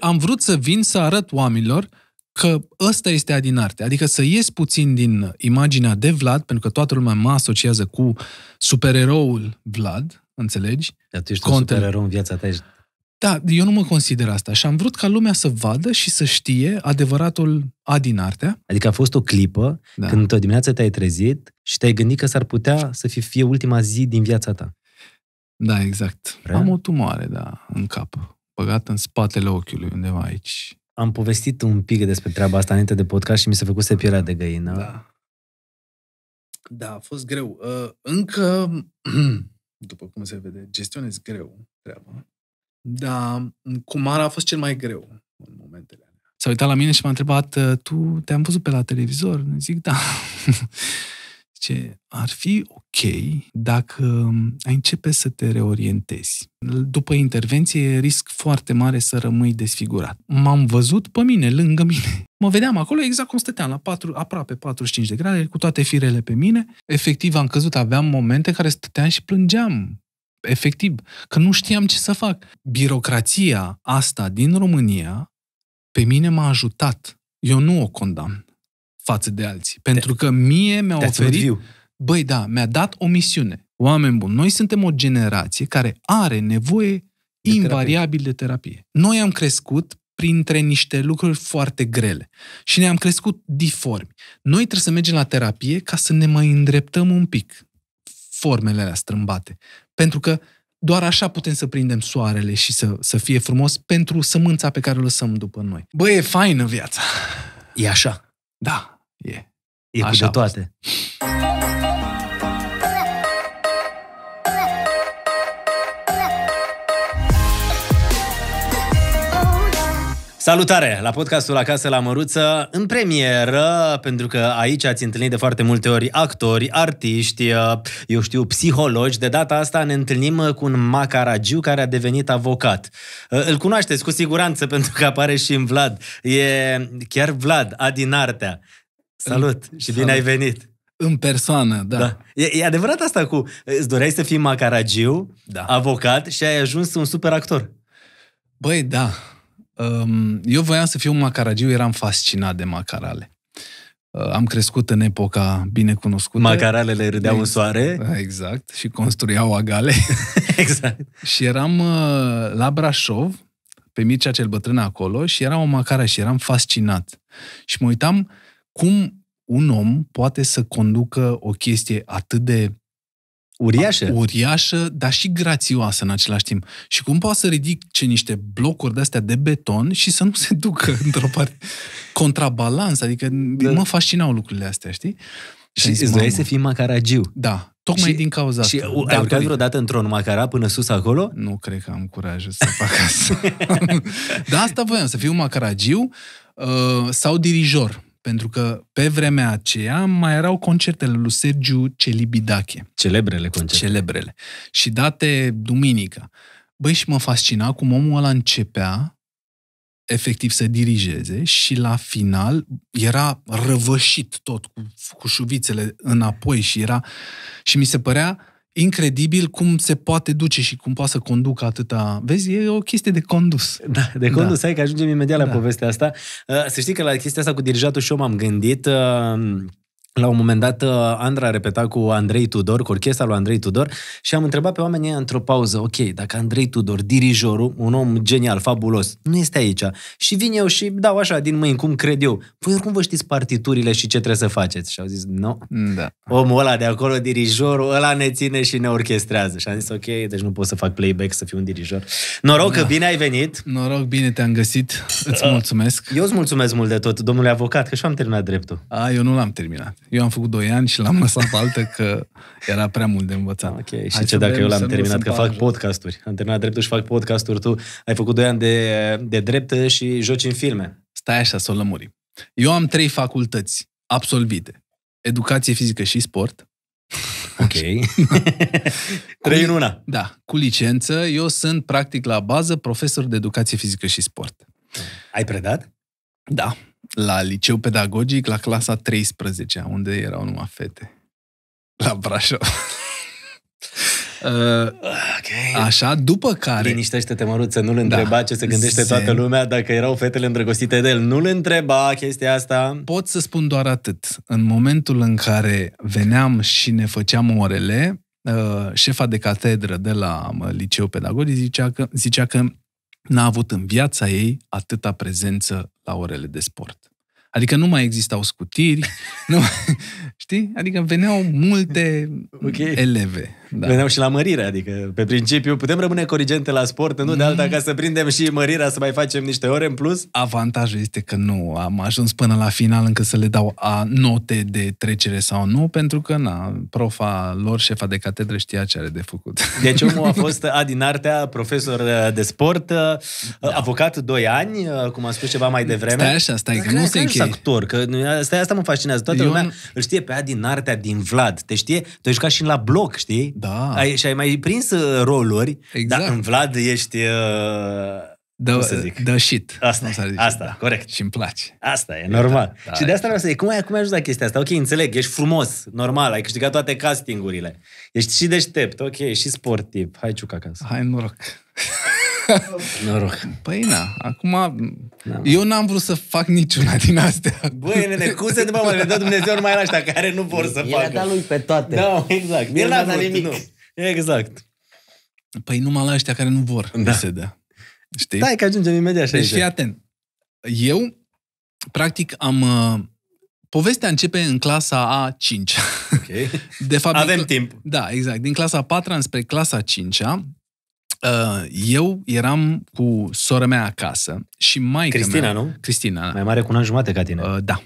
am vrut să vin să arăt oamenilor că ăsta este adinarte. Adică să ies puțin din imaginea de Vlad, pentru că toată lumea mă asociază cu supereroul Vlad, înțelegi? Dar tu ești Conte. un supererou în viața ta, ești... Da, eu nu mă consider asta și am vrut ca lumea să vadă și să știe adevăratul Adin Artea. Adică a fost o clipă da. când într-o dimineață te-ai trezit și te-ai gândit că s-ar putea să fie, fie ultima zi din viața ta. Da, exact. Rea? Am o tumoare, da, în cap băgat în spatele ochiului, undeva aici. Am povestit un pic despre treaba asta înainte de podcast și mi se să pielea de găină. Da. Da, a fost greu. Uh, încă, după cum se vede, gestionez greu treaba. Dar cu Mara a fost cel mai greu în momentele alea. S-a uitat la mine și m-a întrebat, uh, tu te-am văzut pe la televizor? Zic, da. Zice, ar fi ok dacă ai începe să te reorientezi. După intervenție, risc foarte mare să rămâi desfigurat. M-am văzut pe mine, lângă mine. Mă vedeam acolo exact cum stăteam, la 4, aproape 45 de grade, cu toate firele pe mine. Efectiv, am căzut, aveam momente în care stăteam și plângeam efectiv, că nu știam ce să fac. Birocrația asta din România pe mine m-a ajutat. Eu nu o condamn față de alții. Pentru că mie mi-a oferit... Băi, da, mi-a dat o misiune. Oameni buni, noi suntem o generație care are nevoie de invariabil terapie. de terapie. Noi am crescut printre niște lucruri foarte grele și ne-am crescut diformi. Noi trebuie să mergem la terapie ca să ne mai îndreptăm un pic formele alea strâmbate. Pentru că doar așa putem să prindem soarele și să, să fie frumos pentru sămânța pe care o lăsăm după noi. Băi, e faină viața. E așa. Da. E, e Așa cu de toate. Salutare la podcastul Acasă la Măruță, în premieră, pentru că aici ați întâlnit de foarte multe ori actori, artiști, eu știu, psihologi. De data asta ne întâlnim cu un macaragiu care a devenit avocat. Îl cunoașteți cu siguranță pentru că apare și în Vlad. E chiar Vlad, Adinartea. Salut și Salut. bine ai venit! În persoană, da. da. E, e adevărat asta cu... Îți doreai să fii macaragiu, da. avocat și ai ajuns un super actor. Băi, da. Um, eu voiam să fiu un macaragiu, eram fascinat de macarale. Uh, am crescut în epoca binecunoscută. Macaralele râdeau exact, în soare. Exact. Și construiau agale. exact. și eram uh, la Brașov, pe Mircea cel bătrân acolo, și era o macara și eram fascinat. Și mă uitam cum un om poate să conducă o chestie atât de Uriașă. Uriașă, dar și grațioasă în același timp. Și cum poate să ridice niște blocuri de-astea de beton și să nu se ducă într-o parte contrabalans? Adică da. mă fascinau lucrurile astea, știi? Și zis, îți să fii macaragiu. Da, tocmai și, din cauza și asta. Și ai urcat vreodată într-un macara până sus acolo? Nu cred că am curajul să fac asta. dar asta voiam, să fiu macaragiu uh, sau dirijor. Pentru că pe vremea aceea mai erau concertele lui Sergiu Celibidache. Celebrele concerte. Celebrele. Și date duminica. Băi, și mă fascina cum omul ăla începea efectiv să dirigeze și la final era răvășit tot cu, cu șuvițele înapoi și era și mi se părea incredibil cum se poate duce și cum poate să conducă atâta. Vezi, e o chestie de condus. Da, de da. condus. Da. Hai că ajungem imediat la da. povestea asta. Uh, să știi că la chestia asta cu dirijatul și eu m-am gândit uh, la un moment dat, uh, Andra a repetat cu Andrei Tudor, cu orchestra lui Andrei Tudor, și am întrebat pe oamenii într-o pauză, ok, dacă Andrei Tudor, dirijorul, un om genial, fabulos, nu este aici, și vin eu și dau așa din mâini, cum cred eu, voi păi oricum vă știți partiturile și ce trebuie să faceți. Și au zis, nu, da. omul ăla de acolo, dirijorul, ăla ne ține și ne orchestrează. Și am zis, ok, deci nu pot să fac playback, să fiu un dirijor. Noroc da. că bine ai venit. Noroc, bine te-am găsit, îți mulțumesc. Eu îți mulțumesc mult de tot, domnule avocat, că și-am terminat dreptul. A, eu nu l-am terminat. Eu am făcut 2 ani și l-am lăsat pe altă că era prea mult de învățat. Ok, și Hai ce dacă eu l-am terminat, că fac podcasturi. Am terminat dreptul și fac podcasturi. Tu ai făcut 2 ani de, de drept și joci în filme. Stai așa să o lămurim. Eu am trei facultăți absolvite. Educație fizică și sport. Ok. trei în una. Da, cu licență. Eu sunt practic la bază profesor de educație fizică și sport. Ai predat? Da, la liceu pedagogic, la clasa 13 unde erau numai fete. La Brașov. Uh, okay. Așa, după care... Liniștește-te, măruță, nu-l da. întreba da. ce se gândește Zen. toată lumea dacă erau fetele îndrăgostite de el. Nu-l întreba chestia asta. Pot să spun doar atât. În momentul în care veneam și ne făceam orele, uh, șefa de catedră de la liceu pedagogic zicea că, zicea că n-a avut în viața ei atâta prezență la orele de sport. Adică nu mai existau scutiri, nu, știi? Adică veneau multe okay. eleve da. veneau și la mărire. Adică, pe principiu, putem rămâne corigente la sport, nu de alta, mm. ca să prindem și mărirea, să mai facem niște ore în plus. Avantajul este că nu am ajuns până la final încât să le dau a note de trecere sau nu, pentru că, na, profa lor, șefa de catedră, știa ce are de făcut. Deci omul a fost Adin Artea, profesor de sport, da. avocat 2 ani, cum am spus ceva mai devreme. Stai așa, stai, că, că nu se încheie. actor, că stai, asta mă fascinează. Toată Eu... lumea îl știe pe Adin Artea din Vlad, te știe, te ai jucat și la bloc, știi? Da. Ai, și ai mai prins uh, roluri, exact. dar în Vlad ești... Uh, The, cum să zic? the shit. Asta, să zic. asta da. corect. și îmi place. Asta e, normal. Da, da, și de asta da. vreau să zic, cum ai, cum ai ajuns la chestia asta? Ok, înțeleg, ești frumos, normal, ai câștigat toate castingurile. Ești și deștept, ok, și sportiv. Hai, ca acasă. Hai, noroc. Noroc. Păi na, acum... Na, da. Eu n-am vrut să fac niciuna din astea. Băi, nene, cum se întâmplă? Mă, le dă Dumnezeu numai la ăștia care nu vor să El facă. El a lui pe toate. Da, exact. El, El n-a dat nimic. Nu. Exact. Păi numai la ăștia care nu vor da. se dea. Știi? Stai că ajungem imediat așa. Deci fii atent. Eu, practic, am... Uh, povestea începe în clasa A5. Okay. De fapt, Avem din, timp. Da, exact. Din clasa 4 spre clasa 5 Uh, eu eram cu sora mea acasă și mai Cristina, mea, nu? Cristina. Mai mare cu un an jumate ca tine. Uh, da.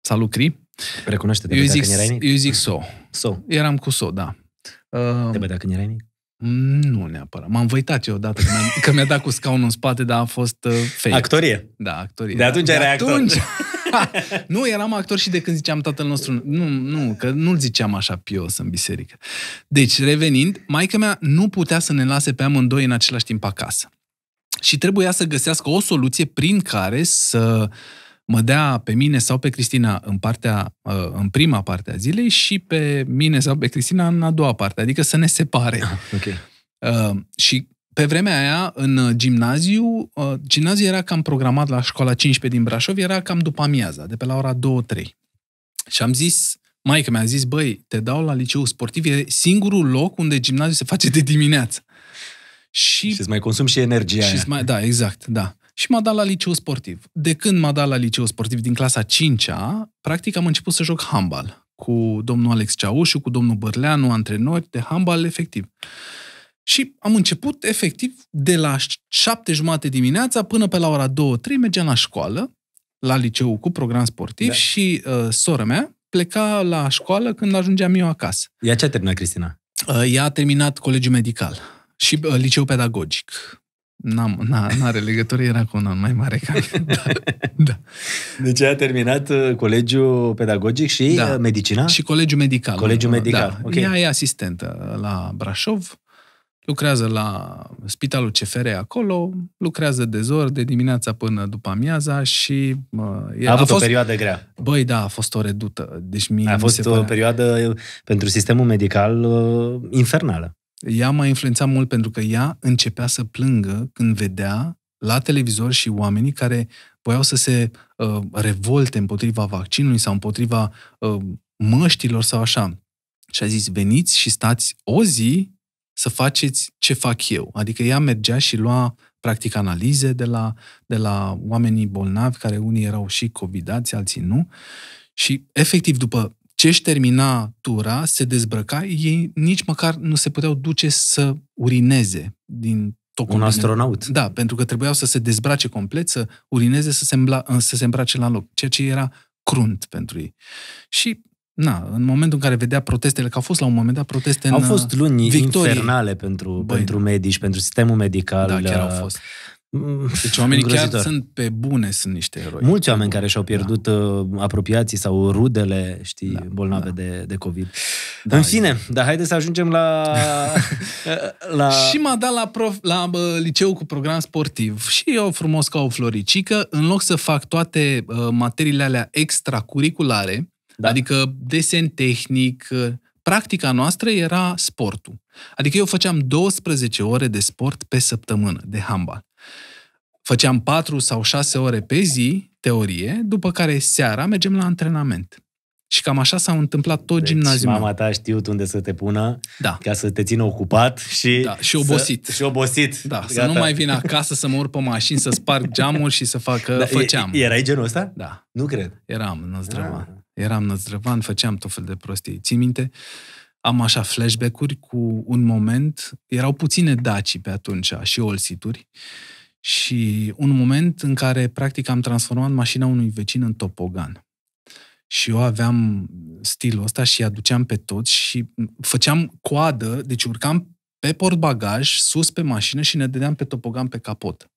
Salut, Cri. Recunoaște-te eu zic, când erai mic. Eu zic so. So. Eram cu so, da. Uh, te bădea când erai mic? Mm, nu neapărat. M-am văitat eu odată, că mi-a, că mi-a dat cu scaunul în spate, dar a fost uh, fake. Actorie? Da, actorie. De atunci da. erai actor. Atunci... nu, eram actor și de când ziceam tatăl nostru. Nu, nu, că nu-l ziceam așa pios în biserică. Deci, revenind, maica mea nu putea să ne lase pe amândoi în același timp acasă. Și trebuia să găsească o soluție prin care să mă dea pe mine sau pe Cristina în, partea, uh, în prima parte a zilei și pe mine sau pe Cristina în a doua parte, adică să ne separe. Ah, okay. Uh, și pe vremea aia, în uh, gimnaziu, uh, gimnaziu era cam programat la școala 15 din Brașov, era cam după amiaza, de pe la ora 2-3. Și am zis, maică mi-a zis, băi, te dau la liceu sportiv, e singurul loc unde gimnaziu se face de dimineață. Și îți mai consum și energia și Mai, da, exact, da. Și m-a dat la liceu sportiv. De când m-a dat la liceu sportiv, din clasa 5-a, practic am început să joc handbal cu domnul Alex Ceaușu, cu domnul Bărleanu, antrenori de handbal efectiv. Și am început, efectiv, de la șapte jumate dimineața până pe la ora două, trei, mergeam la școală, la liceu cu program sportiv da. și uh, sora mea pleca la școală când ajungeam eu acasă. Ea ce a terminat, Cristina? Uh, ea a terminat colegiul medical și uh, liceu pedagogic. N-am, n-are legătură, era cu un an mai mare ca Da, da. Deci a terminat uh, colegiul pedagogic și da. Uh, medicina? Și colegiul medical. Colegiul uh, medical, da. okay. Ea e asistentă la Brașov lucrează la spitalul CFR acolo, lucrează de zor, de dimineața până după amiaza și... Uh, a, a avut fost, o perioadă grea. Băi, da, a fost o redută. Deci mie a fost se o părea... perioadă pentru sistemul medical uh, infernală. Ea m-a influențat mult pentru că ea începea să plângă când vedea la televizor și oamenii care voiau să se uh, revolte împotriva vaccinului sau împotriva uh, măștilor sau așa. Și a zis, veniți și stați o zi să faceți ce fac eu. Adică ea mergea și lua practic analize de la, de la oamenii bolnavi, care unii erau și covidați, alții nu. Și efectiv, după ce își termina tura, se dezbrăca, ei nici măcar nu se puteau duce să urineze din tocul. Un astronaut. Da, pentru că trebuiau să se dezbrace complet, să urineze, să se, îmbla, să se îmbrace la loc, ceea ce era crunt pentru ei. Și Na, în momentul în care vedea protestele, că au fost la un moment dat proteste au în Au fost uh, luni victorii. infernale pentru, Băi, pentru da. medici, pentru sistemul medical. Da, chiar au uh, fost. Mm, deci oamenii îngrozitor. chiar sunt pe bune, sunt niște eroi. Mulți oameni care și-au pierdut da. Uh, apropiații sau rudele, știi, da, bolnave da. De, de COVID. Da, În fine, e... dar haideți să ajungem la... la... Și m-a dat la, prof, la bă, liceu cu program sportiv și eu frumos ca o floricică, în loc să fac toate materiile alea extracurriculare, da. Adică desen tehnic, uh, practica noastră era sportul. Adică eu făceam 12 ore de sport pe săptămână de hamba. Făceam 4 sau 6 ore pe zi, teorie, după care seara mergem la antrenament. Și cam așa s-a întâmplat tot deci, gimnaziul. mama ta a știut unde să te pună da. ca să te țină ocupat și, da, și obosit. Să, și obosit. Da, Gata. să nu mai vin acasă să mă urc pe mașini, să sparg geamuri și să fac da, făceam. Erai genul ăsta? Da. Nu cred. Eram, nu-ți da eram năzdrăvan, făceam tot fel de prostii. Ții minte? Am așa flashback-uri cu un moment, erau puține daci pe atunci și olsituri, și un moment în care practic am transformat mașina unui vecin în topogan. Și eu aveam stilul ăsta și aduceam pe toți și făceam coadă, deci urcam pe portbagaj, sus pe mașină și ne dădeam pe topogan pe capot.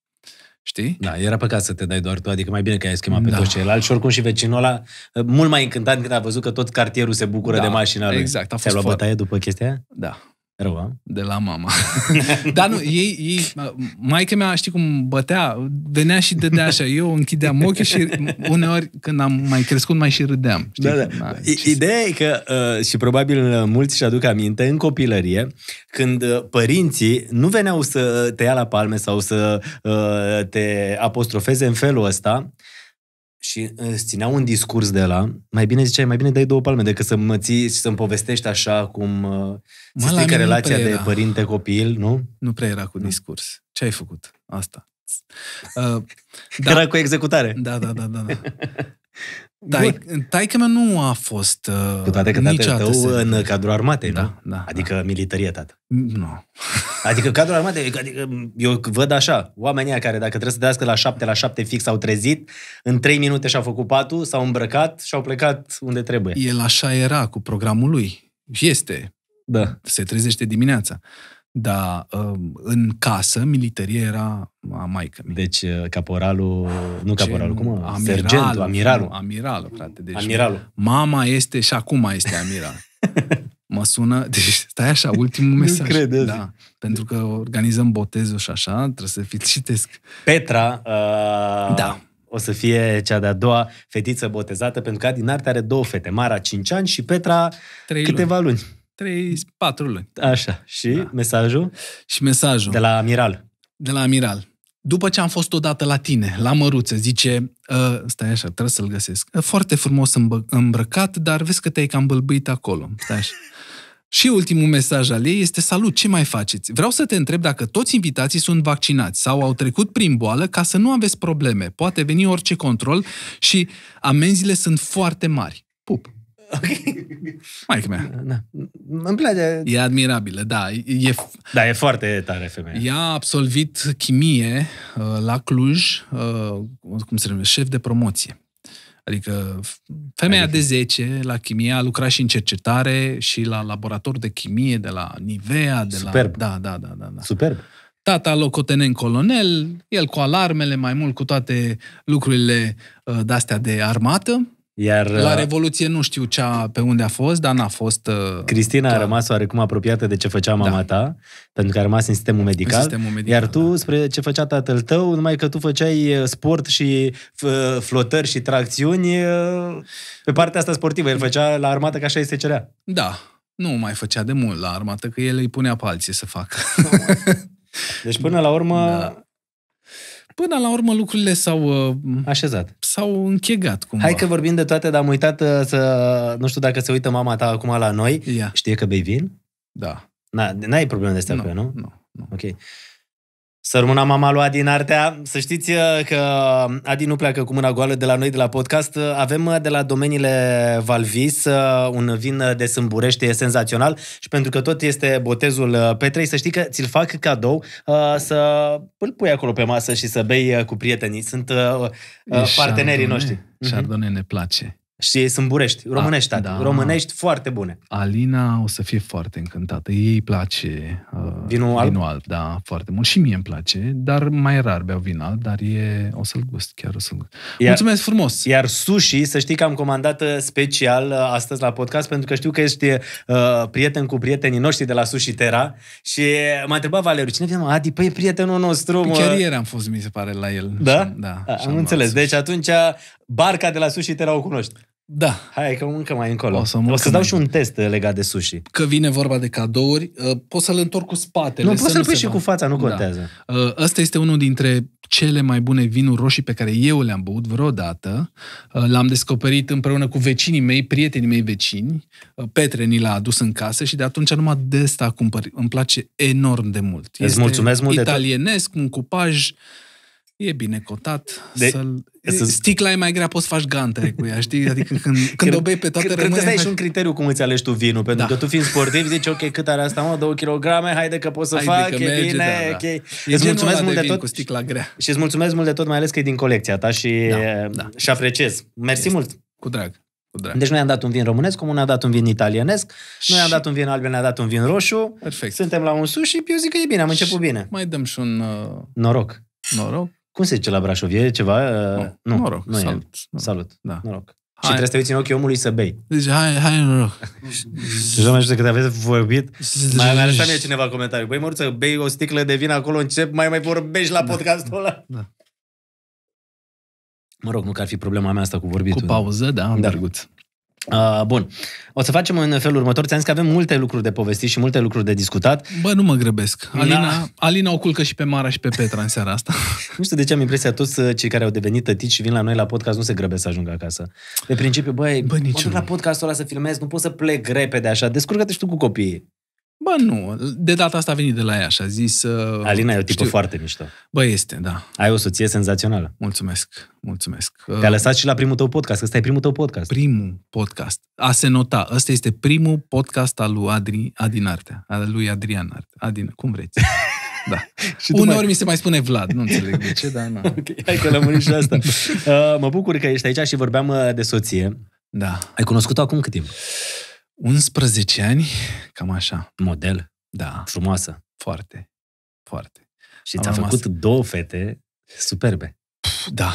Știi? Da, era păcat să te dai doar tu, adică mai bine că ai schimbat da. pe toți ceilalți și oricum și vecinul ăla, ă, mult mai încântat când a văzut că tot cartierul se bucură da, de mașina lui. Exact, a fost Ți-a luat foarte... bătaie după chestia aia? Da, Rău, De la mama. Dar nu, ei, ei maica mea, știi cum bătea, venea și dădea așa. Eu închideam ochii și uneori când am mai crescut, mai și râdeam. Știi? Da, da. da Ideea e că, uh, și probabil uh, mulți și aduc aminte, în copilărie, când uh, părinții nu veneau să te ia la palme sau să te apostrofeze în felul ăsta, și uh, îți ținea un discurs de la, mai bine ziceai, mai bine dai două palme decât să mă ții și să-mi povestești așa cum uh, mă, se strică relația de părinte-copil, nu? Nu prea era cu nu. discurs. Ce ai făcut? Asta. Uh, da. Era cu executare. Da, da, da, da. da. Da, tai, mea nu a fost uh, Cu toate că tatăl tău se... în cadrul armatei, da, nu? Da, adică da. militarie, tată. Nu. Adică cadrul armatei, adică eu văd așa, oamenii care dacă trebuie să dească la șapte, la șapte fix s-au trezit, în trei minute și-au făcut patul, s-au îmbrăcat și-au plecat unde trebuie. El așa era cu programul lui. Este. Da. Se trezește dimineața. Da, în casă, militarie era a maică mea. Deci uh, caporalul, nu caporalul, cum? Uh, amiralul, sergentul, amiralul. Amiralul, frate. Deci amiralul. Mama este și acum este amiral. mă sună, deci stai așa, ultimul mesaj. Nu credeți. Da, pentru că organizăm botezul și așa, trebuie să fiți citesc. Petra, uh, da. o să fie cea de-a doua fetiță botezată, pentru că din arte are două fete, Mara 5 ani și Petra Trei câteva luni. luni. 3-4 luni. Așa. Și da. mesajul? Și mesajul. De la Amiral. De la Amiral. După ce am fost odată la tine, la măruță, zice, ă, stai așa, trebuie să-l găsesc, foarte frumos îmbrăcat, dar vezi că te-ai cam bâlbâit acolo. Stai așa. Și ultimul mesaj al ei este salut, ce mai faceți? Vreau să te întreb dacă toți invitații sunt vaccinați sau au trecut prin boală ca să nu aveți probleme. Poate veni orice control și amenziile sunt foarte mari. Pup. Okay. Mai mea. Da, da. Îmi place. E admirabilă, da. E... Da, e foarte tare femeia. Ea a absolvit chimie uh, la Cluj, uh, cum se numește, șef de promoție. Adică femeia adică... de 10 la chimie a lucrat și în cercetare și la laborator de chimie de la Nivea, de Superb. la... Da, da, da, da, da. Superb. Tata locotenent colonel, el cu alarmele, mai mult cu toate lucrurile uh, de-astea de armată. Iar, la uh, Revoluție nu știu cea pe unde a fost, dar n-a fost... Uh, Cristina clar. a da. rămas oarecum apropiată de ce făcea da. mama da. ta, pentru că a rămas în sistemul medical, în sistemul medical iar tu da. spre ce făcea tatăl tău, numai că tu făceai uh, sport și uh, flotări și tracțiuni uh, pe partea asta sportivă. El făcea la armată ca așa este cerea. Da, nu mai făcea de mult la armată, că el îi punea pe alții să facă. Deci până la urmă... Da Până la urmă lucrurile s-au... Uh, Așezat. S-au închegat cumva. Hai că vorbim de toate, dar am uitat uh, să... Nu știu dacă se uită mama ta acum la noi. Yeah. Știe că bei vin? Da. Na, n-ai probleme de asta no, cu ea, nu? Nu. No, no. Ok. Să rămână mama lui Adi în Artea. Să știți uh, că Adi nu pleacă cu mâna goală de la noi, de la podcast. Uh, avem uh, de la domeniile Valvis un vin de Sâmburește senzațional și pentru că tot este botezul Petrei, să știi că ți-l fac cadou să îl pui acolo pe masă și să bei cu prietenii. Sunt partenerii Chardonnay. noștri. Mhm. Chardonnay ne place. Și sunt burești, ah, românești, tati. Da. Românești foarte bune. Alina o să fie foarte încântată. Ei îi place uh, vinul, alb? vinul alb. da, foarte mult. Și mie îmi place, dar mai rar beau vin alb, dar e... o să-l gust, chiar o să-l gust. Iar, Mulțumesc frumos! Iar sushi, să știi că am comandat uh, special uh, astăzi la podcast, pentru că știu că ești uh, prieten cu prietenii noștri de la Sushi Terra și uh, m-a întrebat Valeriu, cine vine, Adi, păi prietenul nostru. Păi mă... Chiar ieri am fost, mi se pare, la el. Da? Și, da. A, am înțeles. Deci atunci barca de la Sushi Terra o cunoști. Da. Hai că încă mai încolo. O, să o să dau și un test legat de sushi. Că vine vorba de cadouri, uh, poți să-l întorc cu spatele. Nu, poți să-l pui și va... cu fața, nu da. contează. Da. Ăsta este unul dintre cele mai bune vinuri roșii pe care eu le-am băut vreodată. Uh, l-am descoperit împreună cu vecinii mei, prietenii mei vecini. Petre ni l-a adus în casă și de atunci numai de ăsta cumpăr. Îmi place enorm de mult. Este mulțumesc mult italienesc, de un cupaj e bine cotat. De, să-l... Să... Sticla e mai grea, poți să faci gantere cu ea, știi? Adică când, când, când bei pe toate rămâne... Cred că și un criteriu cum îți alegi tu vinul, pentru da. că tu fiind sportiv zici, ok, cât are asta, mă, 2 kg, haide că pot să haide fac, e merge, bine, da, da. ok. E îți mulțumesc mult de, de tot. Cu sticla grea. Și îți mulțumesc mult de tot, mai ales că e din colecția ta și, da, da. și apreciez. Mersi este. mult! Cu drag! Drag. Deci noi am dat un vin românesc, cum a dat un vin italienesc, și... noi am dat un vin alb, ne-a dat un vin roșu. Perfect. Suntem la un sus și eu zic că e bine, am început și bine. Mai dăm și un... Uh... Noroc. Noroc. Cum se zice la Brașov? E ceva? Uh, nu, nu noroc. Nu salut. E. Salut. Da. Noroc. Hai. Și trebuie să te uiți în ochii omului să bei. Deci, hai, hai, noroc. și doamne știu cât aveți vorbit, mai, mai arătat mie cineva comentariu. Băi, Măruță, bei o sticlă de vin acolo, încep, mai mai vorbești la da. podcastul ăla. Da. Mă rog, nu că ar fi problema mea asta cu vorbitul. Cu pauză, da, am da. Drăguț. Uh, bun. O să facem în felul următor. Ți-am zis că avem multe lucruri de povestit și multe lucruri de discutat. Bă, nu mă grăbesc. Alina, da. Alina o culcă și pe Mara și pe Petra în seara asta. Nu știu de ce am impresia toți uh, cei care au devenit tătici și vin la noi la podcast nu se grăbesc să ajungă acasă. De principiu, băi, bă, nici mă duc la podcastul ăla să filmez, nu pot să plec repede așa. Descurcă-te și tu cu copiii. Bă, nu. De data asta a venit de la ea și a zis... Uh, Alina e o tipă știu. foarte mișto. Bă, este, da. Ai o soție senzațională. Mulțumesc, mulțumesc. Te-a uh, lăsat și la primul tău podcast, ăsta e primul tău podcast. Primul podcast. A se nota. Ăsta este primul podcast al lui Adri, Adin Artea, al lui Adrian Artea. Adin, cum vreți. Da. și Uneori mai... mi se mai spune Vlad, nu înțeleg de ce, dar nu. Okay, hai că la și asta. uh, mă bucur că ești aici și vorbeam uh, de soție. Da. Ai cunoscut-o acum cât timp? 11 ani, cam așa. Model. Da. Frumoasă. Foarte, foarte. Și ți-a rămas... făcut două fete superbe. da.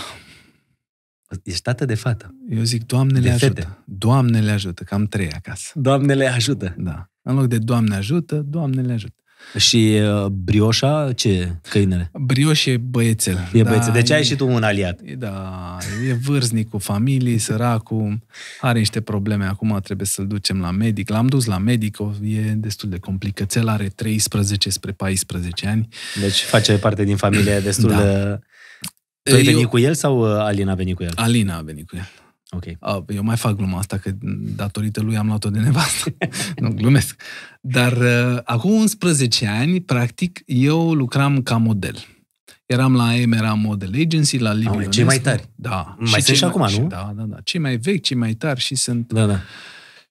Ești tată de fată. Eu zic, Doamne le ajută. Doamne le ajută, că am trei acasă. Doamne le ajută. Da. În loc de Doamne ajută, Doamne le ajută. Și uh, brioșa, ce câinele? Brioș e băiețel. E da, băiețel. Deci e, ai și tu un aliat. E, da, e vârznic cu familie, săracul, are niște probleme. Acum trebuie să-l ducem la medic. L-am dus la medic, o, e destul de complicățel, are 13 spre 14 ani. Deci face parte din familie destul da. de... Tu ai venit Eu... cu el sau uh, Alina a venit cu el? Alina a venit cu el. Ok. Eu mai fac gluma asta, că datorită lui am luat-o de nevastă. nu, glumesc. Dar uh, acum 11 ani, practic, eu lucram ca model. Eram la Emera model agency, la Liviu Ionescu. Cei mai tari. Da. Mai și sunt și acum, și, nu? Da, da, da. Cei mai vechi, cei mai tari și sunt... Da, da.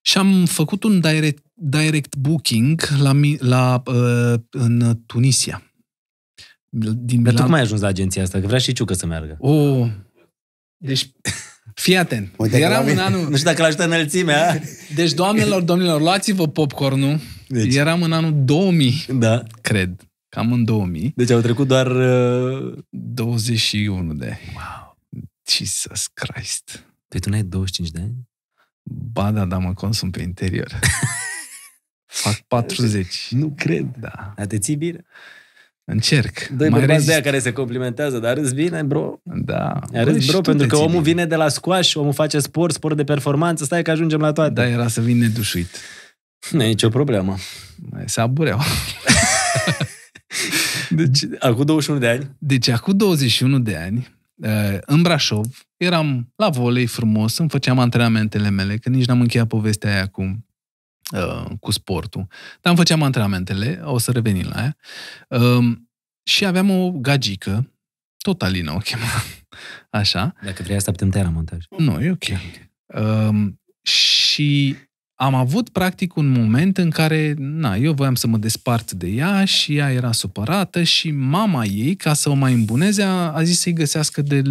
Și am făcut un direct, direct booking la, la, uh, în Tunisia. Din Dar Milan... tu cum ai ajuns la agenția asta? Că vrea și Ciucă să meargă. O, oh. deci... Fii atent. Uite era un anul... Nu știu dacă l-aș înălțimea. Deci, doamnelor, domnilor, luați-vă popcorn Deci... Eram în anul 2000, da. cred. Cam în 2000. Deci au trecut doar... Uh... 21 de ani. Wow. Jesus Christ. Păi tu n-ai 25 de ani? Ba da, dar mă consum pe interior. Fac 40. Nu cred. Da. A te ții bine? Încerc. Doi mai de aia care se complimentează, dar râzi bine, bro. Da. Râzi, bro, pentru că omul vine de la squash, omul face sport, sport de performanță, stai că ajungem la toate. Da, era să vin nedușuit. Nu e nicio problemă. Se abureau. deci, acum 21 de ani? Deci, acum 21 de ani, uh, în Brașov, eram la volei frumos, îmi făceam antrenamentele mele, că nici n-am încheiat povestea aia acum. Uh, cu sportul. Dar îmi făceam antrenamentele, o să revenim la ea. Um, și aveam o gagică, tot Alina o chema, așa. Dacă vrei asta putem tăia la montaj. Nu, e ok. Um, și am avut practic un moment în care, na, eu voiam să mă despart de ea și ea era supărată și mama ei, ca să o mai îmbuneze, a, a zis să-i găsească, de,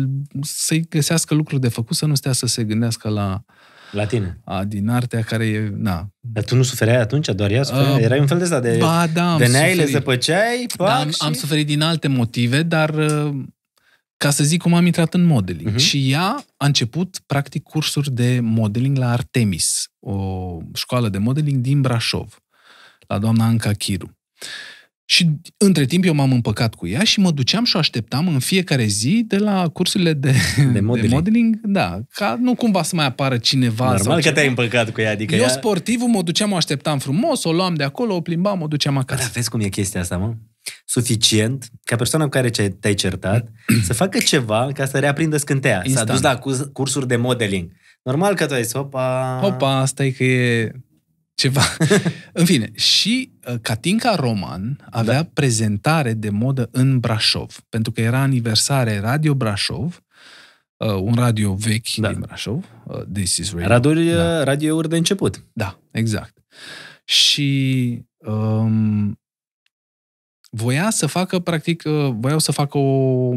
să-i găsească lucruri de făcut, să nu stea să se gândească la uh, la tine. A, din artea care e, na. Dar tu nu sufereai atunci, doar ea suferea? Uh, Erai un fel de asta de... Ba, da, am veneai, suferit. le zăpăceai, da, pac, da, am, și... am suferit din alte motive, dar uh, ca să zic cum am intrat în modeling. Uh-huh. Și ea a început, practic, cursuri de modeling la Artemis, o școală de modeling din Brașov, la doamna Anca Chiru. Și între timp eu m-am împăcat cu ea și mă duceam și o așteptam în fiecare zi de la cursurile de, de, modeling. de modeling. Da, ca nu cumva să mai apară cineva. Normal sau că te-ai împăcat cu ea. Adică eu ea... sportivul mă duceam, o așteptam frumos, o luam de acolo, o plimbam, o duceam acasă. Da, vezi cum e chestia asta, mă? Suficient ca persoana cu care te-ai certat să facă ceva ca să reaprindă scânteia. Instant. S-a dus la cursuri de modeling. Normal că tu ai zis, opa... Opa, asta că e ceva. în fine, și Catinca uh, Roman avea da. prezentare de modă în Brașov, pentru că era aniversare Radio Brașov, uh, un radio vechi da. din Brașov, uh, This is Radio. Raduri, da. radiouri de început. Da, exact. Și um, voia să facă, practic, voiau să facă o,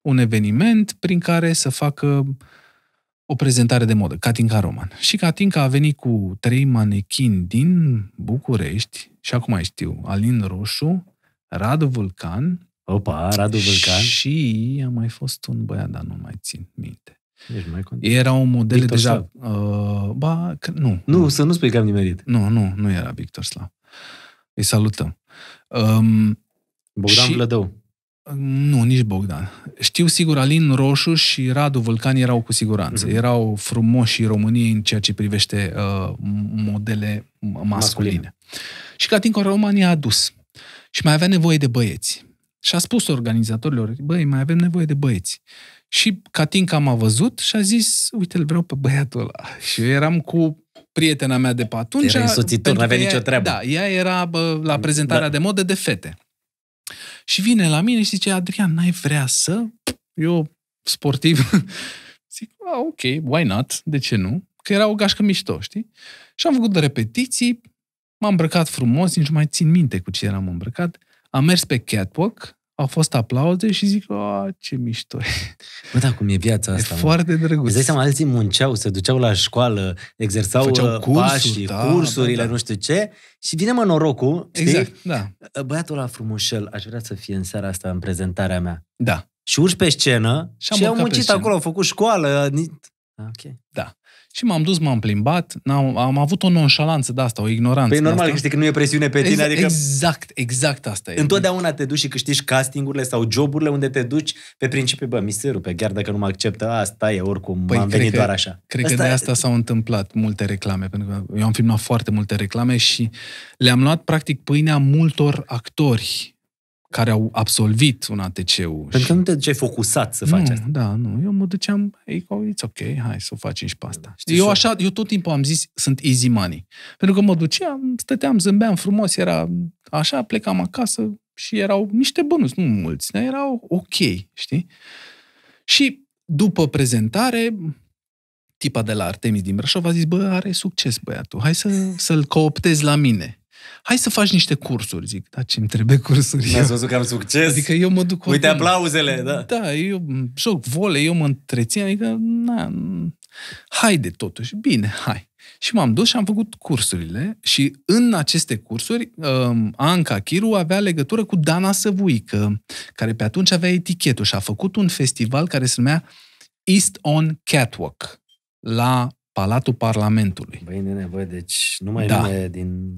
un eveniment prin care să facă uh, o prezentare de modă, Catinca Roman. Și Catinca a venit cu trei manechini din București, și acum mai știu, Alin Roșu, Radu Vulcan. Opa, Radu Vulcan. Și a mai fost un băiat, dar nu mai țin minte. Deci mai era un model Victor deja... Uh, ba, că, nu, nu. Nu, să nu spui că am nimerit. Nu, nu, nu era Victor Slav. Îi salutăm. Um, Bogdan și, Vlădău. Nu, nici Bogdan. Știu sigur, Alin Roșu și Radu Vulcan erau cu siguranță. Mm-hmm. Erau frumoși României în ceea ce privește uh, modele masculine. masculine. Și Clatinco România a adus. Și mai avea nevoie de băieți. Și a spus organizatorilor, băi, mai avem nevoie de băieți. Și Catinca m-a văzut și a zis, uite, îl vreau pe băiatul ăla. Și eu eram cu prietena mea de pe atunci. Era nu avea nicio treabă. Da, ea era bă, la da. prezentarea da. de modă de fete. Și vine la mine și zice, Adrian, n-ai vrea să? Eu, sportiv, zic, A, ok, why not, de ce nu? Că era o gașcă mișto, știi? Și am făcut repetiții, m-am îmbrăcat frumos, nici nu mai țin minte cu ce eram îmbrăcat, am mers pe catwalk, au fost aplauze și zic, a, ce mișto Bă, da, cum e viața asta. E mă. foarte drăguț. Îți dai seama, alții munceau, se duceau la școală, exersau Făceau uh, cursuri, pașii, da, cursurile, da, da. nu știu ce, și vine mă norocul, știi? Exact, da. Uh, băiatul ăla frumușel, aș vrea să fie în seara asta în prezentarea mea. Da. Și urci pe scenă și, și au muncit acolo, au făcut școală. Ni... Ah, ok. Da. Și m-am dus, m-am plimbat, am am avut o nonșalanță de asta, o ignoranță. Păi normal că știi că nu e presiune pe tine, exact, adică... Exact, exact asta e. Întotdeauna te duci și câștigi castingurile sau joburile unde te duci pe principiu, bă, mi se rupe, chiar dacă nu mă acceptă, asta e oricum, păi, am venit că, doar așa. Cred asta că de e... asta s-au întâmplat multe reclame, pentru că eu am filmat foarte multe reclame și le-am luat practic pâinea multor actori care au absolvit un ATC-ul. Pentru că nu te duceai focusat să faci nu, asta. Da, nu. Eu mă duceam, ei, it's ok, hai să o facem și pe asta. Știi eu, așa, eu tot timpul am zis, sunt easy money. Pentru că mă duceam, stăteam, zâmbeam frumos, era așa, plecam acasă și erau niște bănuți, nu mulți, dar erau ok, știi? Și după prezentare, tipa de la Artemis din Brașov a zis, bă, are succes băiatul, hai să, să-l cooptez la mine hai să faci niște cursuri, zic, da, ce-mi trebuie cursuri? Mi-ați văzut că am succes? Adică eu mă duc... Uite aplauzele, da. Da, eu joc vole, eu mă întrețin, adică, na, haide totuși, bine, hai. Și m-am dus și am făcut cursurile și în aceste cursuri um, Anca Chiru avea legătură cu Dana Săvuică, care pe atunci avea etichetul și a făcut un festival care se numea East on Catwalk la Palatul Parlamentului. Băi, nene, băi, deci numai da. nume din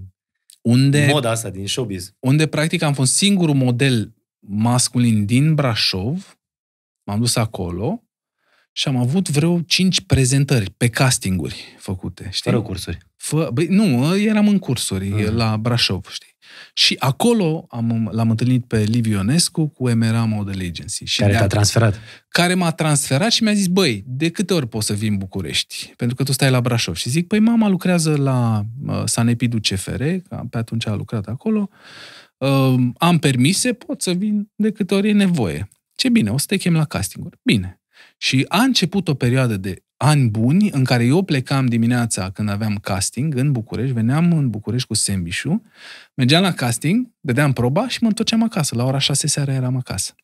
unde, Moda asta din showbiz. Unde, practic, am fost singurul model masculin din Brașov, m-am dus acolo și am avut vreo cinci prezentări pe castinguri făcute. Știi? Fără cursuri. Fă, bă, nu, eram în cursuri uh-huh. la Brașov, știi? Și acolo am, l-am întâlnit pe Liviu Ionescu cu MRA Model Agency. Și care te-a transferat. Care m-a transferat și mi-a zis, băi, de câte ori poți să vii în București? Pentru că tu stai la Brașov. Și zic, păi mama lucrează la uh, Sanepidu CFR, că pe atunci a lucrat acolo, uh, am permise, pot să vin de câte ori e nevoie. Ce bine, o să te chem la castinguri. Bine. Și a început o perioadă de ani buni în care eu plecam dimineața când aveam casting în București, veneam în București cu Sembișu, mergeam la casting, dădeam proba și mă întorceam acasă. La ora 6 seara eram acasă.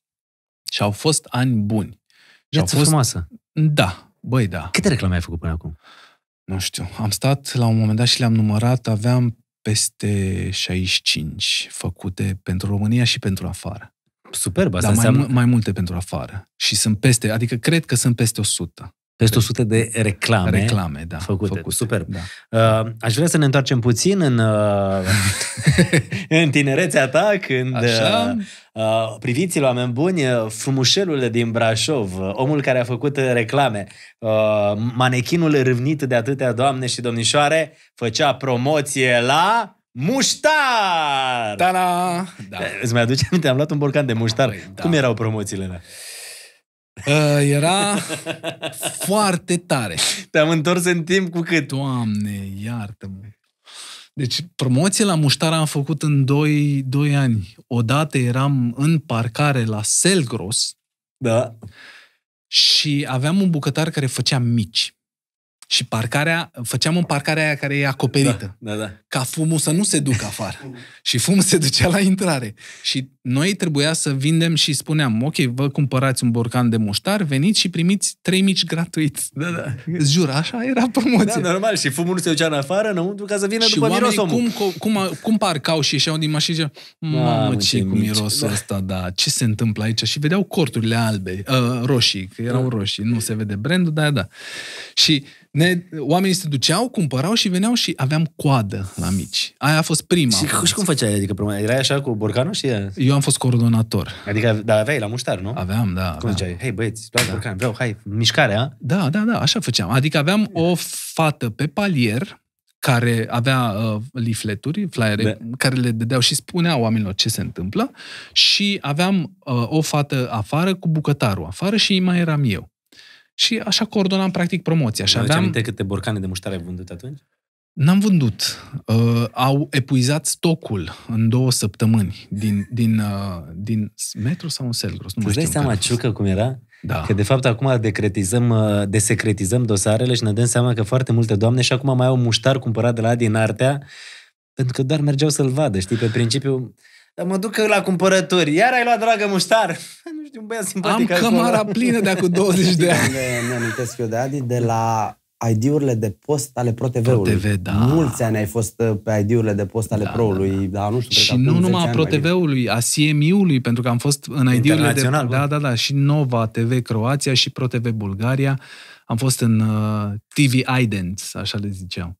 Și au fost ani buni. Viață fost... frumoasă. Da, băi, da. Câte reclame ai făcut până acum? Nu știu. Am stat la un moment dat și le-am numărat, aveam peste 65 făcute pentru România și pentru afară. Superb, asta Dar mai, înseamnă... mai multe pentru afară. Și sunt peste, adică cred că sunt peste 100. Peste 100 de reclame, reclame da, făcute. făcute. Super. Da. Uh, aș vrea să ne întoarcem puțin în, uh, în tinerețea ta, când Așa. Uh, uh priviți, oameni buni, uh, frumușelul din Brașov, uh, omul care a făcut reclame, uh, manechinul râvnit de atâtea doamne și domnișoare, făcea promoție la... Muștar! Ta-da! Da. Îți mai aduce aminte? Am luat un borcan de muștar. Păi, da. Cum erau promoțiile alea? Uh, era foarte tare. Te-am întors în timp cu cât? Doamne, iartă-mă. Deci promoție la muștar am făcut în 2, 2 ani. Odată eram în parcare la Selgros. Da. Și aveam un bucătar care făcea mici. Și parcarea, făceam în parcarea aia care e acoperită. Da, da, da. Ca fumul să nu se ducă afară. și fumul se ducea la intrare. Și noi trebuia să vindem și spuneam, ok, vă cumpărați un borcan de muștar, veniți și primiți trei mici gratuit. Da, da. Îți jur, așa era promoție. Da, normal. Și fumul nu se ducea în afară, înăuntru, ca să vină și după mirosul cum, cum, cum, cum parcau și ieșeau din mașină și mamă, ce, ce cu mirosul da. ăsta, da, ce se întâmplă aici? Și vedeau corturile albe, uh, roșii, că erau da. roșii, nu se vede brandul, da, da. Și ne, oamenii se duceau, cumpărau și veneau și aveam coadă la mici. Aia a fost prima. Și, și cum făceai? Adică erai așa cu borcanul și... Eu am fost coordonator. Adică, dar aveai la muștar, nu? Aveam, da. Cum aveam. Hei băieți, da. borcan, vreau, hai, mișcarea. Da, da, da, așa făceam. Adică aveam o fată pe palier, care avea uh, lifleturi, flyere, da. care le dădeau și spunea oamenilor ce se întâmplă și aveam uh, o fată afară cu bucătarul afară și mai eram eu. Și așa coordonam, practic, promoția. Și aveam... aminte câte borcane de muștar ai vândut atunci? N-am vândut. Uh, au epuizat stocul în două săptămâni din, din, uh, din metru sau un selgros. Nu tu mai dai seama, Ciucă, cum era? Da. Că de fapt acum decretizăm, uh, desecretizăm dosarele și ne dăm seama că foarte multe doamne și acum mai au muștar cumpărat de la din Artea pentru că doar mergeau să-l vadă, știi, pe principiu dar mă duc la cumpărături. Iar ai luat, dragă, muștar? Nu știu, un băiat simpatic Am acolo. plină de cu 20 de ani. Mi-am amintesc eu de Adi, de la ID-urile de post ale ProTV-ului. ProTV, da. Mulți ani ai fost uh, pe ID-urile de post ale da, Pro-ului, da, da. dar nu știu. Și nu numai a ProTV-ului, a CMU-ului, pentru că am fost în ID-urile de... Bă. Da, da, da, și Nova TV Croația și ProTV Bulgaria. Am fost în uh, TV Idents, așa le ziceam.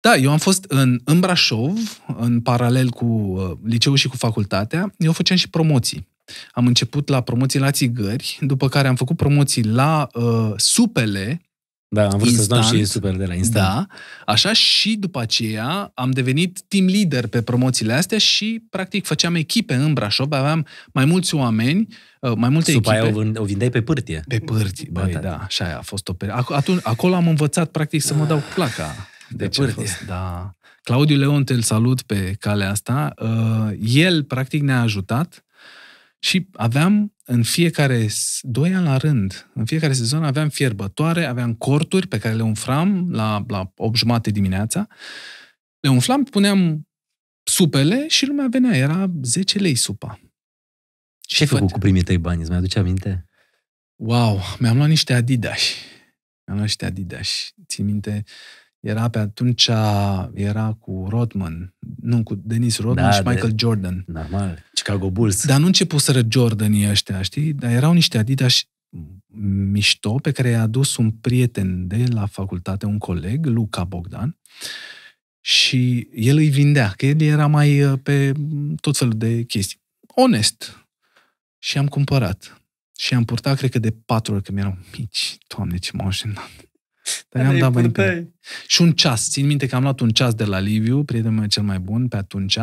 Da, eu am fost în, în Brașov, în paralel cu uh, liceul și cu facultatea, eu făceam și promoții. Am început la promoții la țigări, după care am făcut promoții la uh, supele. Da, am vrut să dau și supele de la instant. Da, așa și după aceea am devenit team leader pe promoțiile astea și practic făceam echipe în Brașov, aveam mai mulți oameni, uh, mai multe Supa echipe. Aia o, o vindeai pe pârtie. Pe pârtie, băi, da, da, așa a fost o perioadă. Acolo am învățat practic să mă dau placa de ce pârtie. Fost, da. Claudiu Leon, te salut pe calea asta. Uh, el, practic, ne-a ajutat și aveam în fiecare, doi ani la rând, în fiecare sezon aveam fierbătoare, aveam corturi pe care le umflam la, la 8 jumate dimineața, le umflam, puneam supele și lumea venea, era 10 lei supa. Ce ai făcut cu primii tăi bani? Îți mai aduce aminte? Wow, mi-am luat niște Adidas. Mi-am luat niște Adidas. Ții minte, era pe atunci, era cu Rodman, nu, cu Denis Rodman da, și Michael de... Jordan. Normal, Chicago Bulls. Dar nu începuseră Jordanii ăștia, știi? Dar erau niște Adidas mișto pe care i-a adus un prieten de la facultate, un coleg, Luca Bogdan, și el îi vindea, că el era mai uh, pe tot felul de chestii. Onest. Și am cumpărat. Și am purtat, cred că de patru ori, că mi erau mici. Doamne, ce m-au am dat mai bine. Și un ceas. Țin minte că am luat un ceas de la Liviu, prietenul meu cel mai bun pe atunci.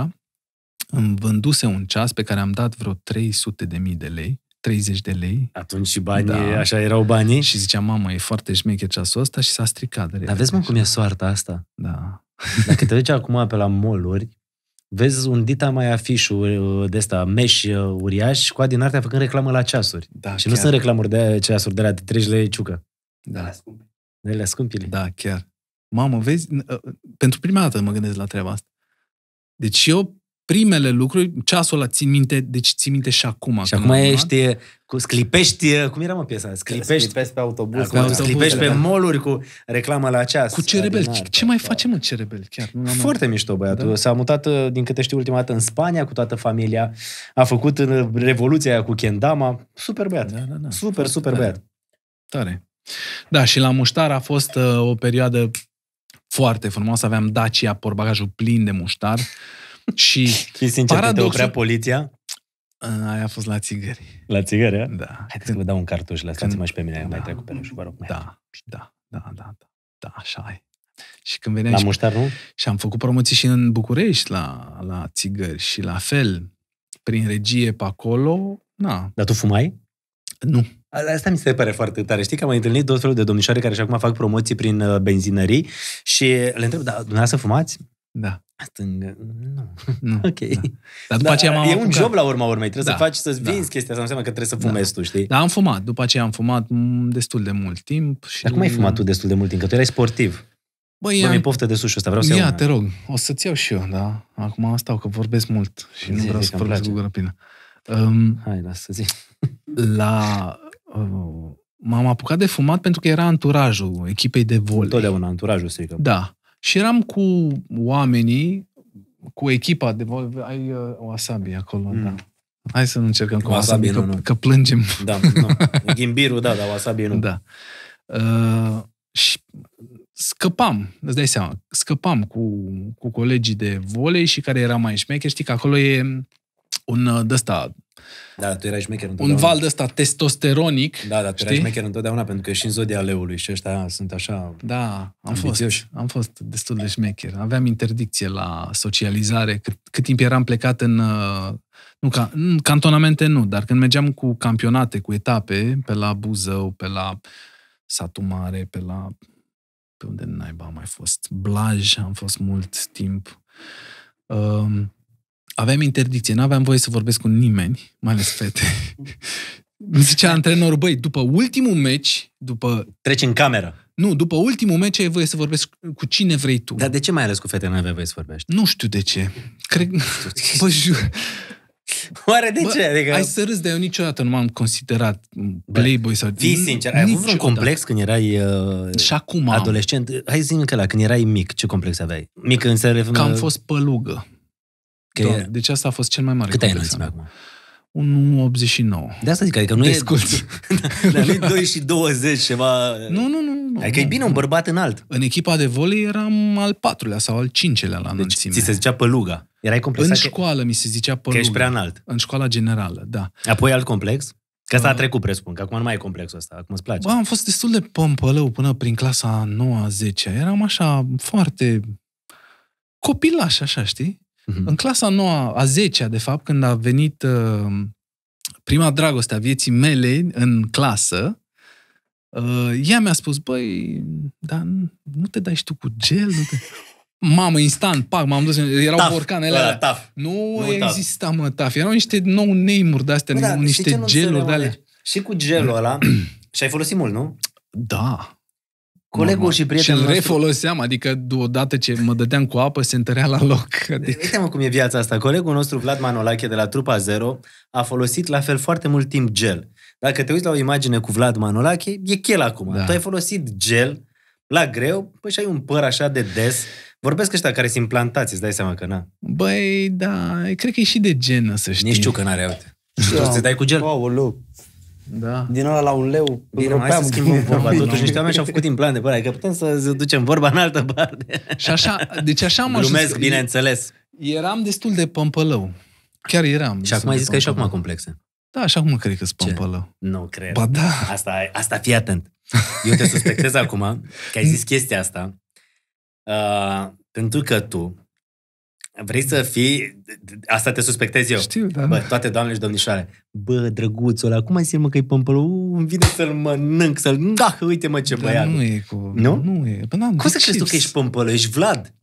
Îmi vânduse un ceas pe care am dat vreo 300 de mii de lei. 30 de lei. Atunci și banii, da. așa erau banii. Și ziceam, mamă, e foarte șmecher ceasul ăsta și s-a stricat. Dar vezi, mă, cum e soarta asta? Da. Dacă te duci acum pe la moluri, vezi un dita mai afișul uh, de ăsta, meș uh, uriaș, cu din artea făcând reclamă la ceasuri. Da, și chiar. nu sunt reclamuri de ceasuri de la de 30 lei ciucă. Da. De scumpile. Da, chiar. Mamă, vezi, ă, pentru prima dată mă gândesc la treaba asta. Deci eu primele lucruri, ceasul ăla țin minte, deci țin minte și acum. Și acum ești, cu, sclipești, cum era mă piesa? Sclipești, sclipești pe autobuz. Acum, pe autobuz sclipești pe da. moluri cu reclamă la ceas. Cu Cerebel, ce, ce mai face mă Cerebel? Chiar, nu am Foarte mișto băiatul. Da. S-a mutat, ă, din câte știu, ultima dată în Spania cu toată familia. A făcut revoluția aia cu Kendama. Super băiat. Da, da, da. Super, super da. băiat. Tare. Da, și la muștar a fost uh, o perioadă foarte frumoasă. Aveam Dacia, porbagajul plin de muștar. Și, și sincer, paradoxul... te oprea poliția? Uh, aia a fost la țigări. La țigări, a? Da. Haideți când... să vă dau un cartuș, lăsați-mă și pe mine, da. mai trec cu penușul, vă rog. Da, da, da, da, da, da, așa e. Și când veneam la și, muștar, nu? și am făcut promoții și în București la, la țigări și la fel, prin regie pe acolo, na. Dar tu fumai? Nu. Asta mi se pare foarte tare. Știi că am întâlnit tot felul de domnișoare care și acum fac promoții prin uh, benzinării și le întreb, da, dumneavoastră fumați? Da. Stângă. Nu. nu. Ok. Da. Dar da, după da, aceea m-am E apucat. un job la urma urmei. Trebuie da. să faci, să-ți da. vinzi chestia asta. Înseamnă că trebuie să fumezi da. tu, știi? Da, am fumat. După aceea am fumat destul de mult timp. Și... Dar cum ai fumat tu destul de mult timp? Că tu erai sportiv. Băi, Bă, am... mi poftă de sus ăsta, vreau să Ia, te rog, o să-ți iau și eu, da? Acum stau, că vorbesc mult și zi, nu vreau zi, să vorbesc cu Um, Hai, lasă zi. La, Uh, m-am apucat de fumat pentru că era anturajul echipei de volei. Totdeauna anturajul că Da. Și eram cu oamenii, cu echipa de volei. Ai uh, wasabi acolo, mm. da. Hai să nu încercăm cu wasabi, wasabi nu, că, nu. că plângem. Da, nu. Ghimbirul, da, dar wasabi nu. Da. Uh, și scăpam, îți dai seama, scăpam cu, cu colegii de volei și care era mai șmecher. Știi că acolo e un uh, dăsta, da, tu erai șmecher întotdeauna. Un val de ăsta testosteronic. Da, da, tu erai șmecher întotdeauna, pentru că și în zodia leului și ăștia sunt așa Da, am ambițioși. fost, am fost destul de șmecher. Aveam interdicție la socializare. Cât, cât timp eram plecat în, uh, nu, ca, în cantonamente nu, dar când mergeam cu campionate, cu etape, pe la Buzău, pe la Satul Mare, pe la... Pe unde naiba am mai fost? Blaj am fost mult timp. Um, aveam interdicție, n-aveam voie să vorbesc cu nimeni, mai ales fete. Îmi zicea antrenorul, băi, după ultimul meci, după... Treci în cameră. Nu, după ultimul meci ai voie să vorbești cu cine vrei tu. Dar de ce mai ales cu fete nu aveai voie să vorbești? Nu știu de ce. Cred... Bă, jur. Oare de Bă, ce? Adică... Ai să râzi, dar eu niciodată nu m-am considerat playboy sau... Fii sincer, ai avut un complex când erai uh, și acum adolescent? Am. Hai zi că la când erai mic, ce complex aveai? Mic în Că am uh, fost pălugă. Că Doamne, deci asta a fost cel mai mare Cât ai acum? 1,89. De asta zic, adică nu e e... Dar nu 2 și 20 ceva... Nu, nu, nu. nu adică nu, e bine nu. un bărbat înalt. În echipa de volei eram al patrulea sau al cincelea la deci, înălțime. ți se zicea păluga. Erai complexat În adică școală că... mi se zicea păluga. Că ești prea înalt. În școala generală, da. Apoi alt complex? Că asta a uh. trecut, presupun, că acum nu mai e complexul ăsta, acum îți place. Bă, am fost destul de pămpălău până prin clasa 9-10. Eram așa foarte copilaș, așa, știi? Mm-hmm. În clasa noua, a 10 de fapt, când a venit uh, prima dragoste a vieții mele în clasă, uh, ea mi-a spus, băi, dar nu te dai și tu cu gel? Nu te... Mamă, instant, pac, m-am dus, erau taf, borcanele alea. Taf. Nu, nu exista, taf. mă, taf. Erau niște nou name-uri de-astea, da, niște geluri de-alea. Deci? Și cu gelul ăla, și ai folosit mult, nu? Da. Colegul Normal. și prietenul Și îl refoloseam, adică odată ce mă dădeam cu apă, se întărea la loc. Adică... Uite-mă cum e viața asta. Colegul nostru, Vlad Manolache, de la Trupa Zero, a folosit la fel foarte mult timp gel. Dacă te uiți la o imagine cu Vlad Manolache, e chel acum. Da. Tu ai folosit gel la greu, păi și ai un păr așa de des. Vorbesc ăștia care sunt implantați, îți dai seama că na. Băi, da, cred că e și de genă, să știi. Nici ciucă n-are, uite. Și da. tu dai cu gel. Aoleu. Da. Din ăla la un leu. Bine, mai să schimbăm vorba. Totuși niște oameni și-au făcut implante pe că adică putem să ducem vorba în altă parte. Și așa, deci așa am ajuns. bineînțeles. Eram destul de pămpălău. Chiar eram. Și acum ai zis că ești acum complexe. Da, așa cum cred că sunt pămpălău. Nu cred. Ba da. Asta, asta fii atent. Eu te suspectez acum că ai zis chestia asta. Uh, pentru că tu Vrei să fii... Asta te suspectez eu. Știu, da. Bă, toate doamnele și domnișoare. Bă, drăguțul ăla, cum ai zis, mă, că-i pămpălu? Îmi vine să-l mănânc, să-l... Da, uite, mă, ce da, băiat. nu e cu... Nu? Nu e. Bă, n-am cum să deci crezi tu că ești pămpălu? Ești Vlad.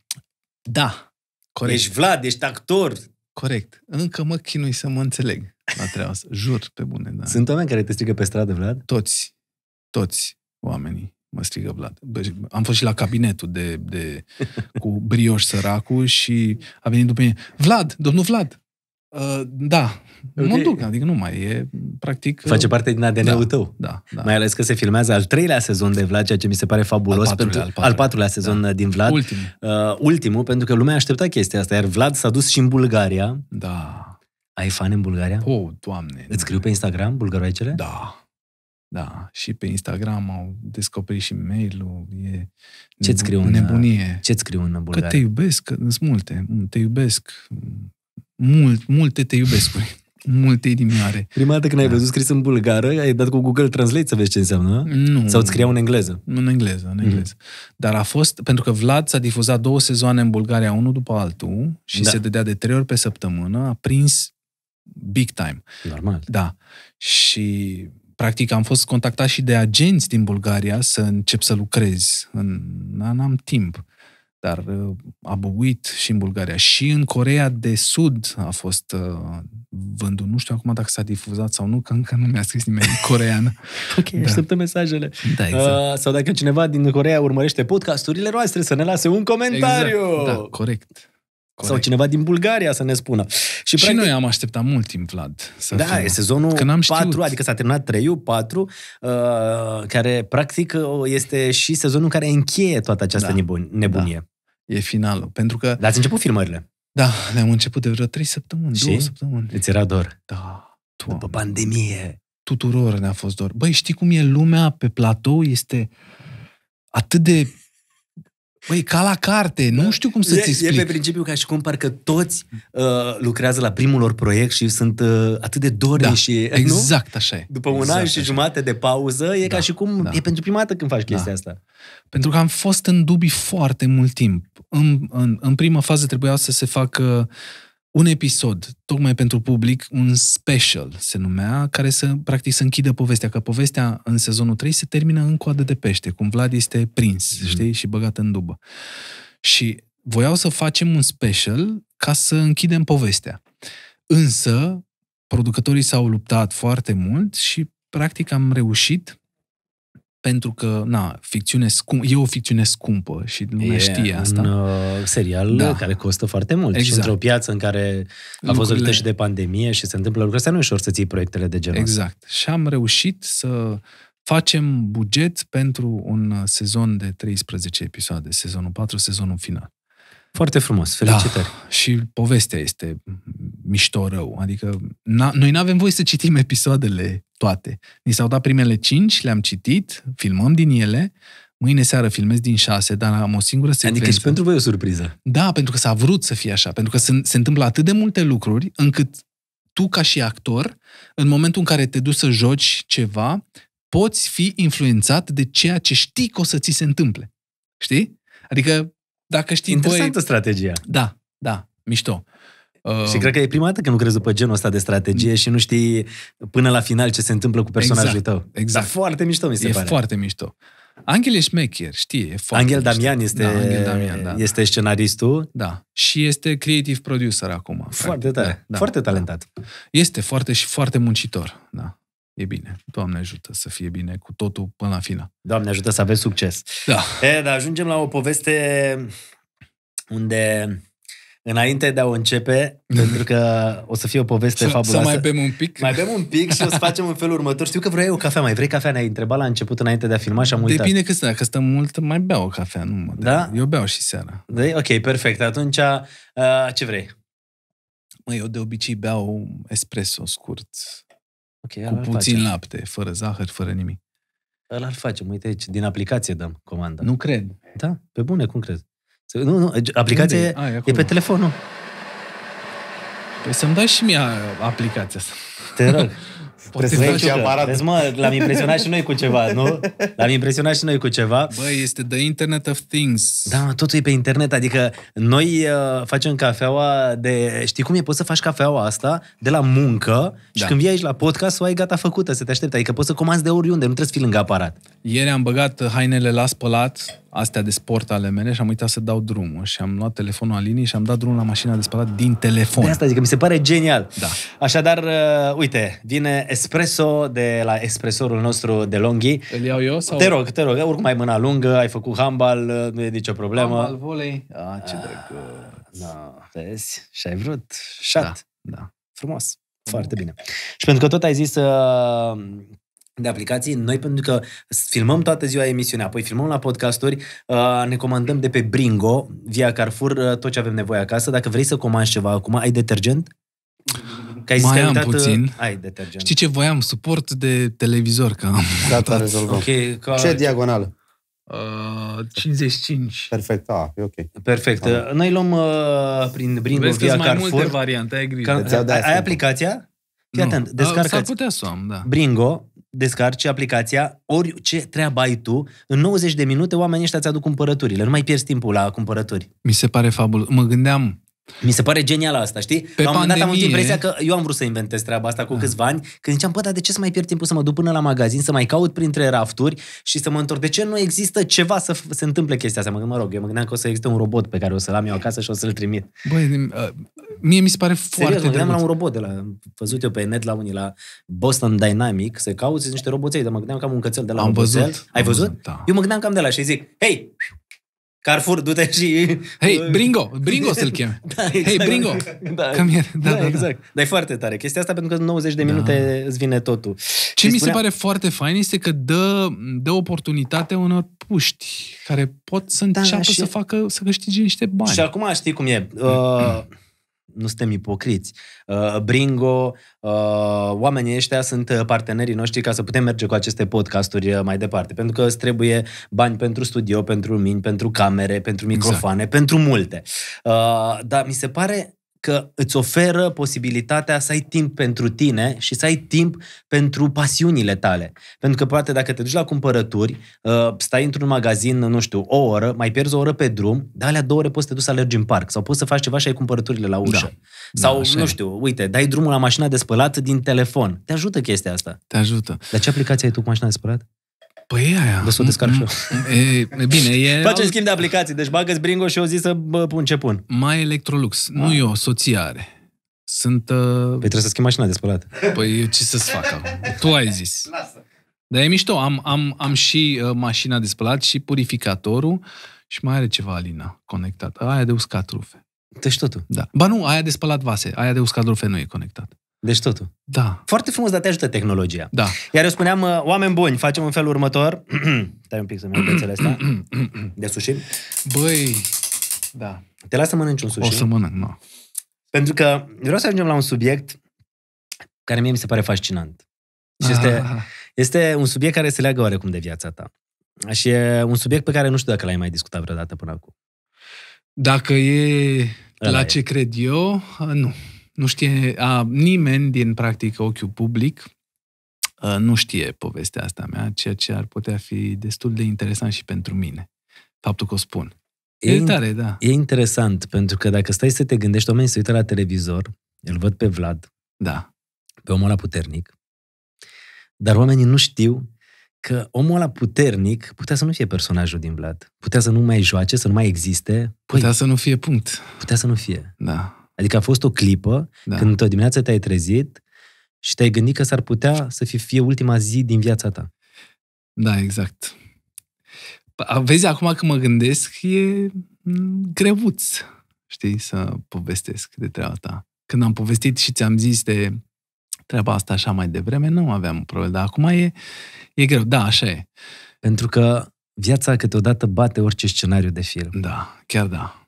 Da. Corect. Ești Vlad, ești actor. Corect. Încă mă chinui să mă înțeleg la treaba asta. Jur, pe bune, da. Sunt oameni care te strigă pe stradă, Vlad? Toți. Toți oamenii mă strigă Vlad. Am fost și la cabinetul de, de, cu brioș săracul și a venit după mine, Vlad, domnul Vlad, Uh, da, okay. mă duc, adică nu mai e, practic... Face uh, parte din ADN-ul da, tău. Da, da. Mai ales că se filmează al treilea sezon de Vlad, ceea ce mi se pare fabulos. Al patrulea, pentru, al patrulea, al patrulea sezon da. Uh, din Vlad. Ultimul. Uh, ultimul, pentru că lumea aștepta chestia asta, iar Vlad s-a dus și în Bulgaria. Da. Ai fan în Bulgaria? Oh, doamne! Îți scriu pe Instagram bulgaroicele? Da. Da, și pe Instagram au descoperit și mail-ul. E ce scriu în, nebunie. Uh, ce-ți scriu în bulgară? Că te iubesc, că sunt multe. Te iubesc. Mult, multe te iubesc. multe inimioare. Prima dată când da. ai văzut scris în bulgară, ai dat cu Google Translate să vezi ce înseamnă, nu? Sau îți scriau în engleză? În engleză, în engleză. Mm-hmm. Dar a fost, pentru că Vlad s-a difuzat două sezoane în Bulgaria, unul după altul, și da. se dădea de trei ori pe săptămână, a prins big time. Normal. Da. Și Practic am fost contactat și de agenți din Bulgaria să încep să lucrez. În, n-am timp, dar uh, a buguit și în Bulgaria. Și în Corea de Sud a fost uh, vândut. Nu știu acum dacă s-a difuzat sau nu, că încă nu mi-a scris nimeni corean. ok, da. așteptăm mesajele. Da, uh, exact. uh, sau dacă cineva din Corea urmărește podcasturile noastre, să ne lase un comentariu. Exact. Da, corect. Corect. Sau cineva din Bulgaria să ne spună. Și, și practic... noi am așteptat mult timp, Vlad. Să da, fie. e sezonul Când am 4, știut. adică s-a terminat 3 4, uh, care practic uh, este și sezonul care încheie toată această da. nebunie. Da. E finalul. Pentru că... Dar ați început filmările. Da, le-am început de vreo 3 săptămâni, și? 2 săptămâni. Îți era dor? Da. Doamne. După pandemie. Tuturor ne-a fost dor. Băi, știi cum e lumea pe platou? Este atât de Păi, ca la carte, nu da. știu cum să-ți explic. E pe principiu ca și cum parcă toți uh, lucrează la primul lor proiect și sunt uh, atât de dori da, și... exact nu? așa e. După un exact an și așa. jumate de pauză, e da, ca și cum da. e pentru prima dată când faci da. chestia da. asta. Pentru că am fost în dubii foarte mult timp. În, în, în prima fază trebuia să se facă uh, un episod, tocmai pentru public, un special se numea, care să, practic, să închidă povestea, că povestea în sezonul 3 se termină în coadă de pește, cum Vlad este prins, mm. hmm știi, și băgat în dubă. Și voiau să facem un special ca să închidem povestea. Însă, producătorii s-au luptat foarte mult și, practic, am reușit pentru că, na, ficțiune scump, e o ficțiune scumpă și lumea e știe asta. un uh, serial da. care costă foarte mult exact. și într-o piață în care a fost Lucrurile... și de pandemie și se întâmplă lucrurile astea, nu e ușor să ții proiectele de genul Exact. Și am reușit să facem buget pentru un uh, sezon de 13 episoade, sezonul 4, sezonul final. Foarte frumos, felicitări. Da, și povestea este mișto rău, adică na, noi nu avem voie să citim episoadele toate. Ni s-au dat primele cinci, le-am citit, filmăm din ele, mâine seară filmez din șase, dar am o singură secvență. Adică și pentru voi o surpriză. Da, pentru că s-a vrut să fie așa, pentru că se, se întâmplă atât de multe lucruri încât tu ca și actor, în momentul în care te duci să joci ceva, poți fi influențat de ceea ce știi că o să ți se întâmple. Știi? Adică dacă știi... Interesantă voi... strategia. Da, da, mișto și cred că e prima dată când lucrezi după genul ăsta de strategie și nu știi până la final ce se întâmplă cu personajul exact, tău. Exact. Dar foarte mișto mi se e pare. E foarte mișto. Angel e șmecher, știe. E foarte Angel mișto. Damian este, da, Angel Damian, da. da. este scenaristul. Da. Și este creative producer acum. Foarte tare. Da, da, foarte da. talentat. Da. Este foarte și foarte muncitor. Da. E bine. Doamne ajută să fie bine cu totul până la final. Doamne ajută să aveți succes. Da. E, dar ajungem la o poveste unde Înainte de a o începe, pentru că o să fie o poveste să, fabuloasă. Să mai bem un pic? Mai bem un pic și o să facem în felul următor. Știu că vrei o cafea, mai vrei cafea? Ne-ai întrebat la început înainte de a filma și am uitat. Depinde că dacă stăm mult, mai beau o cafea, nu mă da? Eu beau și seara. Da? Ok, perfect. Atunci, uh, ce vrei? Măi, eu de obicei beau espresso scurt. Okay, cu puțin face. lapte, fără zahăr, fără nimic. Ăla îl facem, uite aici, din aplicație dăm comanda. Nu cred. Da, pe bune, cum crezi? Nu, nu, deci aplicația e? A, e, e pe telefon, nu? Păi să-mi dai și mie aplicația asta. Te rog. Trebuie să aparat. Vezi, mă, l-am impresionat și noi cu ceva, nu? L-am impresionat și noi cu ceva. Băi, este The Internet of Things. Da, totul e pe internet. Adică noi uh, facem cafeaua de... Știi cum e? Poți să faci cafeaua asta de la muncă și da. când vii aici la podcast, o ai gata făcută, să te aștepte. Adică poți să comanzi de oriunde, nu trebuie să fii lângă aparat. Ieri am băgat hainele la spălat, astea de sport ale mele și am uitat să dau drumul și am luat telefonul Alinii și am dat drumul la mașina de spălat din telefon. De asta zic, adică mi se pare genial. Da. Așadar, uh, uite, vine espresso de la espresorul nostru de longhi. Îl iau eu? Sau... Te rog, te rog, oricum ai mâna lungă, ai făcut handball, nu e nicio problemă. Handball, volei. Ah, ce ah, drăguț. Da. Vezi? Și ai vrut. Shot. Da. da. Frumos. Foarte bine. Și pentru că tot ai zis uh, de aplicații, noi pentru că filmăm toată ziua emisiunea, apoi filmăm la podcasturi, uh, ne comandăm de pe Bringo, via Carrefour, uh, tot ce avem nevoie acasă. Dacă vrei să comanzi ceva acum, ai detergent? că ai mai am uitat, uh, puțin. Ai detergent. Știi ce voiam? Suport de televizor, că am Gata, rezolvăm. Okay, ca... Ce diagonală? Uh, 55. Perfect, da, e ok. Perfect. Da. Noi luăm uh, prin brindul via mai multe variante, ai grijă. Ca, ai, ai aplicația? Fii atent, descarcă S-ar putea să am, da. Bringo, descarci aplicația, orice treabă ai tu, în 90 de minute oamenii ăștia ți aduc cumpărăturile, nu mai pierzi timpul la cumpărături. Mi se pare fabul. Mă gândeam, mi se pare genial asta, știi? Pe la un moment dat am avut impresia că eu am vrut să inventez treaba asta cu ah. câțiva ani, când ziceam, bă, dar de ce să mai pierd timpul să mă duc până la magazin, să mai caut printre rafturi și să mă întorc? De ce nu există ceva să se întâmple chestia asta? Mă, mă rog, eu mă gândeam că o să existe un robot pe care o să-l am eu acasă și o să-l trimit. Băi, mie mi se pare Serios, foarte mă gândeam la un robot de la, văzut eu pe net la unii, la Boston Dynamic, să cauți niște roboței, dar mă gândeam că am un cățel de la am un văzut. Ai văzut? Da. Eu mă gândeam cam de la și zic, hei, Carrefour, du-te și... Hei, Bringo! Bringo da, să-l cheme. da, exact. Hei, Bringo! Da, Cam da, da, da, da, exact. Da. Dar e foarte tare chestia asta, pentru că în 90 de minute da. îți vine totul. Ce și mi spunea... se pare foarte fain este că dă, dă oportunitate unor puști care pot să da, înceapă da, și... să facă, să câștige niște bani. Și acum știi cum e. Mm. Uh, nu suntem ipocriți. Uh, Bringo, uh, oamenii ăștia sunt uh, partenerii noștri ca să putem merge cu aceste podcasturi mai departe, pentru că îți trebuie bani pentru studio, pentru mini, pentru camere, pentru exact. microfoane, exact. pentru multe. Dar mi se pare că îți oferă posibilitatea să ai timp pentru tine și să ai timp pentru pasiunile tale. Pentru că poate dacă te duci la cumpărături, uh, stai într-un magazin, nu știu, o oră, mai pierzi o oră pe drum, dar alea două ore poți să te duci să alergi în parc sau poți să faci ceva și ai cumpărăturile la ușă. Da. Sau, da, nu știu, uite, dai drumul la mașina de spălat din telefon. Te ajută chestia asta. Te ajută. Dar ce aplicație ai tu cu mașina de spălat? Păi aia. Vă s-o descarc și e, Bine, e... Facem schimb de aplicații, deci bagă Bringo și eu zic să bă, pun ce pun. Mai Electrolux. Ah. Nu eu, soția are. Sunt... Uh... Păi trebuie să schimb mașina de spălat. Păi ce să-ți facă? Tu ai zis. Lasă. Dar e mișto, am, am, am și uh, mașina de spălat și purificatorul și mai are ceva, Alina, conectat. Aia de uscat rufe. Deci totul. Da. Ba nu, aia de spălat vase, aia de uscat rufe nu e conectat. Deci totul. Da. Foarte frumos, dar te ajută tehnologia. Da. Iar eu spuneam, uh, oameni buni, facem un felul următor. Stai un pic să-mi iau pețele astea. De sushi. Băi, da. Te las să mănânci un sushi. O să mănânc, nu. Pentru că vreau să ajungem la un subiect care mie mi se pare fascinant. Și este, ah. este un subiect care se leagă oarecum de viața ta. Și e un subiect pe care nu știu dacă l-ai mai discutat vreodată până acum. Dacă e Ăla la e. ce cred eu, uh, nu nu știe a, nimeni din practic ochiul public a, nu știe povestea asta mea, ceea ce ar putea fi destul de interesant și pentru mine. Faptul că o spun. E, e tare, da. E interesant, pentru că dacă stai să te gândești, oamenii se uită la televizor, îl văd pe Vlad, da. pe omul ăla puternic, dar oamenii nu știu că omul ăla puternic putea să nu fie personajul din Vlad. Putea să nu mai joace, să nu mai existe. Păi, putea să nu fie punct. Putea să nu fie. Da. Adică a fost o clipă da. când într-o dimineață te-ai trezit și te-ai gândit că s-ar putea să fie, fie ultima zi din viața ta. Da, exact. Vezi, acum că mă gândesc, e mm, grevuț, știi, să povestesc de treaba ta. Când am povestit și ți-am zis de treaba asta așa mai devreme, nu aveam probleme, dar acum e, e greu. Da, așa e. Pentru că viața câteodată bate orice scenariu de film. Da, chiar da.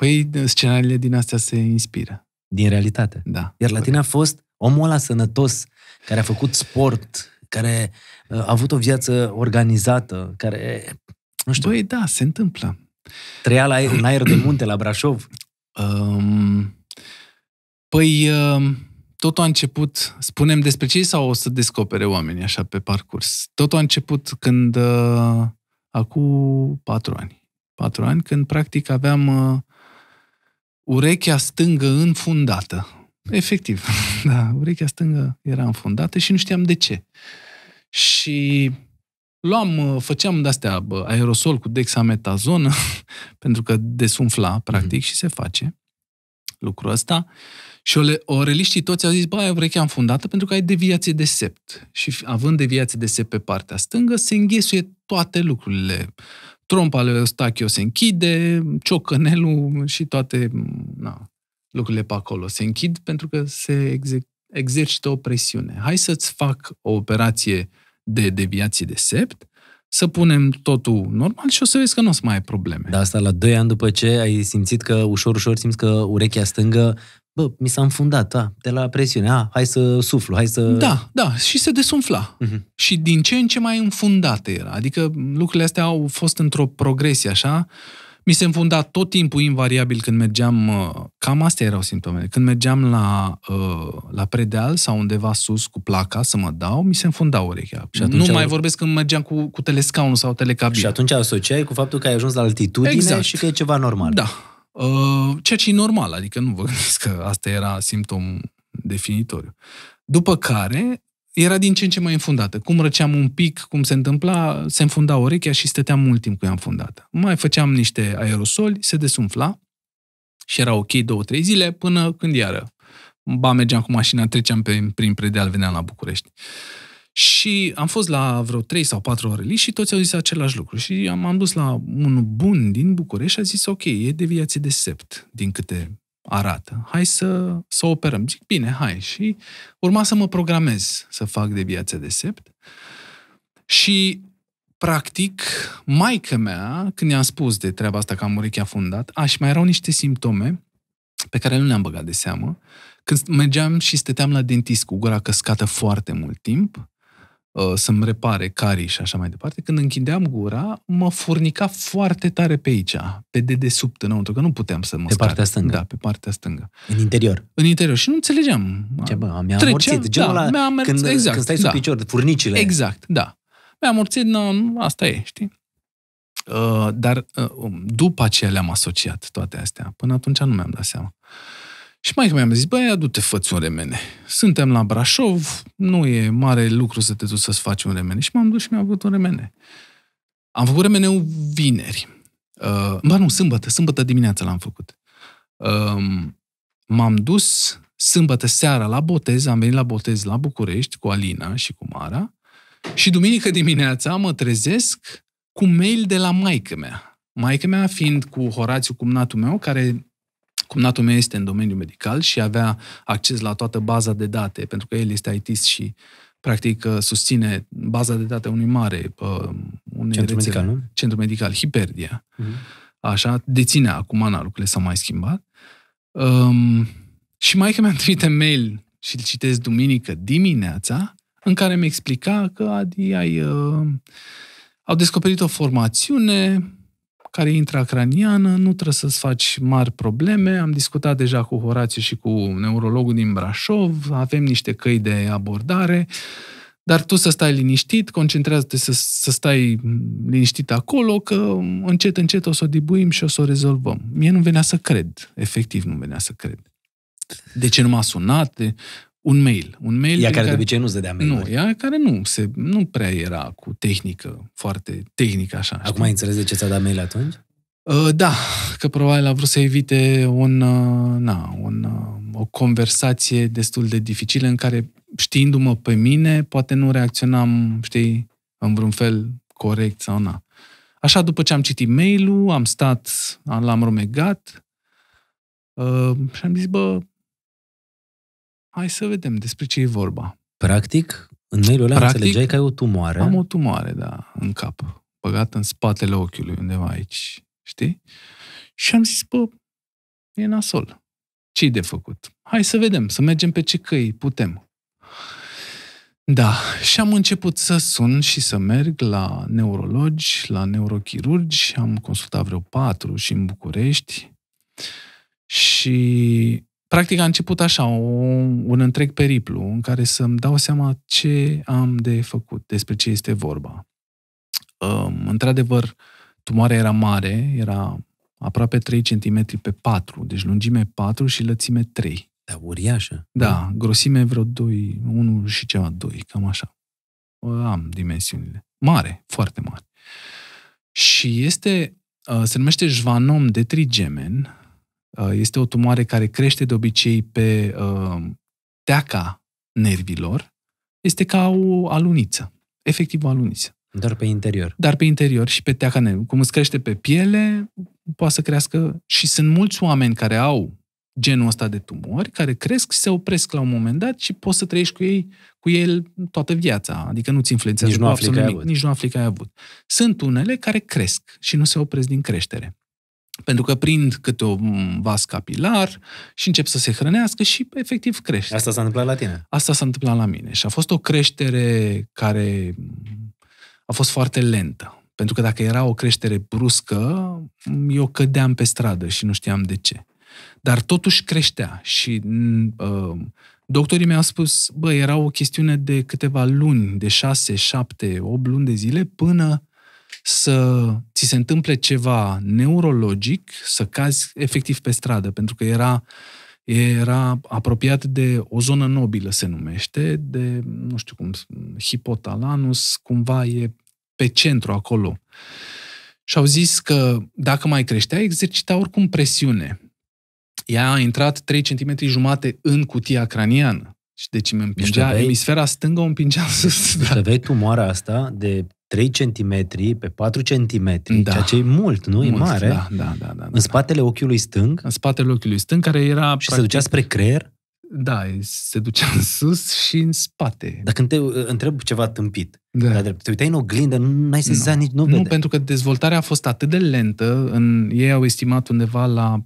Păi scenariile din astea se inspiră. Din realitate. Da. Iar la tine a fost omul ăla sănătos, care a făcut sport, care uh, a avut o viață organizată, care... Nu știu. Băi, da, se întâmplă. Trăia la, aer, în aer de munte, la Brașov. Um, păi, um, totul a început, spunem despre ce sau o să descopere oamenii așa pe parcurs? Totul a început când, uh, acum patru ani. Patru ani, când practic aveam uh, urechea stângă înfundată. Efectiv, da, urechea stângă era înfundată și nu știam de ce. Și luam, uh, făceam de-astea aerosol cu dexametazonă, pentru că desumfla, mhm. practic, mm-hmm. și se face lucrul ăsta. Și ole, oreliștii toți au zis, bă, ai urechea înfundată pentru că ai deviație de sept. Și având deviație de sept pe partea stângă, se înghesuie toate lucrurile. Uh, trompa lui Eustachio se închide, ciocănelul și toate na, lucrurile pe acolo se închid pentru că se exec- exercită o presiune. Hai să-ți fac o operație de deviație de sept, să punem totul normal și o să vezi că nu o să mai ai probleme. Dar asta la 2 ani după ce ai simțit că ușor, ușor simți că urechea stângă bă, mi s-a înfundat, da, de la presiune, a, hai să suflu, hai să... Da, da, și se desumfla. Uh-huh. Și din ce în ce mai înfundată era. Adică lucrurile astea au fost într-o progresie, așa. Mi se înfunda tot timpul invariabil când mergeam, uh, cam astea erau simptomele, când mergeam la, uh, la predeal sau undeva sus cu placa să mă dau, mi se înfunda urechea. Și nu mai vorbesc când mergeam cu, cu telescaunul sau telecabina. Și atunci asociai cu faptul că ai ajuns la altitudine exact. și că e ceva normal. Da, Uh, ceea ce e normal, adică nu vă gândiți că asta era simptom definitoriu. După care era din ce în ce mai înfundată. Cum răceam un pic, cum se întâmpla, se înfunda urechea și stăteam mult timp cu ea înfundată. Mai făceam niște aerosoli, se desumfla și era ok două, trei zile, până când iară. Ba, mergeam cu mașina, treceam pe, prin predeal, veneam la București. Uh, și am fost la vreo 3 sau 4 ore și toți au zis același lucru. Și am, am dus la un bun din București și a zis, ok, e deviație de sept, din câte arată. Hai să, să operăm. Zic, bine, hai. Și urma să mă programez să fac deviația de sept. Și, practic, maica mea, când i-am spus de treaba asta că am urechea fundat, a, și mai erau niște simptome pe care nu le-am băgat de seamă, când mergeam și stăteam la dentist cu gura căscată foarte mult timp, Uh, să-mi repare carii și așa mai departe, când închideam gura, mă furnica foarte tare pe aici, pe dedesubt înăuntru, că nu puteam să mă Pe scar. partea stângă? Da, pe partea stângă. În interior? În interior și nu înțelegeam. Ce, bă, mi-a amorțit. Da, da, mi-a când, exact, când stai sub da. picior, furnicile. Exact, da. Mi-a amorțit, no, asta e, știi? Uh, dar uh, după aceea le-am asociat toate astea. Până atunci nu mi-am dat seama. Uh, și mai mi-am zis, băi, adu-te, făți un remene. Suntem la Brașov, nu e mare lucru să te duci să-ți faci un remene. Și m-am dus și mi-am făcut un remene. Am făcut remeneu vineri. Uh, ba nu, sâmbătă, sâmbătă dimineața l-am făcut. Uh, m-am dus sâmbătă seara la botez, am venit la botez la București cu Alina și cu Mara și duminică dimineața mă trezesc cu mail de la maică mea. Maică mea fiind cu Horațiu, cumnatul meu, care Cumnatul meu este în domeniul medical și avea acces la toată baza de date, pentru că el este it și practic uh, susține baza de date unui mare uh, unei centru rețele, medical, nu? Centru medical, Hiperdia. Uh-huh. Mhm. Așa, deține acum, Ana, lucrurile s-au mai schimbat. Um, și mai că mi-a trimite mail și îl citesc duminică dimineața, în care mi explicat că Adi ai, uh, au descoperit o formațiune care e intracraniană, nu trebuie să-ți faci mari probleme. Am discutat deja cu Horațiu și cu neurologul din Brașov, avem niște căi de abordare, dar tu să stai liniștit, concentrează-te să, să stai liniștit acolo, că încet, încet o să o dibuim și o să o rezolvăm. Mie nu venea să cred, efectiv nu venea să cred. De ce nu m-a sunat? un mail. Un mail ea care de obicei nu se dădea mail Nu, ea care nu, se, nu prea era cu tehnică, foarte tehnică așa. Acum știi? ai înțeles de ce ți-a dat mail atunci? Uh, da, că probabil a vrut să evite un, uh, na, un, uh, o conversație destul de dificilă în care, știindu-mă pe mine, poate nu reacționam, știi, în vreun fel corect sau na. Așa, după ce am citit mail-ul, am stat, l-am rumegat uh, și am zis, bă, hai să vedem despre ce e vorba. Practic, în mailul ăla Practic, înțelegeai că ai o tumoare. Am o tumoare, da, în cap, băgat în spatele ochiului, undeva aici, știi? Și am zis, bă, e nasol. ce de făcut? Hai să vedem, să mergem pe ce căi putem. Da, și am început să sun și să merg la neurologi, la neurochirurgi, am consultat vreo patru și în București și practic a început așa, un, un întreg periplu în care să-mi dau seama ce am de făcut, despre ce este vorba. Um, într-adevăr, tumoarea era mare, era aproape 3 cm pe 4, deci lungime 4 și lățime 3. Da, uriașă. Da, grosime vreo 2, 1 și ceva 2, cam așa. Uh, am dimensiunile. Mare, foarte mare. Și este, uh, se numește jvanom de trigemen, Uh, este o tumoare care crește de obicei pe uh, teaca nervilor. Este ca o aluniță, efectiv o aluniță. Doar pe interior. Dar pe interior și pe teaca nervilor. Cum îți crește pe piele, poate să crească și sunt mulți oameni care au genul ăsta de tumori, care cresc, și se opresc la un moment dat și poți să trăiești cu ei, cu el toată viața. Adică nu-ți influențează nici nu absolut nimic, nici nu afli că ai avut. Sunt unele care cresc și nu se opresc din creștere. Pentru că prind câte o vas capilar și încep să se hrănească și efectiv crește. Asta s-a întâmplat la tine? Asta s-a întâmplat la mine și a fost o creștere care a fost foarte lentă. Pentru că dacă era o creștere bruscă, eu cădeam pe stradă și nu știam de ce. Dar totuși creștea și mm, uh, doctorii mi-au spus, bă, era o chestiune de câteva luni, de șase, șapte, opt luni de zile, până să ți se întâmple ceva neurologic, să cazi efectiv pe stradă, pentru că era era apropiat de o zonă nobilă, se numește, de, nu știu cum, hipotalanus, cumva e pe centru acolo. Și au zis că dacă mai creștea, exercita oricum presiune. Ea a intrat 3 cm jumate în cutia craniană. Și deci îmi împingea, deci emisfera stângă o împingea sus. Deci da. aveai tumoarea asta de 3 cm pe 4 cm, da. ceea ce e mult, nu? Mult, e mare. Da, da, da, da, în da. spatele ochiului stâng. În spatele ochiului stâng, care era... Și practic... se ducea spre creier? Da, se ducea în sus și în spate. Dacă te uh, întreb ceva tâmpit, da. drept, te uitai în oglindă, nu ai sezat nici, nu, nu vede. Nu, pentru că dezvoltarea a fost atât de lentă, în, ei au estimat undeva la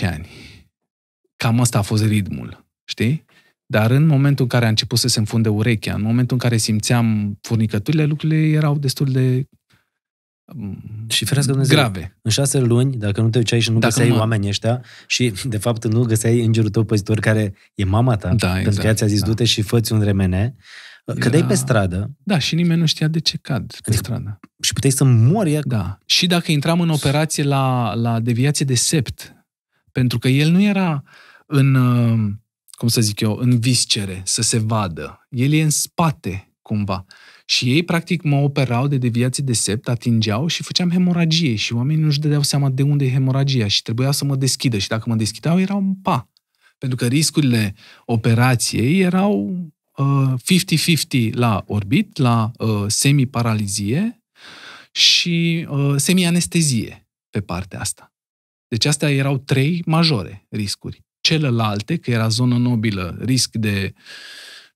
7-10 ani. Cam asta a fost ritmul, știi? Dar în momentul în care a început să se înfunde urechea, în momentul în care simțeam furnicăturile, lucrurile erau destul de mm, și ferească Dumnezeu. Grave. În șase luni, dacă nu te duceai și nu dacă găseai mă... oamenii ăștia și, de fapt, nu găseai îngerul tău păzitor care e mama ta, da, exact, pentru că exact, ți-a zis, da. du-te și fă un remene, cădeai Era... pe stradă. Da, și nimeni nu știa de ce cad adică, pe stradă. Și puteai să mori. Da. Și dacă intram în operație la, la deviație de sept, pentru că el nu era în uh, cum să zic eu, în viscere, să se vadă. El e în spate, cumva. Și ei, practic, mă operau de deviații de sept, atingeau și făceam hemoragie și oamenii nu-și dădeau seama de unde e hemoragia și trebuia să mă deschidă și dacă mă deschideau, erau un pa. Pentru că riscurile operației erau uh, 50-50 la orbit, la uh, semiparalizie și uh, semianestezie pe partea asta. Deci astea erau trei majore riscuri celelalte, că era zonă nobilă, risc de,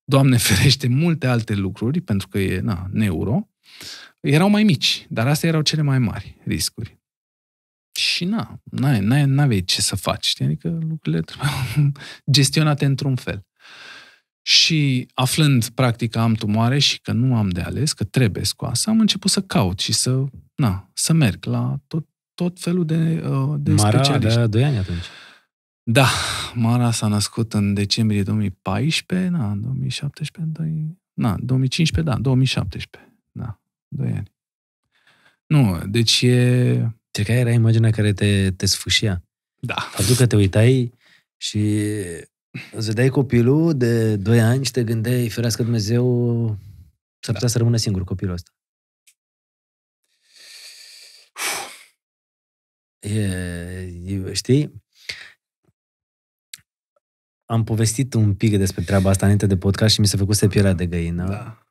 Doamne ferește, multe alte lucruri, pentru că e na, neuro, erau mai mici, dar astea erau cele mai mari riscuri. Și na, n-ai, n-ai, n-aveai ce să faci, știi? Adică lucrurile trebuiau gestionate într-un fel. Și aflând, practic, că am tumoare și că nu am de ales, că trebuie scoasă, am început să caut și să, na, să merg la tot, tot felul de, uh, de specialiști. Marea de 2 ani atunci. Da, Mara s-a născut în decembrie 2014, na, 2017, 2, na, 2015, da, 2017, da, 2 ani. Nu, deci e... Cred că era imaginea care te, te sfâșia. Da. Faptul că te uitai și îți vedeai copilul de 2 ani și te gândeai, ferească Dumnezeu, s-ar putea da. să rămână singur copilul ăsta. E, e, știi? am povestit un pic despre treaba asta înainte de podcast și mi s-a se făcuse pielea de găină. Da.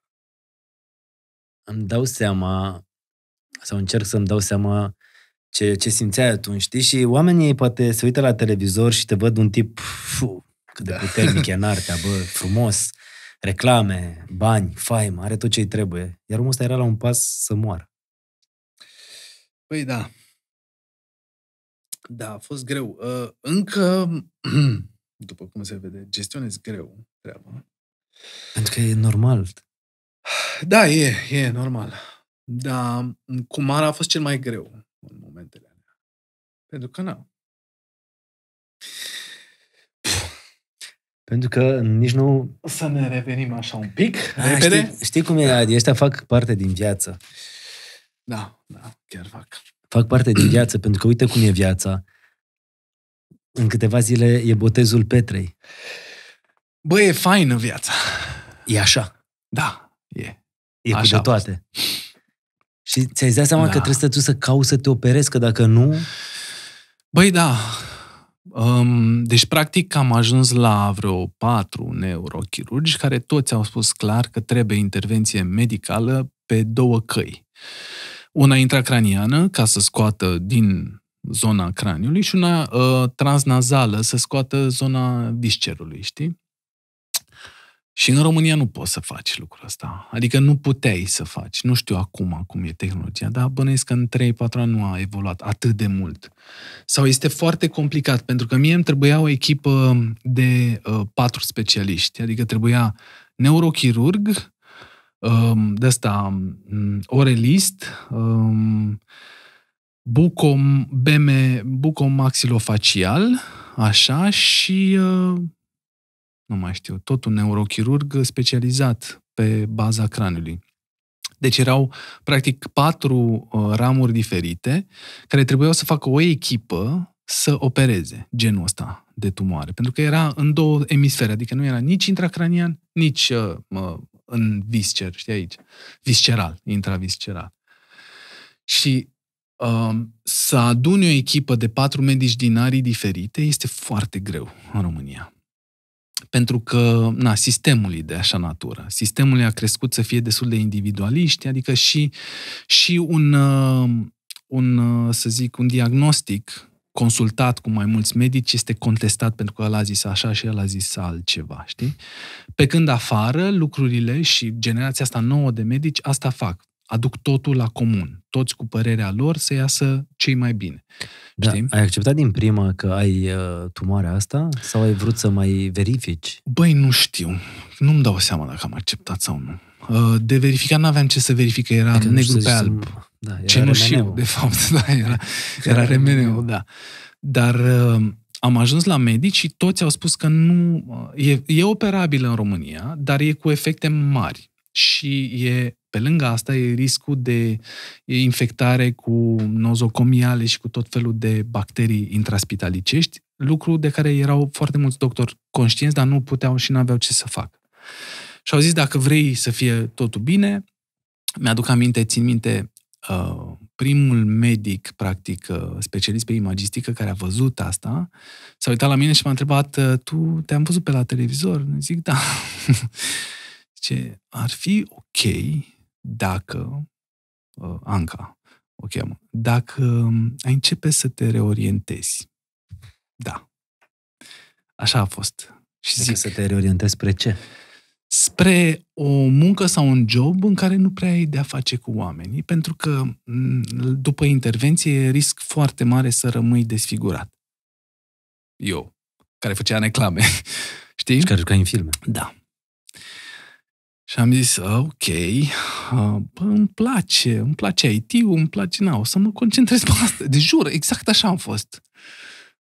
Îmi dau seama, sau încerc să-mi dau seama ce, ce simțeai atunci, știi? Și oamenii poate se uită la televizor și te văd un tip, fuh, cât de da. puternic e în artea, bă, frumos, reclame, bani, faimă, are tot ce-i trebuie. Iar omul ăsta era la un pas să moară. Păi da. Da, a fost greu. Ă, încă după cum se vede, gestionez greu treaba. Pentru că e normal. Da, e, e normal. Dar cu Mara a fost cel mai greu în momentele alea. Pentru că nu. Pentru că nici nu... Să ne revenim așa un pic, A, da, repede. Știi, știi cum e, Adi? Ăștia fac parte din viață. Da, da, chiar fac. Fac parte din viață, pentru că uite cum e viața. În câteva zile e botezul Petrei. Bă, e faină viața. E așa. Da, e. E așa cu de toate. Și ți-ai dat seama da. că trebuie să tu să cauți să te operezi, că dacă nu... Băi, da. Um, deci, practic, am ajuns la vreo patru neurochirurgi care toți au spus clar că trebuie intervenție medicală pe două căi. Una intracraniană, ca să scoată din zona craniului și una uh, transnazală să scoată zona viscerului, știi? Și în România nu poți să faci lucrul ăsta. Adică nu puteai să faci. Nu știu acum cum e tehnologia, dar bănuiesc că în 3-4 ani nu a evoluat atât de mult. Sau este foarte complicat, pentru că mie îmi trebuia o echipă de uh, patru specialiști. Adică trebuia neurochirurg, um, de ăsta, um, orelist, um, bucom, beme, maxilofacial, așa, și uh, nu mai știu, tot un neurochirurg specializat pe baza craniului. Deci erau practic patru uh, ramuri diferite care trebuiau să facă o echipă să opereze genul ăsta de tumoare, pentru că era în două emisfere, adică nu era nici intracranian, nici uh, în viscer, știi aici, visceral, intravisceral. Și Um, să aduni o echipă de patru medici din arii diferite este foarte greu în România. Pentru că, na, sistemul e de așa natură. Sistemul a crescut să fie destul de individualiști, adică și, și un, um, un, uh, să zic, un diagnostic consultat cu mai mulți medici este contestat pentru că el a zis așa și el a zis altceva, știi? Pe când afară, lucrurile și generația asta nouă de medici asta fac aduc totul la comun. Toți cu părerea lor să iasă cei mai bine. Da. Știi? Ai acceptat din prima că ai uh, tumoarea asta sau ai vrut să mai verifici? Băi, nu știu. Nu-mi dau seama dacă am acceptat sau nu. Uh, de verificat n-aveam ce să verific, era adică negru pe alb. Să... Da, era nu remeneu. de fapt, da, era, era remeneu, da. Dar uh, am ajuns la medici și toți au spus că nu... Uh, e, e operabilă în România, dar e cu efecte mari și e, pe lângă asta e riscul de infectare cu nozocomiale și cu tot felul de bacterii intraspitalicești, lucru de care erau foarte mulți doctori conștienți, dar nu puteau și nu aveau ce să facă. Și au zis, dacă vrei să fie totul bine, mi-aduc aminte, țin minte, uh, primul medic, practic, uh, specialist pe imagistică care a văzut asta, s-a uitat la mine și m-a întrebat, uh, tu te-am văzut pe la televizor? Zic, da. zice, ar fi ok dacă, uh, Anca o cheamă, dacă um, ai începe să te reorientezi. Da. Așa a fost. Și zic, să te reorientezi spre ce? Spre o muncă sau un job în care nu prea ai de-a face cu oamenii, pentru că mm, după intervenție risc foarte mare să rămâi desfigurat. Eu, care făcea reclame. Știi? Și care jucai în filme. Da. Și am zis, ok, bă, îmi place, îmi place IT-ul, îmi place, na, o să mă concentrez pe asta. De deci, jur, exact așa am fost.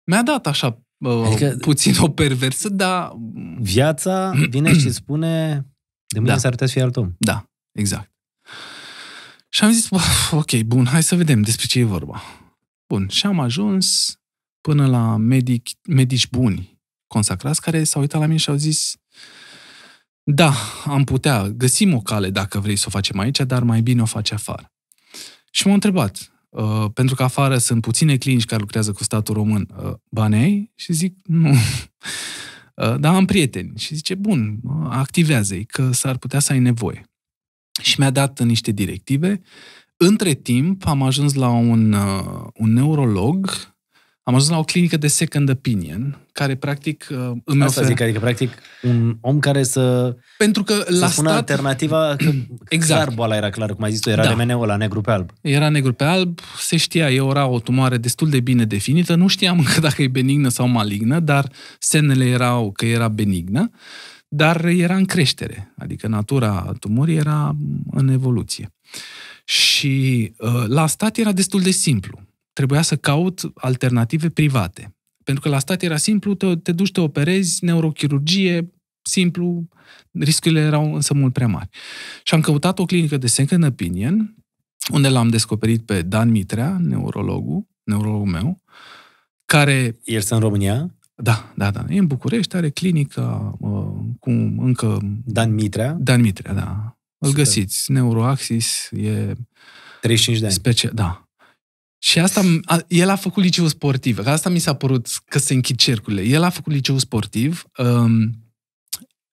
Mi-a dat așa adică, puțin o perversă, dar... Viața vine și spune, de mine da. s-ar putea să fie alt om. Da, exact. Și am zis, bă, ok, bun, hai să vedem despre ce e vorba. Bun, și am ajuns până la medic, medici buni consacrați care s-au uitat la mine și au zis, da, am putea, găsim o cale dacă vrei să o facem aici, dar mai bine o faci afară. Și m-au întrebat, uh, pentru că afară sunt puține clinici care lucrează cu statul român, uh, banei? Și zic, nu. Uh, dar am prieteni. Și zice, bun, uh, activează-i, că s-ar putea să ai nevoie. Și mi-a dat niște directive. Între timp am ajuns la un, uh, un neurolog am ajuns la o clinică de second opinion, care practic uh, îmi Asta oferă... zic, adică practic un om care să Pentru că să la spună stat... alternativa, că exact. clar boala era clară, cum ai zis tu, era da. rmn la negru pe alb. Era negru pe alb, se știa, eu era o tumoare destul de bine definită, nu știam încă dacă e benignă sau malignă, dar semnele erau că era benignă, dar era în creștere, adică natura tumorii era în evoluție. Și uh, la stat era destul de simplu trebuia să caut alternative private. Pentru că la stat era simplu, te, te duci, te operezi, neurochirurgie, simplu, riscurile erau însă mult prea mari. Și am căutat o clinică de second opinion, unde l-am descoperit pe Dan Mitrea, neurologul, neurologul meu, care... El este în România? Da, da, da. E în București, are clinică uh, cu încă... Dan Mitrea? Dan Mitrea, da. Îl Super. găsiți. Neuroaxis e... 35 de ani. Specia... Da. Și asta, el a făcut liceu sportiv. Asta mi s-a părut că se închid cercurile. El a făcut liceu sportiv. Um,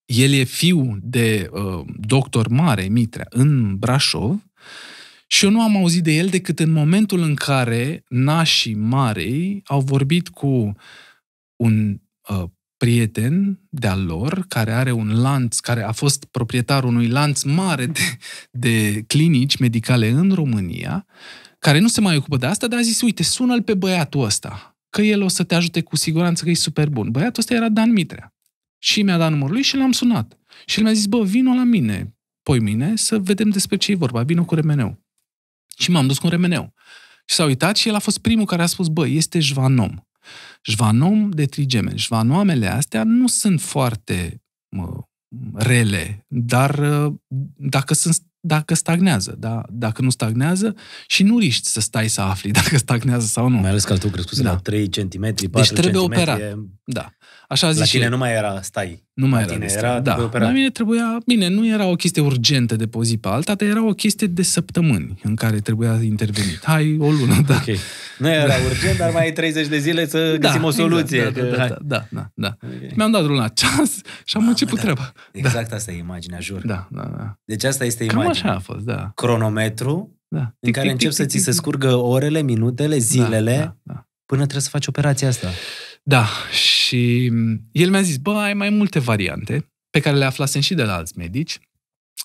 el e fiu de uh, doctor mare, Mitrea, în Brașov. Și eu nu am auzit de el decât în momentul în care nașii marei au vorbit cu un uh, prieten de-al lor, care are un lanț, care a fost proprietarul unui lanț mare de, de clinici medicale în România care nu se mai ocupă de asta, dar a zis, uite, sună-l pe băiatul ăsta, că el o să te ajute cu siguranță, că e super bun. Băiatul ăsta era Dan Mitrea. Și mi-a dat numărul lui și l-am sunat. Și el mi-a zis, bă, vino la mine, poi mine, să vedem despre ce e vorba, vino cu remeneu. Și m-am dus cu un remeneu. Și s-a uitat și el a fost primul care a spus, bă, este jvanom. Jvanom de trigemen. Jvanoamele astea nu sunt foarte mă, rele, dar uh, dacă sunt dacă stagnează, da? dacă nu stagnează și nu riști să stai să afli dacă stagnează sau nu. Mai ales că altul crescuse da. la 3 cm, 4 Deci trebuie operat. Da. Așa zice. La tine nu mai era stai. Nu mai la era, tine era da. Operat. La mine trebuia, bine, nu era o chestie urgentă de pozi pe alta, dar era o chestie de săptămâni în care trebuia intervenit. Hai, o lună, da. Okay. Nu era da. urgent, dar mai ai 30 de zile să da, găsim o exact. soluție. Exact, da, da, da, da, da, da. Okay. Mi-am dat luna ceas și am Mamă, început da. treaba. Exact da. asta e imaginea, jur. Da, da, da. Deci asta este imaginea așa a fost, da. cronometru da. Tic, în care încep să ți se scurgă orele, minutele, da, zilele, da, da, da. până trebuie să faci operația asta. Da, și mm, el mi-a zis, bă, ai mai multe variante, pe care le aflasem și de la alți medici.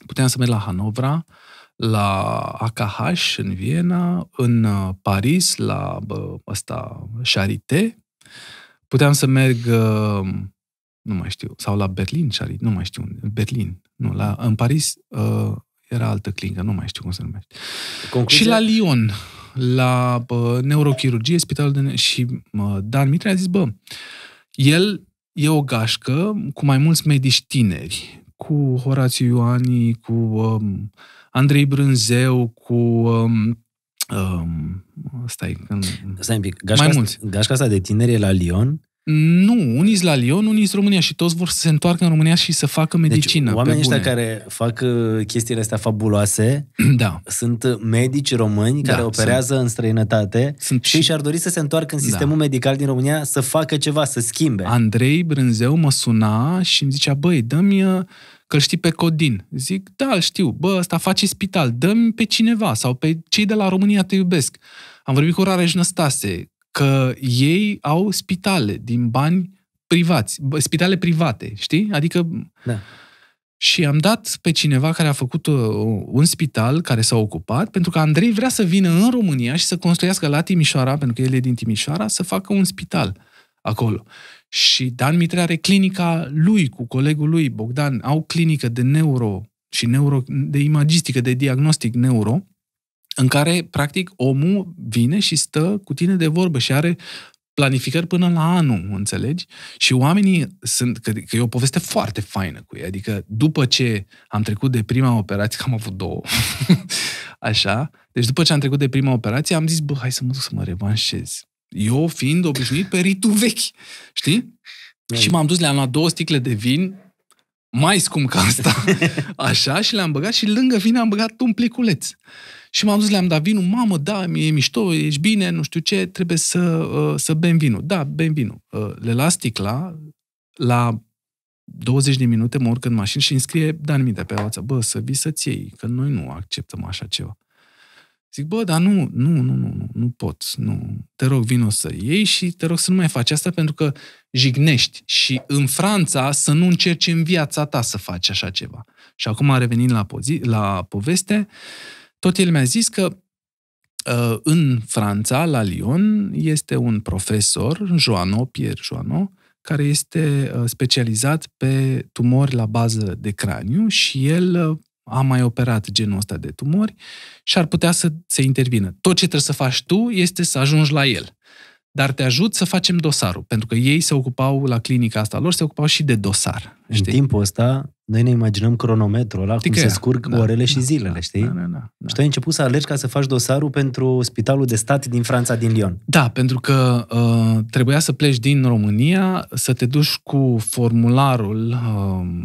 Puteam să merg la Hanovra, la AKH în Viena, în uh, Paris, la bă, ăsta, Charité. Puteam să merg, uh, nu mai știu, sau la Berlin, Charité, nu mai știu unde, Berlin, nu, la, în Paris, uh, era altă clinică, nu mai știu cum se numește. Concluzia? Și la Lyon, la bă, neurochirurgie, spitalul de... Ne- și mă, Dan Mitre a zis, bă, el e o gașcă cu mai mulți medici tineri, cu Horațiu Ioani, cu um, Andrei Brânzeu, cu... Um, um, stai, în... stai un pic. Gașca, mai mulți. gașca asta de tineri e la Lyon? Nu, unii la Lyon, unii sunt România și toți vor să se întoarcă în România și să facă deci, medicină. Deci, oamenii ăștia care fac uh, chestiile astea fabuloase da. sunt medici români care da, operează sunt. în străinătate sunt și, și și-ar dori să se întoarcă în da. sistemul da. medical din România să facă ceva, să schimbe. Andrei Brânzeu mă suna și îmi zicea, băi, dă-mi uh, că știi pe Codin. Zic, da, îl știu, bă, ăsta face spital, dă-mi pe cineva sau pe cei de la România te iubesc. Am vorbit cu Rareș Năstase, că ei au spitale din bani privați, spitale private, știi? Adică... Da. Și am dat pe cineva care a făcut uh, un spital care s-a ocupat, pentru că Andrei vrea să vină în România și să construiască la Timișoara, pentru că el e din Timișoara, să facă un spital acolo. Și Dan Mitre are clinica lui cu colegul lui, Bogdan, au clinică de neuro și neuro, de imagistică, de diagnostic neuro, în care, practic, omul vine și stă cu tine de vorbă și are planificări până la anul, înțelegi? Și oamenii sunt, că, că e o poveste foarte faină cu ei, adică după ce am trecut de prima operație, că am avut două, așa, deci după ce am trecut de prima operație, am zis, bă, hai să mă duc să mă revanșez. Eu fiind obișnuit pe ritul vechi, știi? Ei. Da. Și m-am dus, le-am luat două sticle de vin, mai scump ca asta, așa, și le-am băgat și lângă vin am băgat un pliculeț. Și m-am dus, le-am dat vinul, mamă, da, e mișto, ești bine, nu știu ce, trebuie să, uh, să bem vinul. Da, bem vinul. Uh, le las sticla, la 20 de minute mă urc în mașină și îmi scrie Dan Mintea pe oață, bă, să vii să-ți iei, că noi nu acceptăm așa ceva. Zic, bă, dar nu, nu, nu, nu, nu, nu pot, nu. Te rog, vino să iei și te rog să nu mai faci asta pentru că jignești și în Franța să nu încerci în viața ta să faci așa ceva. Și acum revenind la, pozi- la poveste, uh, tot el mi-a zis că uh, în Franța, la Lyon, este un profesor, Joano, Pierre Joano, care este uh, specializat pe tumori la bază de craniu și el uh, a mai operat genul ăsta de tumori și ar putea să se intervină. Tot ce trebuie să faci tu este să ajungi la el dar te ajut să facem dosarul, pentru că ei se ocupau la clinica asta lor, se ocupau și de dosar. Știi? În timpul ăsta, noi ne imaginăm cronometrul ăla, Tică cum se scurg da, orele da, și zilele, da, știi? Da, da, da, da. Și tu ai început să alergi ca să faci dosarul pentru spitalul de stat din Franța, din Lyon. Da, pentru că uh, trebuia să pleci din România, să te duci cu formularul, uh,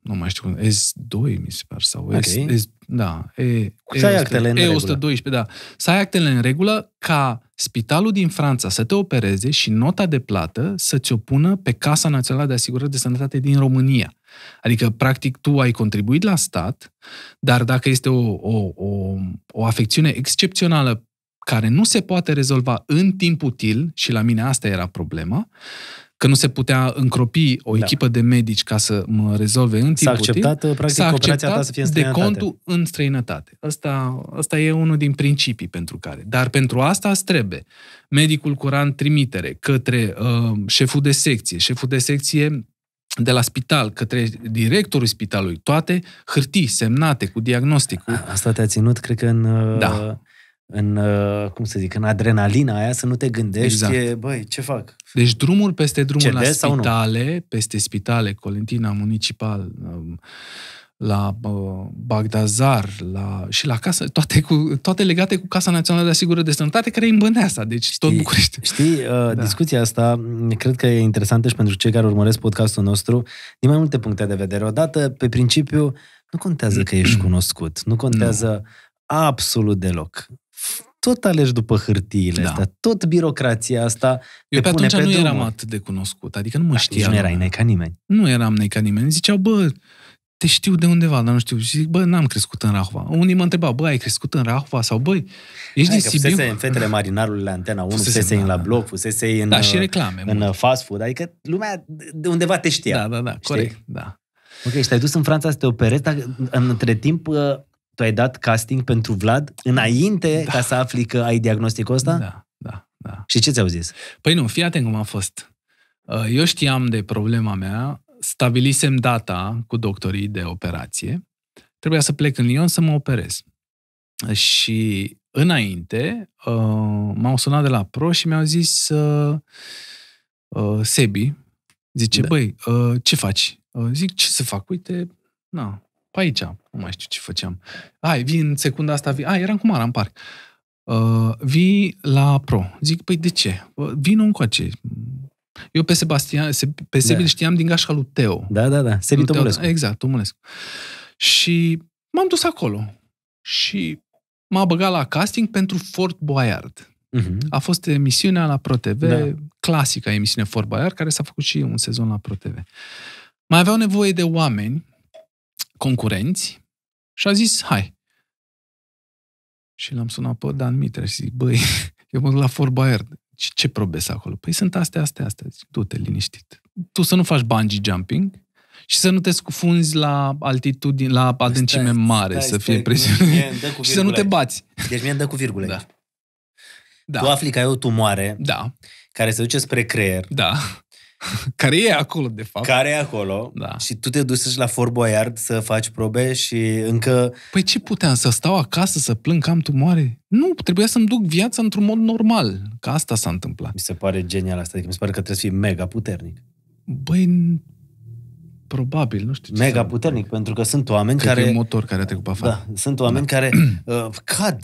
nu mai știu cum, S2, mi se pare, sau okay. S, S, da. E, să ai actele în E112, da. Să ai actele în regulă ca spitalul din Franța să te opereze și nota de plată să ți-o pună pe Casa Națională de Asigurări de Sănătate din România. Adică, practic, tu ai contribuit la stat, dar dacă este o, o, o, o afecțiune excepțională care nu se poate rezolva în timp util, și la mine asta era problema, că nu se putea încropi o da. echipă da. de medici ca să mă rezolve în timp S-a acceptat, util, practic, s-a acceptat ta să fie în de contul în străinătate. Asta, asta e unul din principii pentru care. Dar pentru asta îți trebuie medicul curant trimitere către uh, șeful de secție, șeful de secție de la spital către directorul spitalului, toate hârtii semnate cu diagnosticul. Asta te-a ținut, cred că, în... Da. Uh, în, uh, cum să zic, în adrenalina aia să nu te gândești, exact. e, băi, ce fac? Deci drumul peste drumul la spitale, peste spitale, Colentina Municipal, um, la uh, Bagdazar, la, și la casă, toate, cu, toate legate cu Casa Națională de Asigură de Sănătate, care e în Băneasa, deci știi, tot București. Știi, uh, da. discuția asta, mm, cred că e interesantă și pentru cei care urmăresc podcastul nostru, din mai multe puncte de vedere. Odată, pe principiu, nu contează că ești cunoscut, nu contează nu absolut deloc tot alegi după hârtiile da. astea, tot birocrația asta Eu te pe pune atunci pe nu drumul. eram atât de cunoscut, adică nu mă da, știam. nu erai nei ca nimeni. Nu eram nei ca nimeni. Ziceau, bă, te știu de undeva, dar nu știu. Și zic, bă, n-am crescut în Rahova. Unii mă întrebau, bă, ai crescut în Rahova? Sau, băi, ești Hai din Sibiu? Fusese în Fetele Marinarului la Antena 1, fusese, fusese în la bloc, fusese în, da, și uh, reclame, în mult. Uh, fast food. Adică lumea de undeva te știa. Da, da, da, știi? corect, da. Ok, și te-ai dus în Franța să te operezi, dar între timp uh, tu ai dat casting pentru Vlad înainte da. ca să afli că ai diagnosticul ăsta? Da, da, da. Și ce ți-au zis? Păi nu, fii atent cum a fost. Uh, eu știam de problema mea, stabilisem data cu doctorii de operație, trebuia să plec în Lyon să mă operez. Și înainte uh, m-au sunat de la pro și mi-au zis uh, Sebi, zice, da. băi, ce faci? Zic, ce să fac? Uite, na, pe aici, nu mai știu ce făceam. Ai, vii în secunda asta, vii, ai, eram cu Mara în parc. Uh, vii la pro. Zic, păi de ce? Uh, un coace. Eu pe Sebastian, pe Sebil da. știam din gașca lui Teo. Da, da, da. Sebil Tomulescu. exact, Tomulescu. Și m-am dus acolo. Și m-a băgat la casting pentru Fort Boyard. Uh-huh. A fost emisiunea la TV, da. clasica emisiune Fort Boyard, care s-a făcut și un sezon la Pro TV. Mai aveau nevoie de oameni concurenți și a zis, hai. Și l-am sunat pe Dan Mitre și zic, băi, eu mă duc la Fort Ce, ce probe acolo? Păi sunt astea, astea, astea. Zic, du-te liniștit. Tu să nu faci bungee jumping, și să nu te scufunzi la altitudine, la adâncime stai, mare, stai, să fie presiune și să nu te bați. Deci mi îmi dă cu virgule. da. Da. Tu afli că ai o tumoare da. care se duce spre creier. Da. care e acolo, de fapt. Care e acolo da. și tu te duci la Fort Boyard să faci probe și încă... Păi ce puteam, să stau acasă, să plâng că am tumoare? Nu, trebuia să-mi duc viața într-un mod normal, că asta s-a întâmplat. Mi se pare genial asta, adică mi se pare că trebuie să fii mega puternic. Băi, probabil, nu știu. Ce Mega puternic, pentru că sunt oameni Cred care... Că e un motor care a trecut pe afară. Da, sunt oameni da. care uh, cad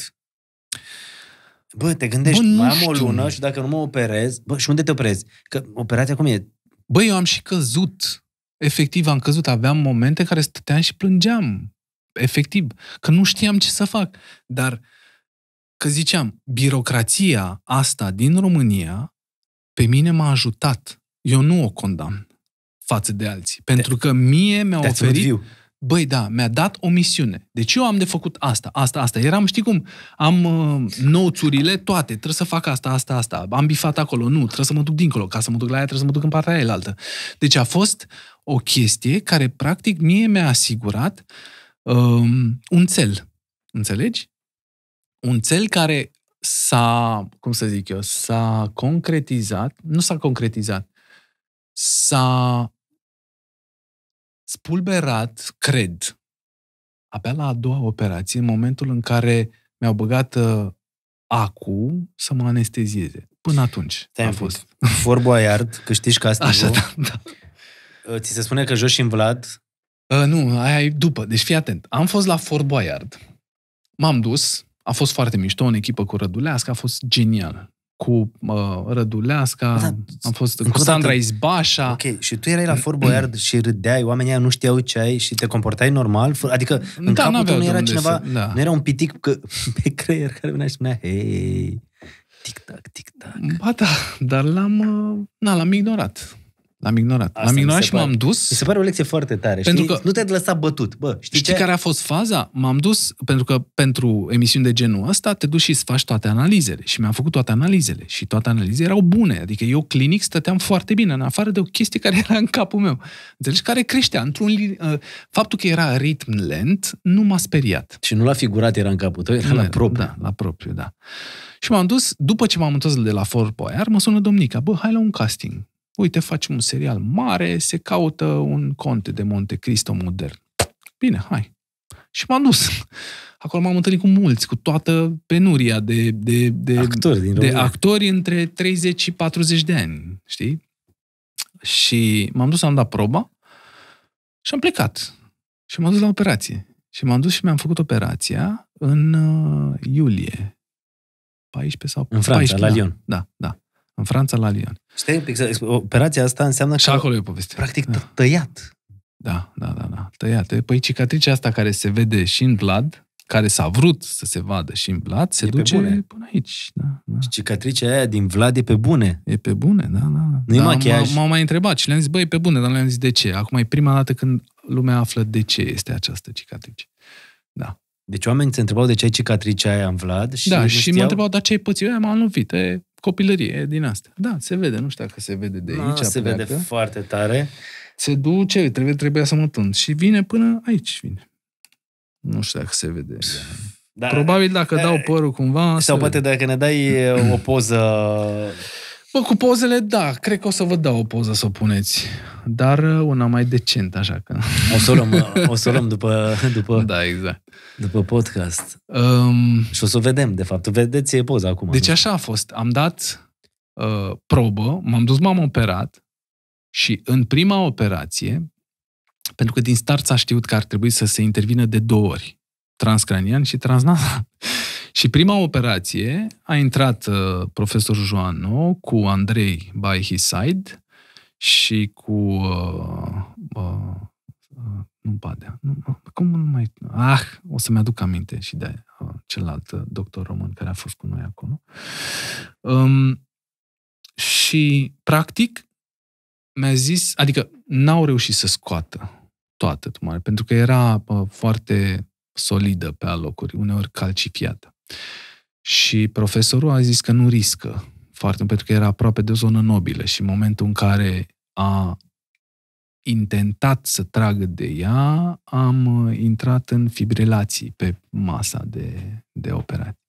bă, te gândești, bă, mai am o lună și dacă nu mă operez, bă, și unde te operezi? Că operația cum e? Bă, eu am și căzut. Efectiv, am căzut. Aveam momente în care stăteam și plângeam. Efectiv. Că nu știam ce să fac. Dar, că ziceam, birocrația asta din România pe mine m-a ajutat. Eu nu o condamn față de alții. Pentru că mie mi-a oferit... Viu băi, da, mi-a dat o misiune. Deci eu am de făcut asta, asta, asta. Eram, știi cum, am uh, nouțurile toate, trebuie să fac asta, asta, asta. Am bifat acolo, nu, trebuie să mă duc dincolo. Ca să mă duc la aia, trebuie să mă duc în partea aia altă. Deci a fost o chestie care, practic, mie mi-a asigurat um, un cel. Înțelegi? Un cel care s-a, cum să zic eu, s-a concretizat, nu s-a concretizat, s-a spulberat, cred, abia la a doua operație, în momentul în care mi-au băgat uh, acu să mă anestezieze. Până atunci Te-ai a fost. Forbo Iard, că asta Așa, da, da. Uh, ți se spune că Joși în Vlad? Uh, nu, aia e după. Deci fii atent. Am fost la Fort Boyard. M-am dus. A fost foarte mișto, în echipă cu Rădulească. A fost genial cu uh, Răduleasca, da, am fost cu Sandra dată. Izbașa. Ok, și tu erai la Fort Boyard și râdeai, oamenii nu știau ce ai și te comportai normal? Adică în da, capul tău nu era cineva, să, da. nu era un pitic că, pe creier care venea și spunea, hei, tic-tac, tic-tac. Ba da, dar l-am, uh, na, l-am ignorat. L-am ignorat. Asta L-am ignorat și pare, m-am dus. Mi se pare o lecție foarte tare. Pentru știi? că nu te-ai lăsat bătut. Bă, știi știi ce? care a fost faza? M-am dus, pentru că pentru emisiuni de genul ăsta te duci și îți faci toate analizele. Și mi-am făcut toate analizele. Și toate analizele erau bune. Adică eu clinic stăteam foarte bine, în afară de o chestie care era în capul meu. Înțelegi? Care creștea. Într-un, uh, faptul că era ritm lent nu m-a speriat. Și nu l-a figurat era în capul tău, era nu, la propriu. Da, la propriu, da. Și m-am dus, după ce m-am întors de la Fort Boyard, mă sună domnica, bă, hai la un casting uite, facem un serial mare, se caută un conte de Monte Cristo modern. Bine, hai. Și m-am dus. Acolo m-am întâlnit cu mulți, cu toată penuria de, de, de, actori, din de actori între 30 și 40 de ani, știi? Și m-am dus, am dat proba și am plecat. Și m-am dus la operație. Și m-am dus și mi-am făcut operația în uh, iulie. 14 sau... În Franța, 14, la da, Lyon. Da, da. În Franța, la Lyon. Știi, exact, operația asta înseamnă și că... Și acolo e poveste. Practic, da. tăiat. Da, da, da, da, tăiat. Păi cicatricea asta care se vede și în Vlad, care s-a vrut să se vadă și în Vlad, se e duce pe bune. până aici. Da, da. Și cicatricea aia din Vlad e pe bune. E pe bune, da, da. Nu-i da, da machiaj. M-au mai întrebat și le-am zis, băi, pe bune, dar le-am zis de ce. Acum e prima dată când lumea află de ce este această cicatrice. Da. Deci oamenii se întrebau de ce ai cicatricea aia în Vlad și Da, și mă întrebau, dar ce ai pățit? Eu am lovit. E, copilărie din asta. Da, se vede, nu știu dacă se vede de da, aici. A, se pleacă. vede foarte tare. Se duce, trebuie, trebuie să mă tund. Și vine până aici, vine. Nu știu dacă se vede. Da. Probabil dacă da, dau părul cumva... Sau poate vede. dacă ne dai o poză Bă, cu pozele, da, cred că o să vă dau o poză să o puneți. Dar uh, una mai decent, așa că... O să o luăm, uh, o să o luăm după, după, da, exact. după podcast. Um, și o să o vedem, de fapt. Vedeți poza acum. Deci nu? așa a fost. Am dat uh, probă, m-am dus, m-am operat și în prima operație, pentru că din start s-a știut că ar trebui să se intervină de două ori, transcranian și transnasal. Și prima operație a intrat uh, profesorul Joano cu Andrei by his side și cu uh, uh, uh nu Badea, nu, cum nu mai... Ah, o să-mi aduc aminte și de uh, celălalt uh, doctor român care a fost cu noi acolo. Um, și, practic, mi-a zis, adică n-au reușit să scoată toată tumoare pentru că era uh, foarte solidă pe alocuri, uneori calcifiată. Și profesorul a zis că nu riscă foarte pentru că era aproape de o zonă nobilă și în momentul în care a intentat să tragă de ea, am uh, intrat în fibrilații pe masa de, de operații.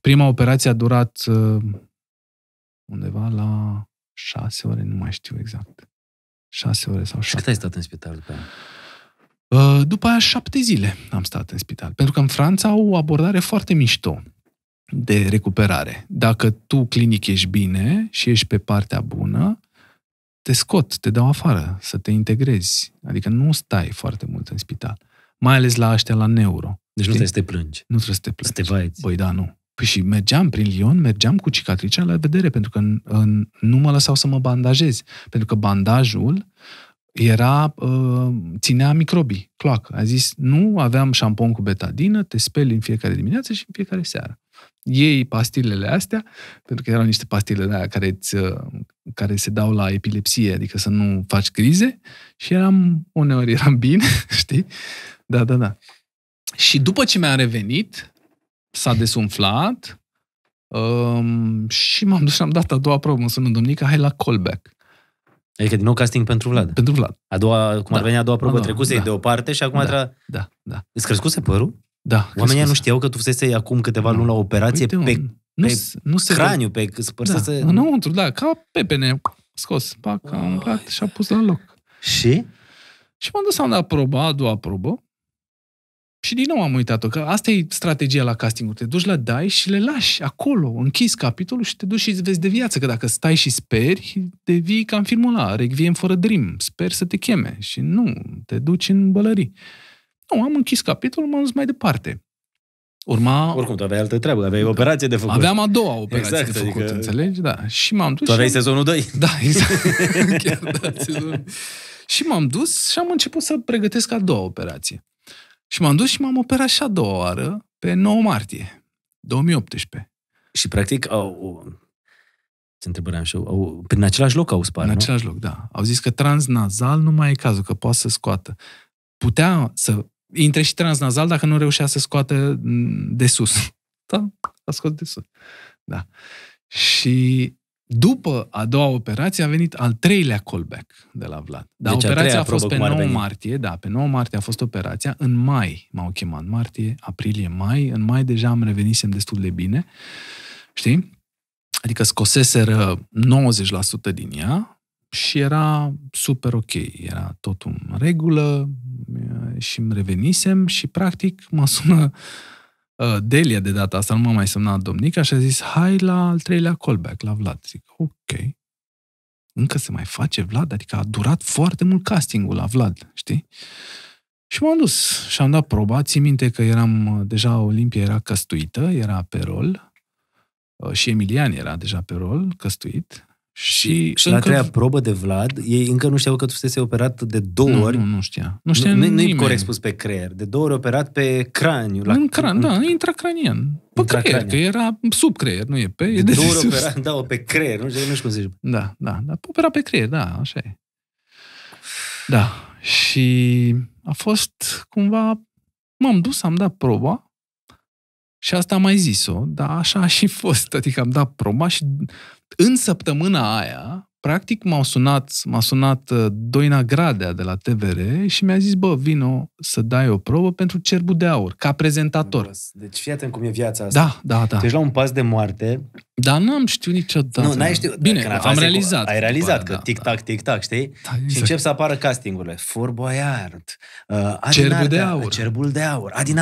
Prima operație a durat uh, undeva la șase ore, nu mai știu exact. Șase ore sau șase. Și cât ai stat în spital după aia? Uh, după aia șapte zile am stat în spital, pentru că în Franța au o abordare foarte mișto de recuperare. Dacă tu clinic ești bine și ești pe partea bună, te scot, te dau afară, să te integrezi. Adică nu stai foarte mult în spital. Mai ales la aștia la neuro. Deci nu trebuie să te plângi. Nu trebuie să te plângi. Să te vaiți. Băi, da, nu. Păi și mergeam prin Lyon, mergeam cu cicatricea la vedere, pentru că în, în, nu mă lăsau să mă bandajez. Pentru că bandajul era, uh, ținea microbii, cloacă. A zis, nu, aveam șampon cu betadină, te speli în fiecare dimineață și în fiecare seară. Ei pastilele astea, pentru că erau niște pastile care, îți, uh, care se dau la epilepsie, adică să nu faci crize, și eram, uneori eram bine, știi? Da, da, da. Și după ce mi-a revenit, s-a desumflat um, și m-am dus și am dat a doua probă, mă sună domnica, hai la callback. Adică din nou casting pentru Vlad. Pentru Vlad. A doua, cum da. ar veni a doua probă, da. trecuse da. deoparte și acum da. Tra... Da, da. Îți crescuse părul? Da. Oamenii nu știau că tu fusese acum câteva luni la operație Uite, pe, nu, pe nu se craniu, pe spărsese... Da, înăuntru, da, ca pepene scos. Pac, a umblat și a pus la loc. Și? Și m-am dus la proba, a doua probă, și din nou am uitat-o, că asta e strategia la casting Te duci la dai și le lași acolo, închizi capitolul și te duci și vezi de viață. Că dacă stai și speri, devii ca în filmul ăla, Requiem fără dream, sper să te cheme. Și nu, te duci în bălării. Nu, am închis capitolul, m-am dus mai departe. Urma... Oricum, tu aveai altă treabă, aveai da. operație de făcut. Aveam a doua exact, operație exact, de adică făcut, adică... înțelegi? Da. Și m-am dus... Tu aveai și... sezonul 2. Da, exact. Chiar, da, sezonul... și m-am dus și am început să pregătesc a doua operație. Și m-am dus și m-am operat și a doua oară, pe 9 martie 2018. Și practic, au, Ce întrebări am și eu, au, prin același loc au spart, În nu? același loc, da. Au zis că transnazal nu mai e cazul, că poate să scoată. Putea să intre și transnazal dacă nu reușea să scoată mm, de sus. Da, a scos de sus. Da. Și după a doua operație a venit al treilea callback de la Vlad. Dar deci operația a, a fost pe 9 martie, da, pe 9 martie a fost operația, în mai m-au chemat, martie, aprilie, mai, în mai deja am revenisem destul de bine, știi? Adică scoseseră 90% din ea și era super ok, era totul în regulă și îmi revenisem și practic mă sună uh, Uh, Delia de data asta nu m-a mai semnat domnica și a zis hai la al treilea callback, la Vlad. Zic, ok. Încă se mai face Vlad? Adică a durat foarte mult castingul la Vlad, știi? Și m-am dus și am dat proba. Țin minte că eram, uh, deja Olimpia era căstuită, era pe rol uh, și Emilian era deja pe rol, căstuit. Și, și la încă... treia probă de Vlad, ei încă nu știau că tu fusese operat de două nu, ori. Nu, nu știa. Nu știa nu, Nu-i corect spus pe creier. De două ori operat pe craniu. La... În cran, da, intracranian. Pe intracranian. creier, că era sub creier, nu e pe... De, e de două ori operat, da, pe creier, nu știu, nu știu cum zici. Da, da, da, opera pe creier, da, așa e. Da, și a fost cumva... M-am dus, am dat proba și asta am mai zis-o, dar așa a și fost. Adică am dat proba și în săptămâna aia practic m-au sunat, m-a sunat uh, Doina Gradea de la TVR și mi-a zis, bă, vino să dai o probă pentru Cerbul de Aur, ca prezentator. Deci fii atent cum e viața asta. Da, da, da. Deci la un pas de moarte. Da, n-am știut niciodată. Nu, n-ai știut. Bine, Când am realizat. Ai realizat că da, da, tic-tac, da. tic-tac, știi? Da, exact. Și încep să apară castingurile. Boyard, uh, Cerbul Artea, de Aur. Uh, Cerbul de Aur, Adin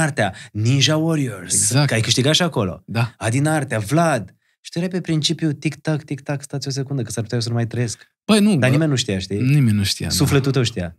Ninja Warriors, exact. că ai câștigat și acolo. Da. Adin Vlad. Vlad, și tu erai pe principiu tic-tac, tic-tac, stați o secundă, că s-ar putea să nu mai trăiesc. Păi nu. Dar nimeni nu știa, știi? Nimeni nu știa. Sufletul da. tău știa.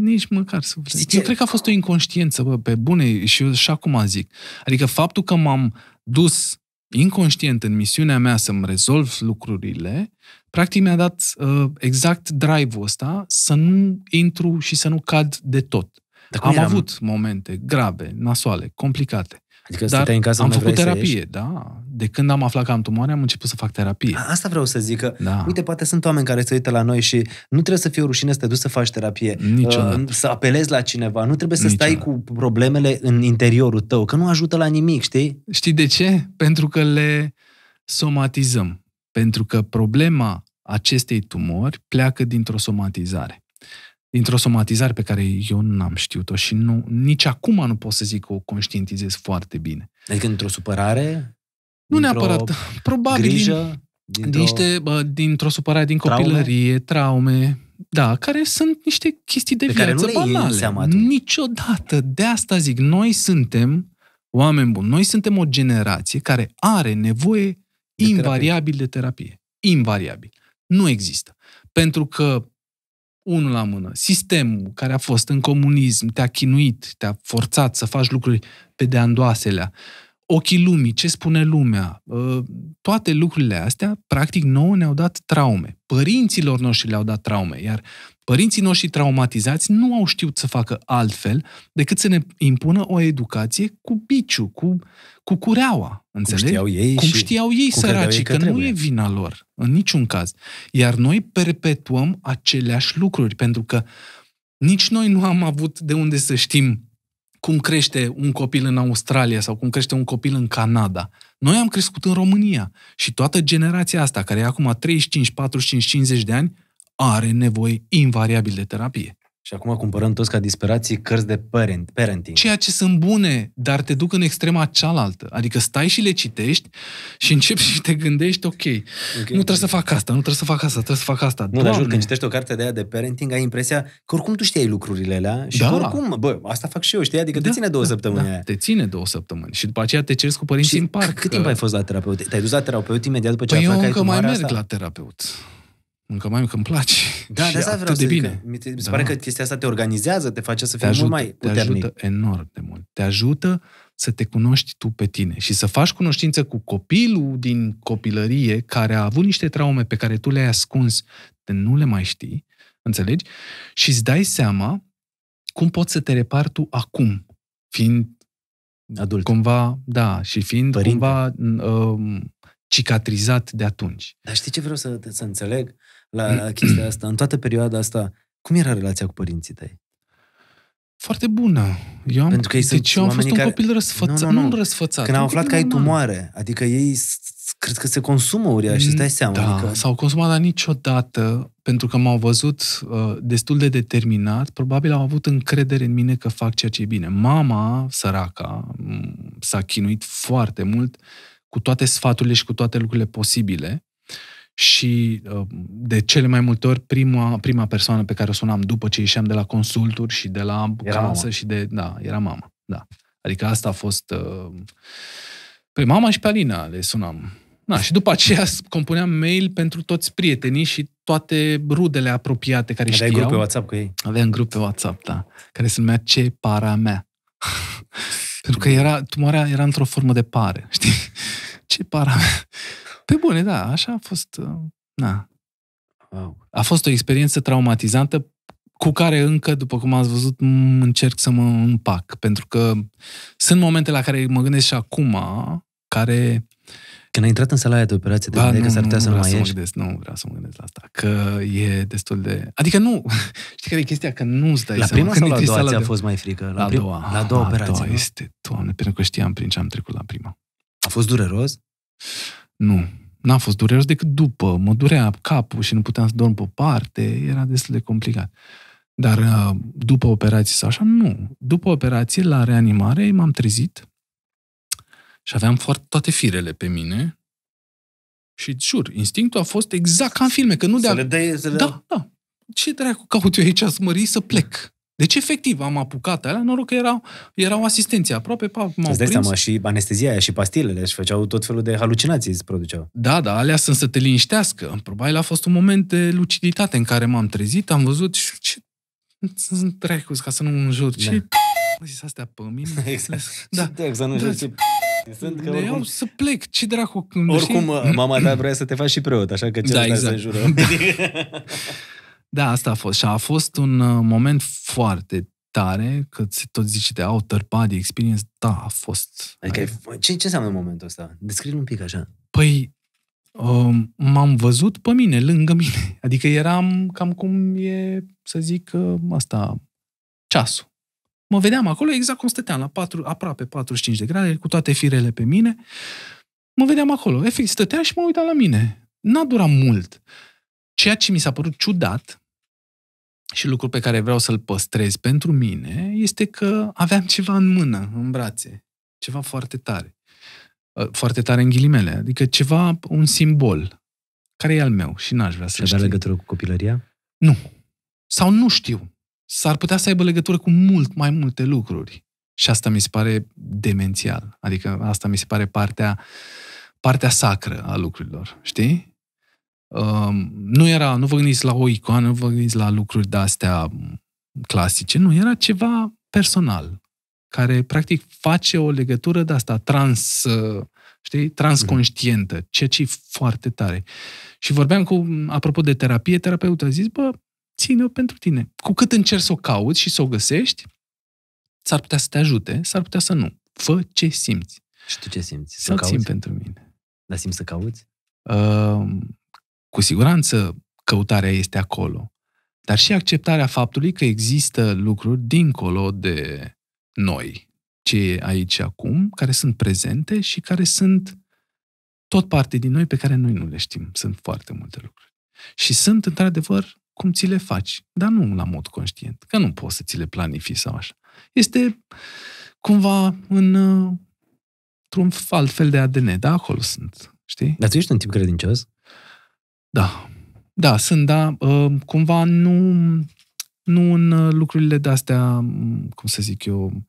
Nici măcar sufletul. Zice... Eu cred că a fost o inconștiență, bă, pe bune, și eu și acum zic. Adică faptul că m-am dus inconștient în misiunea mea să-mi rezolv lucrurile, practic mi-a dat uh, exact drive-ul ăsta să nu intru și să nu cad de tot. Dar Am eram? avut momente grave, nasoale, complicate. Adică Dar stăteai în casă, am făcut terapie, da. De când am aflat că am tumoare, am început să fac terapie. Asta vreau să zic, că da. uite, poate sunt oameni care se uită la noi și nu trebuie să fie o rușine să te duci să faci terapie, uh, Niciodată. să apelezi la cineva, nu trebuie să Niciodată. stai cu problemele în interiorul tău, că nu ajută la nimic, știi? Știi de ce? Pentru că le somatizăm. Pentru că problema acestei tumori pleacă dintr-o somatizare dintr-o somatizare pe care eu n-am știut-o și nu, nici acum nu pot să zic că o conștientizez foarte bine. Adică într-o supărare? Nu neapărat. Probabil grijă, din, dintr-o... Niște, bă, dintr-o supărare din copilărie, traume, traume da, care sunt niște chestii de pe viață care nu banale. seama Niciodată. De asta zic, noi suntem oameni buni. Noi suntem o generație care are nevoie de invariabil terapie. de terapie. Invariabil. Nu există. Pentru că unul la mână, sistemul care a fost în comunism, te-a chinuit, te-a forțat să faci lucruri pe de andoaselea, ochii lumii, ce spune lumea, ă, toate lucrurile astea, practic, nouă ne-au dat traume. Părinților noștri le-au dat traume, iar Părinții noștri traumatizați nu au știut să facă altfel decât să ne impună o educație cu biciu, cu, cu cureaua. Înțelegi? Cum știau ei, Cum știau ei săraci, că, că nu e vina lor, în niciun caz. Iar noi perpetuăm aceleași lucruri, pentru că nici noi nu am avut de unde să știm cum crește un copil în Australia sau cum crește un copil în Canada. Noi am crescut în România și toată generația asta, care e acum 35, 45, 50 de ani, are nevoie invariabil de terapie. Și acum cumpărăm toți ca disperații cărți de parent, parenting. Ceea ce sunt bune, dar te duc în extrema cealaltă. Adică stai și le citești și începi și te gândești, ok, okay. nu trebuie să fac asta, nu trebuie să fac asta, trebuie să fac asta. Nu, dar jur, când citești o carte de aia de parenting, ai impresia că oricum tu știai lucrurile alea și da. oricum, bă, asta fac și eu, știi? Adică da, te ține două da, săptămâni da, aia. Te ține două săptămâni și după aceea te ceri cu părinții și în parc. Cât că... timp ai fost la terapeut? Te-ai dus la terapeut imediat după ce păi ai eu încă mai merg asta? la terapeut. Încă mai că îmi place. Da, de asta vreau să de bine. Zic, mi se da. pare că chestia asta te organizează, te face să fii mult mai puternic. Te ajută enorm de mult. Te ajută să te cunoști tu pe tine și să faci cunoștință cu copilul din copilărie care a avut niște traume pe care tu le-ai ascuns, te nu le mai știi, înțelegi? Și îți dai seama cum poți să te repari tu acum, fiind adult. Cumva, da, și fiind Părinte. cumva uh, cicatrizat de atunci. Dar știi ce vreau să, să înțeleg? la chestia asta, în toată perioada asta, cum era relația cu părinții tăi? Foarte bună. Eu am, Pentru că ei deci eu am fost un care... copil răsfățat. Nu, nu, nu. nu răsfățat. Când au aflat că ai tumoare, adică ei cred că se consumă uriaș și stai seama. Da, adică... s-au consumat, dar niciodată, pentru că m-au văzut uh, destul de determinat, probabil au avut încredere în mine că fac ceea ce e bine. Mama, săraca, s-a chinuit foarte mult cu toate sfaturile și cu toate lucrurile posibile și uh, de cele mai multe ori prima, prima persoană pe care o sunam după ce ieșeam de la consulturi și de la era casă mama. și de... Da, era mama, da. Adică asta a fost... Uh, pe păi mama și pe Alina le sunam. da și după aceea compuneam mail pentru toți prietenii și toate rudele apropiate care Aveai știau. grup pe WhatsApp cu ei? Aveam grup pe WhatsApp, da. Care se numea Ce para mea. pentru că era, tumoarea era într-o formă de pare, știi? Ce para mea. Pe păi bune, da, așa a fost. Uh, na. Wow. A fost o experiență traumatizantă cu care încă, după cum ați văzut, încerc să mă împac. Pentru că sunt momente la care mă gândesc și acum, care... Când ai intrat în sala aia de operație, de da, nu, că s-ar putea nu, să nu mai să ieși? Gândesc, nu vreau să mă gândesc la asta, că e destul de... Adică nu, știi care e chestia? Că nu-ți dai La prima sau la a doua a de... fost mai frică? La, la prim... doua. La doua operație, La doua este, doamne, pentru că știam prin ce am trecut la prima. A fost dureros? Nu. N-a fost dureros decât după. Mă durea capul și nu puteam să dorm pe parte. Era destul de complicat. Dar uh, după operație sau așa, nu. După operație, la reanimare, m-am trezit și aveam foarte toate firele pe mine. Și jur, instinctul a fost exact ca în filme, că nu să de le dai, să le da, da. Ce dracu caut eu aici să mări să plec? Deci, efectiv, am apucat alea, noroc că erau, erau asistenții aproape, pa, m-au Îți dai seama, și anestezia aia, și pastilele, și făceau tot felul de halucinații, îți produceau. Da, da, alea sunt să te liniștească. Probabil a fost un moment de luciditate în care m-am trezit, am văzut și ce sunt trecus, ca să nu înjur. Ce da. zis astea pe mine? exact. Da. da. să nu da. ce... Sunt că oricum... Eu să plec, ce dracu. Oricum, mama ta vrea să te faci și preot, așa că ce da, exact. să înjurăm. Da. Da, asta a fost. Și a fost un uh, moment foarte tare, că tot zici de au party experience, da, a fost. Adică, ce, ce înseamnă momentul ăsta? Descrie un pic așa. Păi, um, m-am văzut pe mine, lângă mine. Adică eram cam cum e, să zic, uh, asta, ceasul. Mă vedeam acolo exact cum stăteam, la 4, aproape 45 de grade, cu toate firele pe mine. Mă vedeam acolo. Efectiv, stăteam și mă uitam la mine. N-a durat mult. Ceea ce mi s-a părut ciudat, și lucrul pe care vreau să-l păstrez pentru mine este că aveam ceva în mână, în brațe, ceva foarte tare. Ă, foarte tare în ghilimele, adică ceva, un simbol care e al meu și n-aș vrea să avea legătură cu copilăria? Nu. Sau nu știu. S-ar putea să aibă legătură cu mult mai multe lucruri. Și asta mi se pare demențial. Adică asta mi se pare partea, partea sacră a lucrurilor, știi? Um, nu era, nu vă gândiți la o icoană, nu vă gândiți la lucruri de-astea clasice, nu, era ceva personal, care practic face o legătură de asta trans, știi, transconștientă, mhm. ceea ce e foarte tare. Și vorbeam cu, apropo de terapie, terapeutul a zis, bă, ține-o pentru tine. Cu cât încerci să o cauți și să o găsești, s-ar putea să te ajute, s-ar putea să nu. Fă ce simți. Și tu ce simți? Să simți pentru mine. Dar simți să cauți? Uh, cu siguranță căutarea este acolo, dar și acceptarea faptului că există lucruri dincolo de noi, ce e aici acum, care sunt prezente și care sunt tot parte din noi pe care noi nu le știm. Sunt foarte multe lucruri. Și sunt, într-adevăr, cum ți le faci, dar nu la mod conștient, că nu poți să ți le planifici sau așa. Este cumva în, într-un alt fel de ADN, Da, acolo sunt, știi? Dar tu ești un tip credincios? Da. Da, sunt, da. Uh, cumva nu, nu în uh, lucrurile de-astea, mm, cum să zic eu,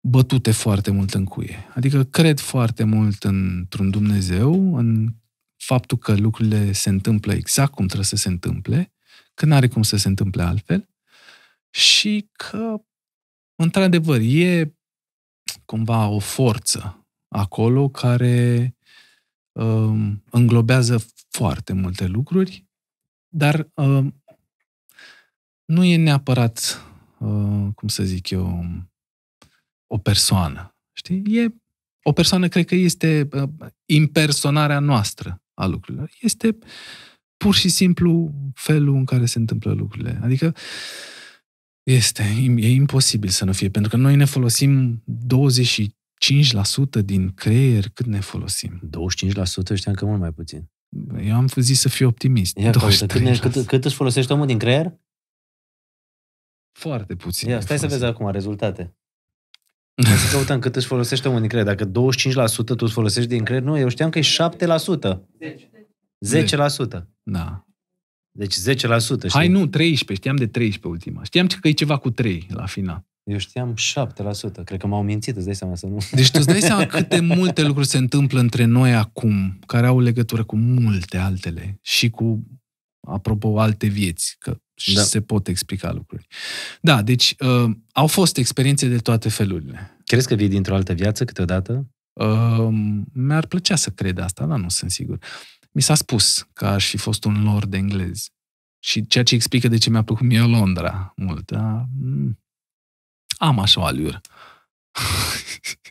bătute foarte mult în cuie. Adică cred foarte mult într-un Dumnezeu, în faptul că lucrurile se întâmplă exact cum trebuie să se întâmple, că nu are cum să se întâmple altfel și că, într-adevăr, e cumva o forță acolo care um, înglobează foarte multe lucruri, dar uh, nu e neapărat, uh, cum să zic eu, o persoană. Știi? E, o persoană cred că este uh, impersonarea noastră a lucrurilor. Este pur și simplu felul în care se întâmplă lucrurile. Adică este, e imposibil să nu fie, pentru că noi ne folosim 25% din creier cât ne folosim. 25% știam că mult mai puțin. Eu am zis să fiu optimist. Ia 23%. Cât, cât își folosești omul din creier? Foarte puțin. Ia, stai să vezi acum rezultate. să căutăm cât își folosește omul din creier. Dacă 25% tu îți folosești din creier, nu, eu știam că e 7%. 10%. 10%. Da. Deci 10%. Știi? Hai nu, 13, știam de 13 ultima. Știam că e ceva cu 3 la final. Eu știam 7%. Cred că m-au mințit, îți dai seama să nu... Deci tu îți dai seama câte multe lucruri se întâmplă între noi acum, care au legătură cu multe altele și cu, apropo, alte vieți, că și da. se pot explica lucruri. Da, deci uh, au fost experiențe de toate felurile. Crezi că vii dintr-o altă viață câteodată? Uh, mi-ar plăcea să cred asta, dar nu sunt sigur. Mi s-a spus că aș fi fost un lord englez. Și ceea ce explică de ce mi-a plăcut mie Londra mult. Da? am așa o alură.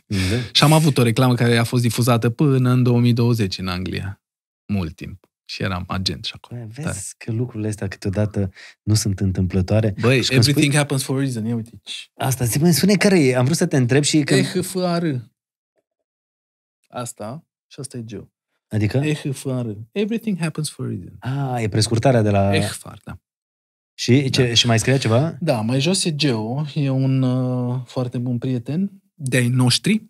Exact. și am avut o reclamă care a fost difuzată până în 2020 în Anglia. Mult timp. Și eram agent și acolo. Vezi Tare. că lucrurile astea câteodată nu sunt întâmplătoare. Băi, și everything spui... happens for a reason. Ia uite Asta, zi, îmi spune care e. Am vrut să te întreb și... Că... EHFR. Asta și asta e Joe. Adică? EHFR. Everything happens for a reason. Ah, e prescurtarea de la... EHFR, da. Și, ce, da. și mai scrie ceva? Da, mai jos e Geo, e un uh, foarte bun prieten de-ai noștri,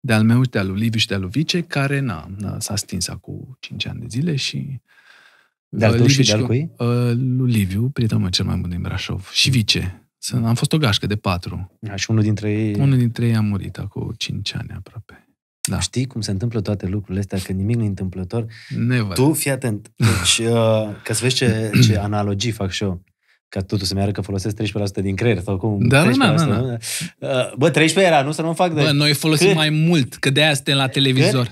de-al meu și de-al lui Liviu și de-al lui Vice, care na, na, s-a stins acum 5 ani de zile și... Uh, de-al tău și de-al cui? Uh, lui Liviu, prietenul meu cel mai bun din Brașov, și mm. Vice. Sunt, am fost o gașcă de patru. A, și unul dintre ei... Unul dintre ei a murit acum 5 ani aproape. Da. Știi cum se întâmplă toate lucrurile astea, că nimic nu e întâmplător? Never. Tu fii atent. Deci, uh, că să vezi ce, ce analogii fac și eu ca totul să meargă că folosesc 13% din creier sau cum? Da, 13%, na, na, na. Bă, 13 era, nu să nu fac de... Bă, noi folosim Cât? mai mult, că de aia suntem la televizor.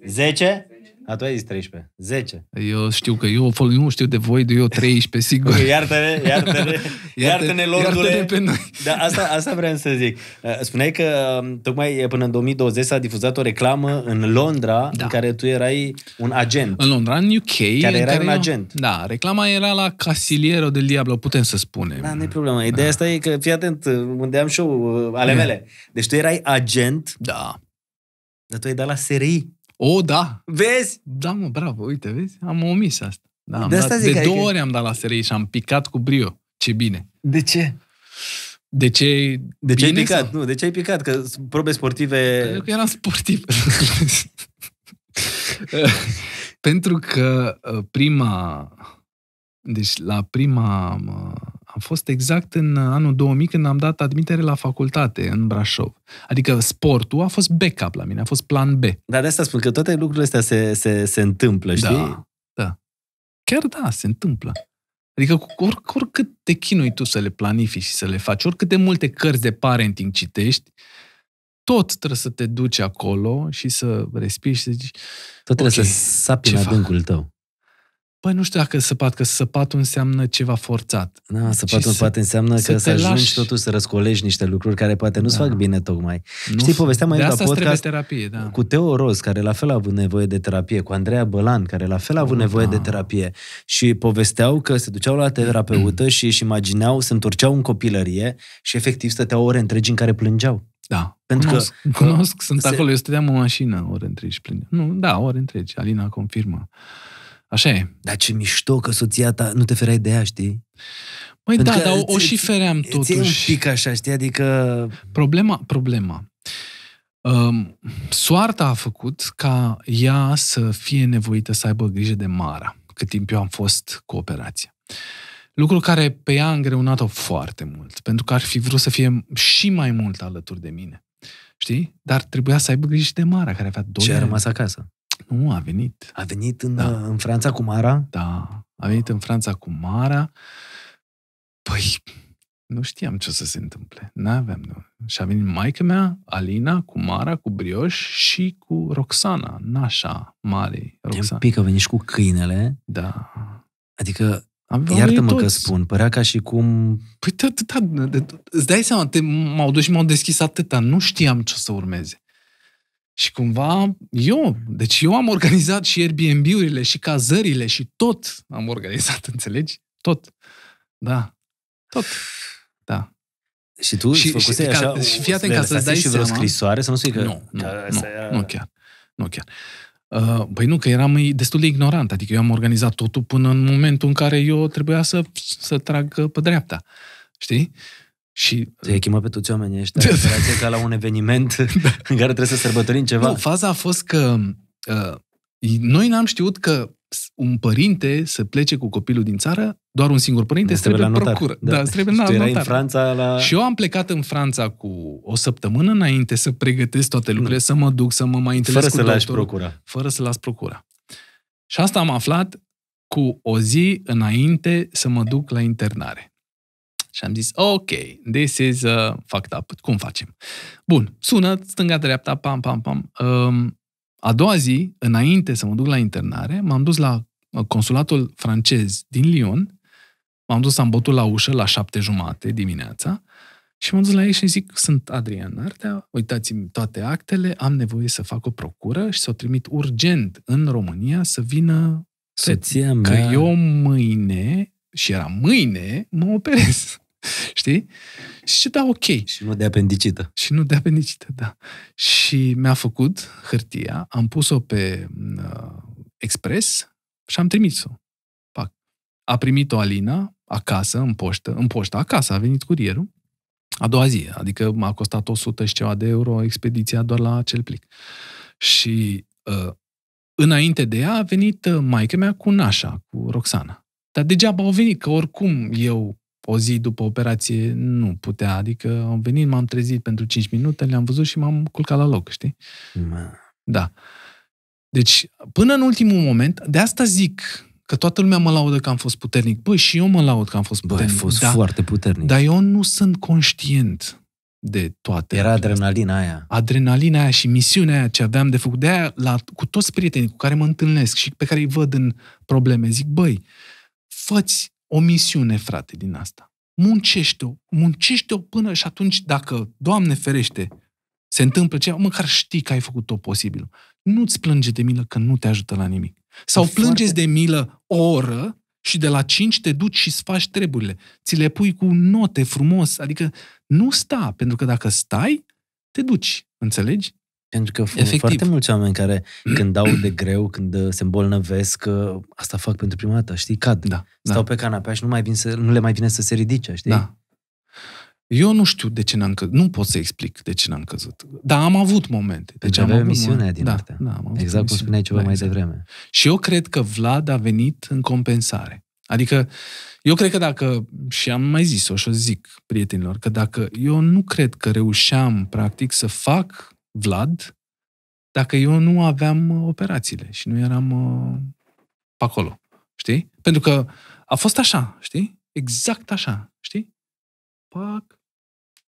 Cât? 10? A, tu ai zis 13. 10. Eu știu că eu nu știu de voi, de eu 13, sigur. iartă-ne, iartă-ne, iartă-ne, lordule. Iartă-ne pe noi. Da, asta, asta vreau să zic. Uh, spuneai că um, tocmai până în 2020 s-a difuzat o reclamă în Londra da. în care tu erai un agent. În Londra, în UK. Care în erai care un eu, agent. Da, reclama era la Casiliero del Diablo, putem să spunem. Da, nu e problema. Ideea da. asta e că, fii atent, uh, unde am și eu uh, ale mele. Deci tu erai agent. Da. Dar tu ai dat la SRI. O, da. Vezi? Da, mă, bravo, uite, vezi? Am omis asta. Da, am de asta dat, zic de două că... ori am dat la SRI și am picat cu brio. Ce bine. De ce? De ce, de ce ai picat? Sau? Nu, de ce ai picat? Că probe sportive... Pentru că eram sportiv. Pentru că uh, prima... Deci la prima am fost exact în uh, anul 2000 când am dat admitere la facultate în Brașov. Adică sportul a fost backup la mine, a fost plan B. Dar de asta spun că toate lucrurile astea se, se, se întâmplă, da, știi? Da, da. Chiar da, se întâmplă. Adică or, oricât te chinui tu să le planifici și să le faci, oricât de multe cărți de parenting citești, tot trebuie să te duci acolo și să respiri și să zici... Tot trebuie okay, să sapi în adâncul tău. Păi nu știu dacă săpat, că săpatul înseamnă ceva forțat. Da, săpatul să, poate înseamnă să că să ajungi lași. totuși să răscolești niște lucruri care poate nu-ți da. fac bine tocmai. Nu, Știi, povestea mai la podcast terapie, da. cu Teo Ros, care la fel a avut nevoie de terapie, cu Andreea Bălan, care la fel a avut oh, nevoie da. de terapie. Și povesteau că se duceau la terapeută mm. și își imagineau, se întorceau în copilărie și efectiv stăteau ore întregi în care plângeau. Da. Pentru cunosc, că, cunosc, sunt se... acolo. Eu stăteam în mașină ore întregi și plângeam. Nu, da, ore întregi. Alina confirmă. Așa e. Dar ce mișto că soția ta nu te ferai de ea, știi? Păi Pentru da, dar o, o și feream totuși. Ți un pic așa, știi? Adică... Problema, problema. Um, soarta a făcut ca ea să fie nevoită să aibă grijă de Mara cât timp eu am fost cu operația. Lucru care pe ea a îngreunat-o foarte mult, pentru că ar fi vrut să fie și mai mult alături de mine. Știi? Dar trebuia să aibă grijă de Mara, care avea doi Și a rămas acasă. Nu, a venit. A venit în, da. în Franța cu Mara? Da, a venit în Franța cu Mara. Păi, nu știam ce o să se întâmple. N-aveam. Nu. Și a venit maica mea, Alina, cu Mara, cu Brioș și cu Roxana, nașa mare. Roxana. pică, a venit și cu câinele. Da. Adică Iartă-mă că spun, părea ca și cum... Păi atâta, îți dai seama, te, m-au dus și m-au deschis atâta, nu știam ce o să urmeze. Și cumva eu, deci eu am organizat și Airbnb-urile și cazările și tot am organizat, înțelegi? Tot. Da. Tot. Da. Și tu și, îți și, așa... Și fii atent ca să dai și vreo seama... scrisoare să nu spui că... Nu, nu, nu, nu chiar. Nu chiar. băi uh, nu, că eram destul de ignorant, adică eu am organizat totul până în momentul în care eu trebuia să, să trag pe dreapta, știi? Și... te chemă pe toți oamenii ăștia da. ca la un eveniment da. în care trebuie să sărbătorim ceva. Nu, faza a fost că uh, noi n-am știut că un părinte să plece cu copilul din țară, doar un singur părinte, da, trebuie, trebuie la procură. Da, da trebuie la notar. în Franța la... Și eu am plecat în Franța cu o săptămână înainte să pregătesc toate lucrurile, mm. să mă duc, să mă mai întâlnesc fără cu să lași procura. Fără să las procura. Și asta am aflat cu o zi înainte să mă duc la internare. Și am zis, ok, this is uh, fucked up, cum facem? Bun, sună, stânga-dreapta, pam, pam, pam. Um, a doua zi, înainte să mă duc la internare, m-am dus la uh, consulatul francez din Lyon, m-am dus, am bătut la ușă la șapte jumate dimineața și m-am dus la ei și zic, sunt Adrian Artea, uitați-mi toate actele, am nevoie să fac o procură și să o trimit urgent în România să vină Soția mea... că eu mâine, și era mâine, mă operez. Știi? Și zice, da, ok. Și nu de apendicită. Și nu de apendicită, da. Și mi-a făcut hârtia, am pus-o pe uh, expres și am trimis-o. Pac. A primit-o Alina acasă, în poștă, în poștă acasă, a venit curierul, a doua zi, adică m-a costat 100 și ceva de euro expediția doar la acel plic. Și uh, înainte de ea a venit uh, maica mea cu Nașa, cu Roxana. Dar degeaba au venit, că oricum eu o zi după operație nu putea. Adică am venit, m-am trezit pentru 5 minute, le-am văzut și m-am culcat la loc, știi? Ma. Da. Deci, până în ultimul moment, de asta zic că toată lumea mă laudă că am fost puternic. Păi, și eu mă laud că am fost puternic. Bă, ai fost da, foarte puternic. Dar eu nu sunt conștient de toate. Era adrenalina aia. Adrenalina aia și misiunea aia ce aveam de făcut. De aia, la, cu toți prietenii cu care mă întâlnesc și pe care îi văd în probleme, zic, băi, făți o misiune, frate, din asta. Muncește-o, muncește-o până și atunci dacă, Doamne ferește, se întâmplă ceva, măcar știi că ai făcut tot posibil. Nu-ți plânge de milă că nu te ajută la nimic. Sau e plângeți de milă o oră și de la 5 te duci și îți faci treburile. Ți le pui cu note frumos, adică nu sta, pentru că dacă stai, te duci, înțelegi? Pentru că Efectiv. foarte mulți oameni care când dau de greu, când uh, se îmbolnăvesc, că uh, asta fac pentru prima dată, știi, cad. Da, da. Stau da. pe canapea și nu, mai vin să, nu le mai vine să se ridice, știi? Da. Eu nu știu de ce n-am căzut. Nu pot să explic de ce n-am căzut. Dar am avut momente. Deci am avut misiunea din da, Da, am avut exact cum spuneai ceva da, mai exact. devreme. Și eu cred că Vlad a venit în compensare. Adică, eu cred că dacă, și am mai zis-o și o zic prietenilor, că dacă eu nu cred că reușeam, practic, să fac Vlad dacă eu nu aveam uh, operațiile și nu eram uh, pe acolo. Știi? Pentru că a fost așa, știi? Exact așa, știi? Pac,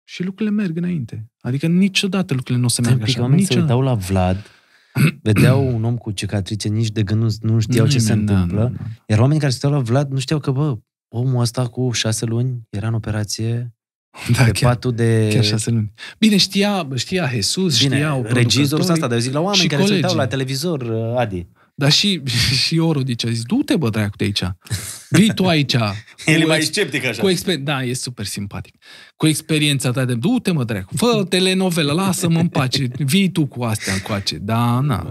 și lucrurile merg înainte. Adică niciodată lucrurile nu o să meargă așa. Oamenii niciodată. se uitau la Vlad, vedeau un om cu cicatrice, nici de gând nu, nu știau ce mm, se da, întâmplă. Da, da, Iar oamenii care se uitau la Vlad nu știau că, bă, omul ăsta cu șase luni era în operație, da, pe chiar, patul de... Chiar șase luni. Bine, știa, știa Jesus, Bine, știau regizorul ăsta, dar eu zic la oameni care colegii. se uitau la televizor, uh, Adi. Dar și, și Orodic a zis, du-te bă dracu de aici, vii tu aici. El e mai sceptic așa. Cu exper- da, e super simpatic. Cu experiența ta de, du-te mă dracu, fă telenovelă, lasă-mă în pace, vii tu cu astea încoace. Da, na.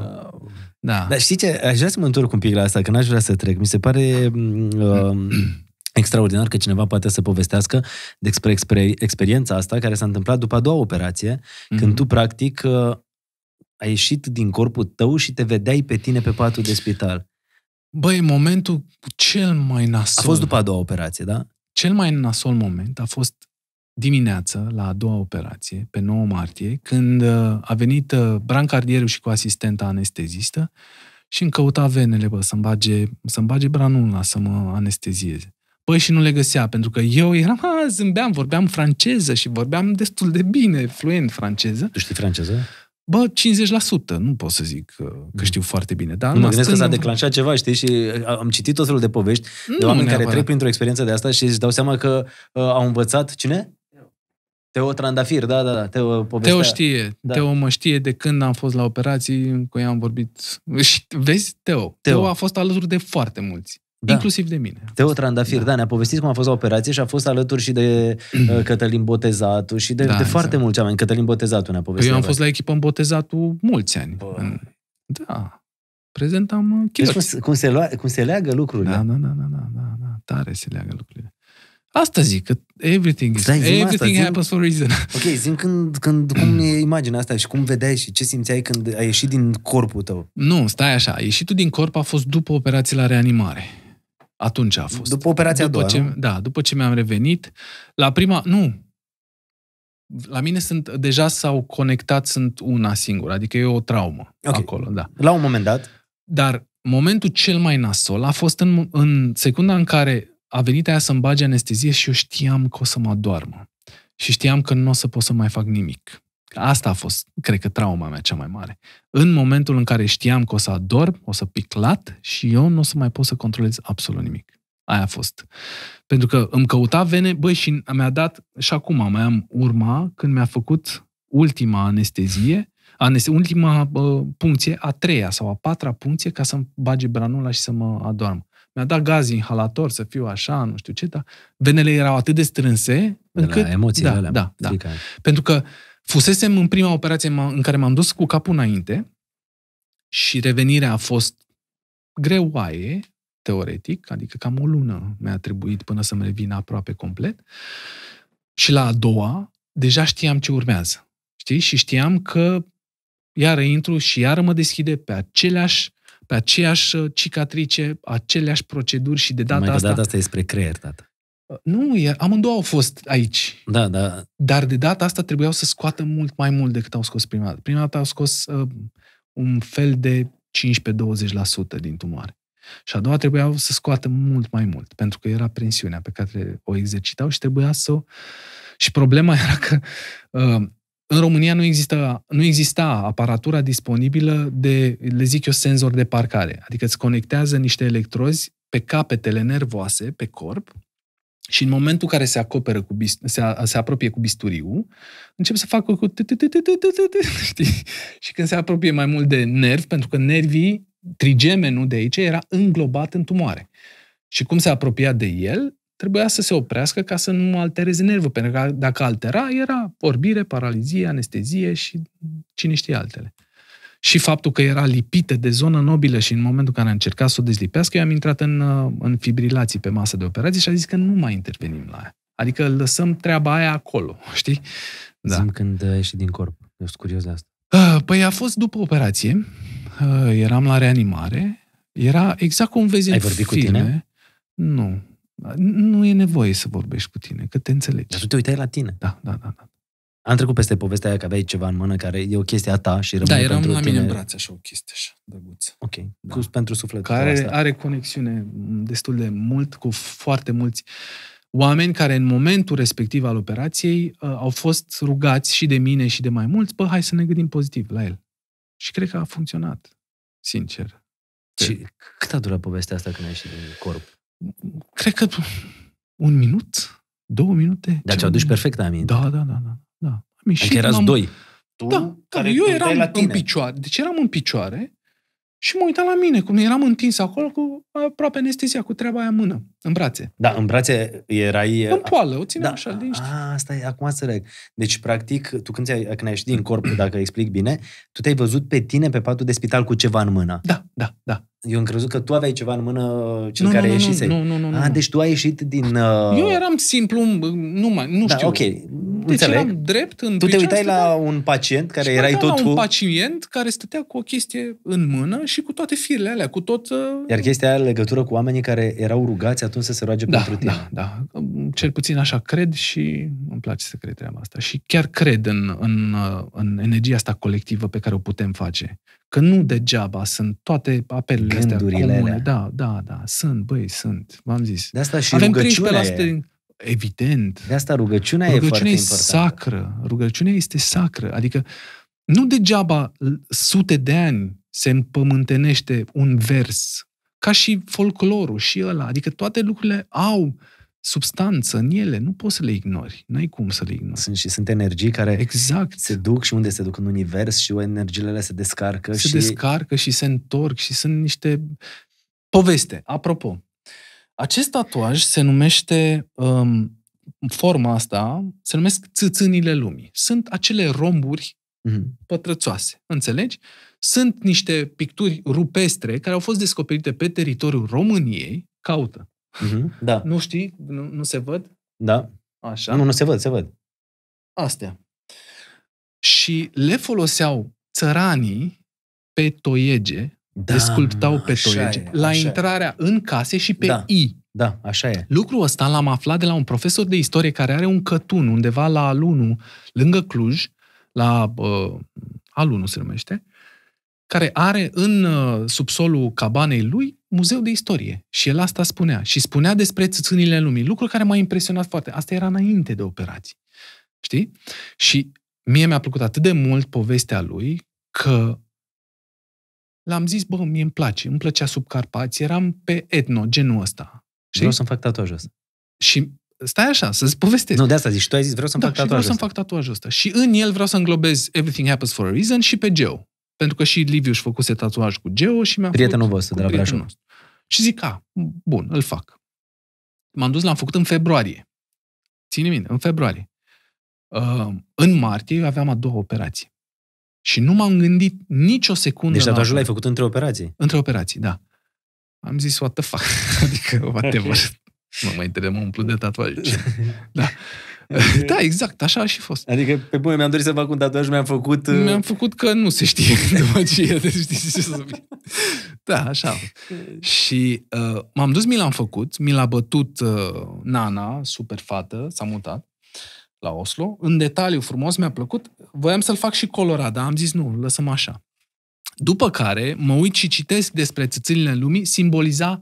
Da. Dar știi ce, aș vrea să mă întorc un pic la asta, că n-aș vrea să trec. Mi se pare... Uh, extraordinar că cineva poate să povestească despre exper- experiența asta care s-a întâmplat după a doua operație, mm-hmm. când tu practic uh, ai ieșit din corpul tău și te vedeai pe tine pe patul de spital. Băi, momentul cel mai nasol... A fost după a doua operație, da? Cel mai nasol moment a fost dimineață, la a doua operație, pe 9 martie, când uh, a venit uh, brancardierul și cu asistenta anestezistă și îmi căuta venele, bă, să-mi bage, să bage branula, să mă anestezieze. Păi și nu le găsea, pentru că eu eram, a, zâmbeam, vorbeam franceză și vorbeam destul de bine, fluent franceză. Tu știi franceză? Bă, 50%, nu pot să zic uh, că mm. știu foarte bine. Dar nu, mă gândesc că s-a declanșat ceva, știi, și uh, am citit tot felul de povești nu, de oameni neapărat. care trec printr-o experiență de asta și își dau seama că uh, au învățat, cine? Teo Trandafir, da, da, da, Teo povestea. Teo știe, da. Teo mă știe de când am fost la operații, cu ea am vorbit. Și vezi, Teo, Teo, Teo a fost alături de foarte mulți. Da. Inclusiv de mine. Teo Trandafir, da. da, ne-a povestit cum a fost la operație și a fost alături și de uh, Cătălin Botezatu și de, da, de exact. foarte mulți oameni. Cătălin Botezatu ne-a povestit. Păi eu am fost la echipă în Botezatu mulți ani. Bă. Da. Prezentam deci cum, cum, se lua, cum se leagă lucrurile. Da, da, da, da, da, da, da. Tare se leagă lucrurile. Asta zic, că everything, is, da, everything asta, zim, happens for a reason. Ok, zic când, când, cum e imaginea asta și cum vedeai și ce simțeai când ai ieșit din corpul tău? Nu, stai așa, ieșitul din corp a fost după operații la reanimare. Atunci a fost. După operația după a doua, ce, Da, după ce mi-am revenit, la prima, nu, la mine sunt, deja s-au conectat, sunt una singură, adică e o traumă okay. acolo, da. La un moment dat. Dar momentul cel mai nasol a fost în, în secunda în care a venit aia să-mi bage anestezie și eu știam că o să mă doarmă. Și știam că nu o să pot să mai fac nimic. Asta a fost, cred că, trauma mea cea mai mare. În momentul în care știam că o să adorm, o să piclat și eu nu o să mai pot să controlez absolut nimic. Aia a fost. Pentru că îmi căuta vene, băi, și mi-a dat, și acum mai am urma, când mi-a făcut ultima anestezie, aneste, ultima uh, punție, a treia sau a patra punție, ca să-mi bage branula și să mă adorm. Mi-a dat gaz inhalator, să fiu așa, nu știu ce, dar venele erau atât de strânse, de încât... La emoțiile da, alea. Da, da. Pentru că Fusesem în prima operație în care m-am dus cu capul înainte și revenirea a fost greoaie, teoretic, adică cam o lună mi-a trebuit până să-mi revin aproape complet. Și la a doua, deja știam ce urmează. Știi? Și știam că iar intru și iară mă deschide pe aceleași pe aceeași uh, cicatrice, aceleași proceduri și de data data asta... data asta e spre creier, tata. Uh, nu, e, amândouă au fost aici. Da, da. Dar de data asta trebuiau să scoată mult mai mult decât au scos prima dată. Prima dată au scos uh, un fel de 15-20% din tumoare. Și a doua trebuiau să scoată mult mai mult, pentru că era presiunea pe care o exercitau și trebuia să o... Și problema era că uh, în România nu exista, nu exista aparatura disponibilă de, le zic eu, senzor de parcare. Adică îți conectează niște electrozi pe capetele nervoase, pe corp, și în momentul în care se acoperă cu bist- se, a- se apropie cu bisturiu, încep să facă cu știi? Și când se apropie mai mult de nerv, pentru că nervii, trigemenul de aici era înglobat în tumoare. Și cum se apropia de el, trebuia să se oprească ca să nu altereze nervul, pentru că dacă altera, era orbire, paralizie, anestezie și cine știe altele și faptul că era lipită de zonă nobilă și în momentul în care a încercat să o dezlipească, eu am intrat în, uh, în fibrilații pe masă de operații și a zis că nu mai intervenim la ea. Adică lăsăm treaba aia acolo, știi? Da. Zim când uh, ieși din corp. Eu sunt curios de asta. Uh, păi a fost după operație, eram la reanimare, era exact cum vezi Ai în vorbit filme. cu tine? Nu. Nu e nevoie să vorbești cu tine, că te înțelegi. Dar tu te uitai la tine. Da, da, da. da. Am trecut peste povestea aia că aveai ceva în mână care e o chestie a ta și rămâne Da, eram la mine în brațe așa o chestie așa, drăguță. Ok, da. cu, pentru suflet. Care asta. are conexiune destul de mult cu foarte mulți oameni care în momentul respectiv al operației uh, au fost rugați și de mine și de mai mulți, bă, hai să ne gândim pozitiv la el. Și cred că a funcționat, sincer. Și cât a durat povestea asta când ai ieșit din corp? Cred că un minut, două minute. Dar ce au dus perfect aminte. Da, da, da, da. da da. Am ieșit, adică erați m-am... doi. Tu, da, care eu eram la tine. în picioare. Deci eram în picioare și mă uitam la mine, cum eram întins acolo cu aproape anestezia, cu treaba aia în mână, în brațe. Da, în brațe erai... În poală, o țineam da. așa, liniștit. A, asta e, acum reg. Deci, practic, tu când, ți-ai, când ai ieșit din corp, dacă explic bine, tu te-ai văzut pe tine pe patul de spital cu ceva în mână. Da, da, da. Eu am crezut că tu aveai ceva în mână uh, cel nu, care nu, ieșise. Nu, nu, nu, ah, nu. Ah, deci tu ai ieșit din... Ah, uh... Eu eram simplu, nu, mai, nu da, știu. ok, deci înțeleg. eram drept în Tu te uitai stătea... la un pacient care și erai tot la un cu... pacient care stătea cu o chestie în mână și cu toate firele alea, cu tot... Uh... Iar chestia aia legătură cu oamenii care erau rugați atunci să se roage da, pentru tine. Da, da, Cel puțin așa cred și îmi place să cred treaba asta. Și chiar cred în, în, uh, în energia asta colectivă pe care o putem face. Că nu degeaba sunt toate apelurile Gândurile astea comune. Alea. Da, da, da, sunt, băi, sunt, v-am zis. De asta și Avem rugăciunea e. Evident. De asta rugăciunea, rugăciunea e, foarte e importantă. sacră. Rugăciunea este sacră. Adică nu degeaba sute de ani se împământenește un vers, ca și folclorul și ăla. Adică toate lucrurile au uh, substanță în ele, nu poți să le ignori, n-ai cum să le ignori. Sunt și sunt energii care exact. se duc și unde se duc în univers și energiile alea se descarcă. Se și... descarcă și se întorc și sunt niște poveste. Apropo, acest tatuaj se numește, um, forma asta, se numesc țâțânile lumii. Sunt acele romburi mm-hmm. pătrățoase, înțelegi? Sunt niște picturi rupestre care au fost descoperite pe teritoriul României, caută, Mm-hmm. Da. Nu știi? Nu, nu se văd? Da. Așa. Nu, nu se văd, se văd. Astea. Și le foloseau țăranii pe toiege, da, le sculptau pe toiege, e, la intrarea e. în case și pe da. I. Da, așa e. Lucrul ăsta l-am aflat de la un profesor de istorie care are un cătun undeva la Alunu, lângă Cluj, la uh, Alunu se numește, care are în uh, subsolul cabanei lui muzeu de istorie. Și el asta spunea. Și spunea despre țâțânile lumii. Lucru care m-a impresionat foarte. Asta era înainte de operații. Știi? Și mie mi-a plăcut atât de mult povestea lui că l-am zis, bă, mie îmi place, îmi plăcea sub Carpați, eram pe etno, genul ăsta. Știi? Vreau să-mi fac tatuajul ăsta. Și stai așa, să-ți povestesc. Nu, de asta zici, tu ai zis, vreau să-mi da, fac tatuajul vreau să-mi fac tatuajul ăsta. Și în el vreau să înglobez Everything Happens for a Reason și pe Joe. Pentru că și Liviu își făcuse tatuaj cu Geo și mi-a Prietenul făcut vostru de la prietenul Nostru. Și zic, a, bun, îl fac. M-am dus, l-am făcut în februarie. Ține minte, în februarie. Uh, în martie aveam a doua operație. Și nu m-am gândit nicio secundă. Deci tatuajul l-ai făcut între operații? Între operații, da. Am zis, what the fuck? adică, whatever. mă mai întreb, mă umplu de tatuaj. da. Adică... Da, exact, așa a și fost. Adică, pe bune, mi-am dorit să fac un tatuaj, mi-am făcut... Uh... Mi-am făcut că nu se știe după ce e, deci știi ce să fie. Da, așa. și uh, m-am dus, mi l-am făcut, mi l-a bătut uh, Nana, super fată, s-a mutat la Oslo. În detaliu frumos mi-a plăcut. Voiam să-l fac și colorat, dar am zis nu, lăsăm așa. După care mă uit și citesc despre țățânile lumii, simboliza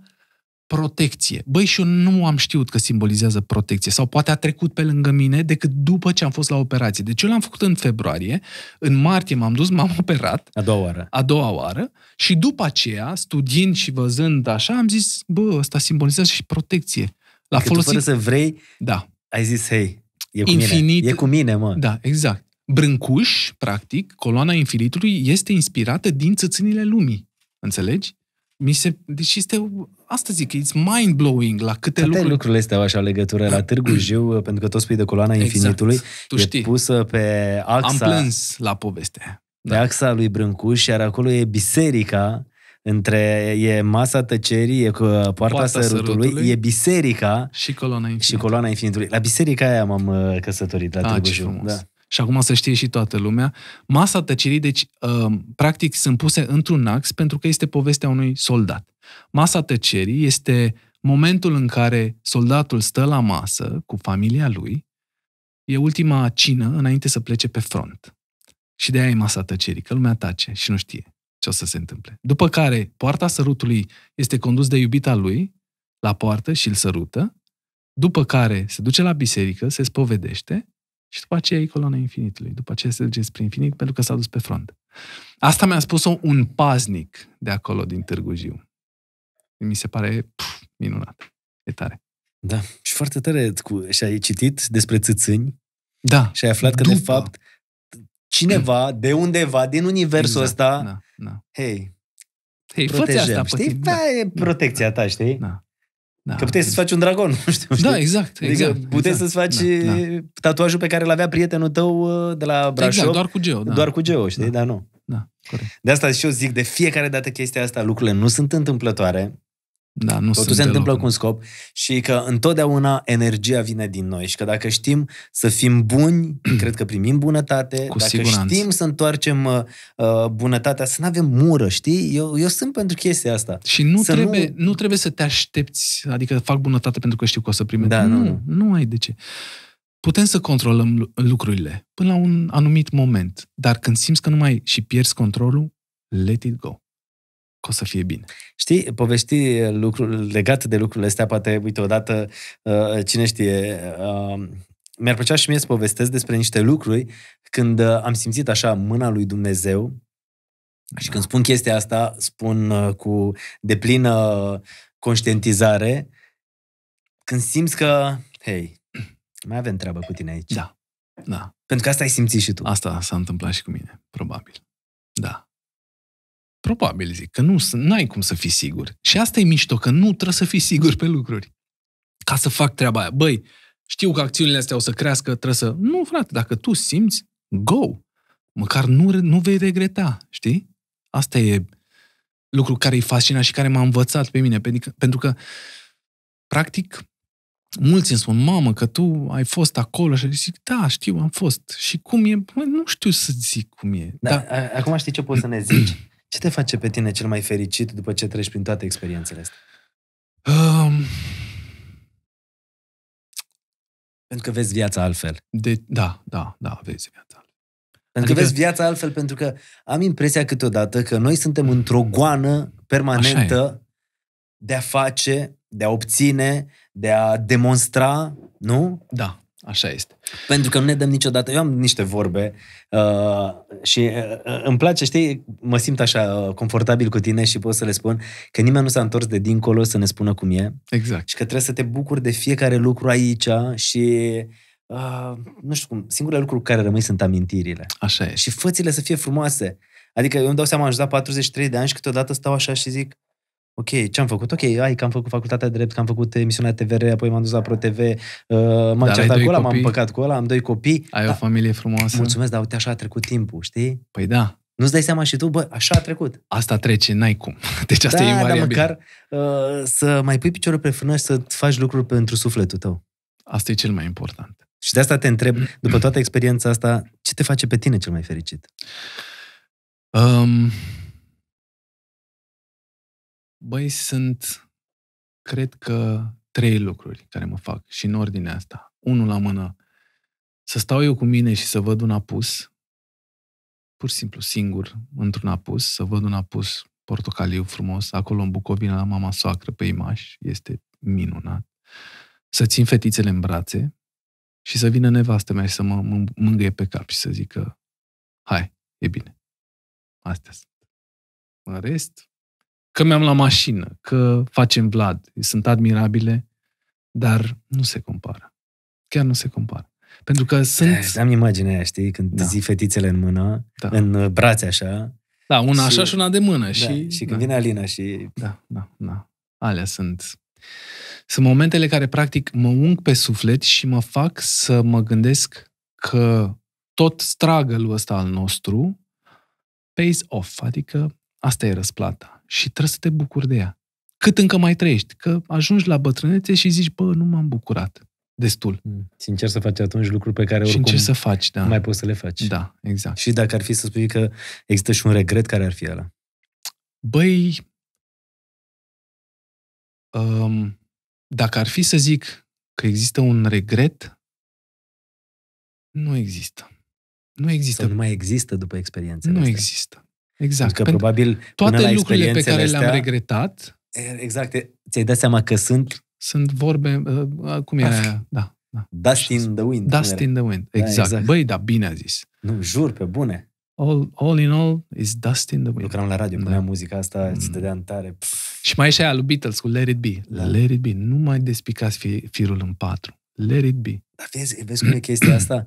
protecție. Băi, și eu nu am știut că simbolizează protecție sau poate a trecut pe lângă mine decât după ce am fost la operație. Deci eu l-am făcut în februarie, în martie m-am dus, m-am operat. A doua oară. A doua oară și după aceea, studiind și văzând așa, am zis, bă, ăsta simbolizează și protecție. La că folosit... fără să vrei, da. ai zis, hei, e cu Infinit... mine. E cu mine, mă. Da, exact. Brâncuș, practic, coloana infinitului este inspirată din țățânile lumii. Înțelegi? Mi se, deci este Asta zic, it's mind-blowing la câte Toate lucruri... lucrurile este așa legătură la Târgu Jiu, pentru că toți spui de coloana exact. infinitului, tu e știi. pusă pe axa... Am plâns la Pe Da. axa lui Brâncuș, iar acolo e biserica între e masa tăcerii, e cu poarta, poarta sărutului, sărutului, e biserica și coloana infinitului. Și coloana infinitului. La biserica aia m-am uh, căsătorit la A, ah, Târgu Jiu. Da și acum să știe și toată lumea. Masa tăcerii, deci, uh, practic, sunt puse într-un ax pentru că este povestea unui soldat. Masa tăcerii este momentul în care soldatul stă la masă cu familia lui, e ultima cină înainte să plece pe front. Și de aia e masa tăcerii, că lumea tace și nu știe ce o să se întâmple. După care, poarta sărutului este condus de iubita lui la poartă și îl sărută, după care se duce la biserică, se spovedește și după aceea e coloana infinitului. După aceea se duce spre infinit pentru că s-a dus pe front. Asta mi-a spus-o un paznic de acolo, din Târgu Jiu. Mi se pare pf, minunat. E tare. Da. Și foarte tare. Cu... Și ai citit despre țâțâni. Da. Și ai aflat că, după... de fapt, cineva, de undeva, din universul exact. ăsta, da, da. hei, hey, protejăm, asta știi? Da. da. e da. protecția da. ta, știi? Da. Da. Că puteai să-ți faci un dragon, nu știu. Da, exact. Adică exact puteai exact, să-ți faci da, da. tatuajul pe care l-avea prietenul tău uh, de la Brașov. Exact, doar cu geo. Da. Doar cu geo, știi? Da. Dar nu. Da, corect. De asta și eu zic, de fiecare dată chestia asta, lucrurile nu sunt întâmplătoare. Da, nu Totul se întâmplă cu un scop și că întotdeauna energia vine din noi și că dacă știm să fim buni, cred că primim bunătate, cu dacă siguranță. știm să întoarcem uh, bunătatea, să nu avem mură, știi? Eu, eu sunt pentru chestia asta. Și nu să trebuie, nu... nu trebuie să te aștepți, adică fac bunătate pentru că știu că o să primești. Da, nu, nu, nu ai de ce. Putem să controlăm lucrurile până la un anumit moment, dar când simți că nu mai și pierzi controlul, let it go că o să fie bine. Știi, povesti lucruri legate de lucrurile astea, poate, uite, odată, uh, cine știe, uh, mi-ar plăcea și mie să povestesc despre niște lucruri când uh, am simțit așa mâna lui Dumnezeu și când spun chestia asta, spun cu deplină conștientizare, când simți că, hei, mai avem treabă cu tine aici. Da, da. Pentru că asta ai simțit și tu. Asta s-a întâmplat și cu mine, probabil. Da. Probabil, zic, că nu ai cum să fii sigur. Și asta e mișto, că nu trebuie să fii sigur pe lucruri. Ca să fac treaba aia. Băi, știu că acțiunile astea o să crească, trebuie să... Nu, frate, dacă tu simți, go! Măcar nu, nu vei regreta, știi? Asta e lucru care e fascinat și care m-a învățat pe mine, pentru că, practic, mulți îmi spun, mamă, că tu ai fost acolo și zic, da, știu, am fost. Și cum e? Bă, nu știu să zic cum e. Da, dar... Acum știi ce poți să ne zici? Ce te face pe tine cel mai fericit după ce treci prin toate experiențele astea? Um... Pentru că vezi viața altfel. De, da, da, da, vezi viața altfel. Pentru adică... că vezi viața altfel, pentru că am impresia câteodată că noi suntem într-o goană permanentă de a face, de a obține, de a demonstra, nu? Da. Așa este. Pentru că nu ne dăm niciodată. Eu am niște vorbe uh, și uh, uh, îmi place, știi, mă simt așa uh, confortabil cu tine și pot să le spun că nimeni nu s-a întors de dincolo să ne spună cum e. Exact. Și că trebuie să te bucuri de fiecare lucru aici și uh, nu știu cum, singurele lucruri care rămâi sunt amintirile. Așa e. Și fățile să fie frumoase. Adică eu îmi dau seama, am ajutat 43 de ani și câteodată stau așa și zic, Ok, ce am făcut? Ok, ai că am făcut facultatea de drept, că am făcut emisiunea TVR, apoi m-am dus la ProTV, uh, m-am certat cu ăla, m-am păcat cu ăla, am doi copii. Ai da. o familie frumoasă. Mulțumesc, dar uite, așa a trecut timpul, știi? Păi da. Nu-ți dai seama și tu, bă, așa a trecut. Asta trece, n-ai cum. Deci asta da, e invariabil. dar măcar uh, să mai pui piciorul pe frână și să faci lucruri pentru sufletul tău. Asta e cel mai important. Și de asta te întreb, mm. după toată experiența asta, ce te face pe tine cel mai fericit? Um, Băi, sunt, cred că, trei lucruri care mă fac și în ordinea asta. Unul la mână, să stau eu cu mine și să văd un apus, pur și simplu singur, într-un apus, să văd un apus portocaliu frumos, acolo în Bucovina la mama soacră pe Imaș, este minunat. Să țin fetițele în brațe și să vină nevastă mea și să mă mângâie pe cap și să zică hai, e bine. Astea sunt. În rest, că mi-am la mașină, că facem Vlad, sunt admirabile, dar nu se compară. Chiar nu se compară. Pentru că da, sunt... Da, am imaginea aia, știi? Când da. zi fetițele în mână, da. în uh, brațe așa. Da, una și... așa și una de mână. Da, și, și când da. vine Alina și... Da, da, da. Alea sunt... Sunt momentele care, practic, mă ung pe suflet și mă fac să mă gândesc că tot stragălul ăsta al nostru pays off, adică asta e răsplata și trebuie să te bucuri de ea. Cât încă mai trăiești, că ajungi la bătrânețe și zici, bă, nu m-am bucurat destul. Și hmm. încerci să faci atunci lucruri pe care oricum și încerci să faci, da. mai poți să le faci. Da, exact. Și dacă ar fi să spui că există și un regret, care ar fi ăla? Băi, um, dacă ar fi să zic că există un regret, nu există. Nu există. Sau nu mai există după experiența. Nu astea. există. Exact. că probabil toate lucrurile pe care astea, le-am regretat. Exact. Ți-ai dat seama că sunt. Sunt vorbe. Uh, cum e aia? Da. da. Dust in the wind. Dust in the wind. Da, exact. Da, exact. Băi, da, bine a zis. Nu, jur, pe bune. All, all in all is dust in the wind. Lucram la radio, da. puneam da. muzica asta, mm. îți dădea tare. Pff. Și mai e și aia lui Beatles cu Let It Be. da. Let It Be, nu mai despicați fi, firul în patru. Let It Be. Dar vezi, vezi cum e chestia asta?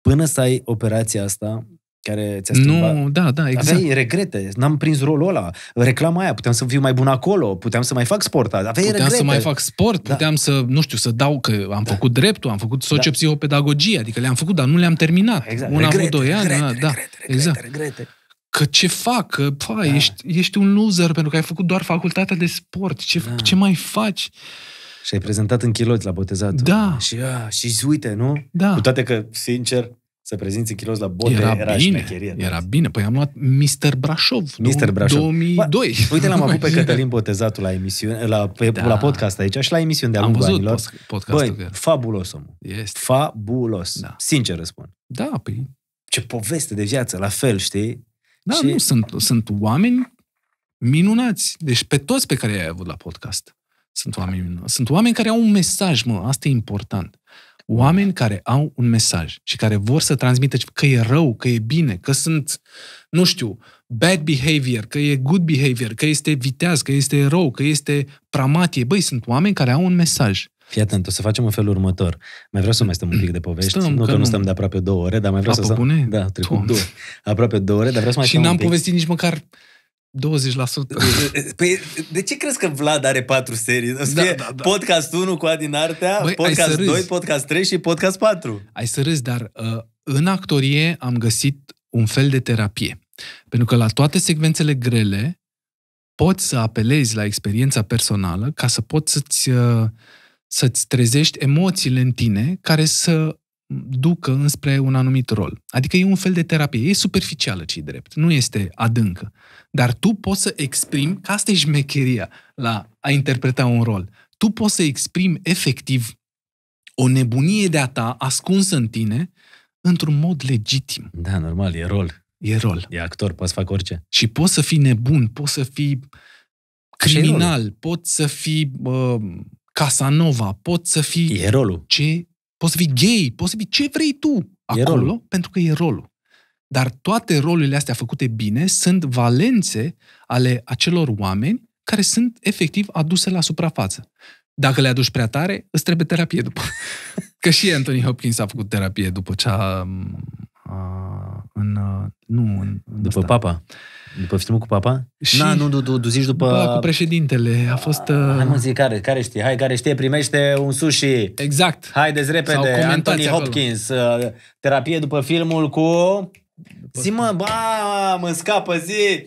Până să ai operația asta, care ți-a schimbat. Nu, da, da, exact. Aveai regrete, n-am prins rolul ăla, reclama aia, puteam să fiu mai bun acolo, puteam să mai fac sport, aveai puteam regrete. Puteam să mai fac sport, da. să, nu știu, să dau că am da. făcut dreptul, am făcut da. sociopsihopedagogie, adică le-am făcut, dar nu le-am terminat. Exact. Un regrete, doi ani, regrete, da, regrete, da, regrete, exact. regrete. Că ce fac? Că, pa, păi, da. ești, ești un loser pentru că ai făcut doar facultatea de sport. Ce, da. ce mai faci? Și ai prezentat în chiloți la botezat. Da. Și, a, și uite, nu? Da. Cu toate că, sincer, să prezinți kilos la bote era, era bine, șmecherie. Da. Era bine. Păi am luat Mr. Brașov, Mr. Brașov. 2002. Ba, uite, l-am avut pe Cătălin Botezatul la, emisiune, la, pe, da. la podcast aici și la emisiune de-a lungul anilor. podcastul. Băi, fabulos omul. Este. Fabulos. Da. Sincer răspund. Da, păi... Ce poveste de viață, la fel, știi? Da, și... nu, sunt, sunt oameni minunați. Deci pe toți pe care i-ai avut la podcast. Sunt oameni, minunați. sunt oameni care au un mesaj, mă, asta e important. Oameni care au un mesaj și care vor să transmită că e rău, că e bine, că sunt, nu știu, bad behavior, că e good behavior, că este viteaz, că este rău, că este pramatie. Băi, sunt oameni care au un mesaj. Fii atent, o să facem în felul următor. Mai vreau să mai stăm un pic de povești. Stăm, nu că, că nu stăm de aproape două ore, dar mai vreau Apă să... Bune? Da, trecut două. Aproape două ore, dar vreau să mai Și n-am povestit nici măcar 20%. Deci, păi, de ce crezi că Vlad are patru serii? da, da, da. podcast 1 cu Adin Artea, Băi, podcast 2, podcast 3 și podcast 4. Ai să râzi, dar uh, în actorie am găsit un fel de terapie. Pentru că la toate secvențele grele poți să apelezi la experiența personală ca să poți să-ți, uh, să-ți trezești emoțiile în tine care să ducă înspre un anumit rol. Adică e un fel de terapie. E superficială, ce drept. Nu este adâncă. Dar tu poți să exprimi, că asta e șmecheria la a interpreta un rol. Tu poți să exprimi efectiv o nebunie de-a ta ascunsă în tine într-un mod legitim. Da, normal, e rol. E rol. E actor, poți să fac orice. Și poți să fii nebun, poți să fii criminal, poți să fii uh, Casanova, poți să fii... E rolul. Ce poți să fii gay, poți să fii ce vrei tu acolo, pentru că e rolul. Dar toate rolurile astea făcute bine sunt valențe ale acelor oameni care sunt efectiv aduse la suprafață. Dacă le aduci prea tare, îți trebuie terapie după. Că și Anthony Hopkins a făcut terapie după ce a în, nu, în După ăsta. papa? După filmul cu papa? Și Na, nu, tu, tu zici după... Da, cu președintele. A fost... Uh... Hai mă zi, care, care știe? Hai, care știe, primește un sushi. Exact. Haideți repede. Anthony acolo. Hopkins. Uh, terapie după filmul cu... După... Zi mă, ba, mă scapă, zi!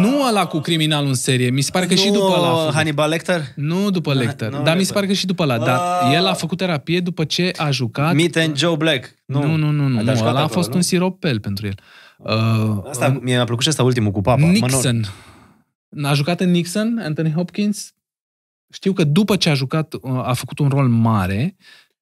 nu ăla cu criminalul în serie, mi se pare că nu, și după ăla Hannibal Lecter? Nu după Lecter, dar mi se pare că și după ăla, uh, dar el a făcut terapie după ce a jucat... Meet and Joe Black. Nu, nu, nu, nu, nu. ăla a fost nu? un siropel pentru el. Uh, asta, uh, mi-a plăcut și asta ultimul cu papa. Nixon. Manor. A jucat în Nixon, Anthony Hopkins. Știu că după ce a jucat, uh, a făcut un rol mare,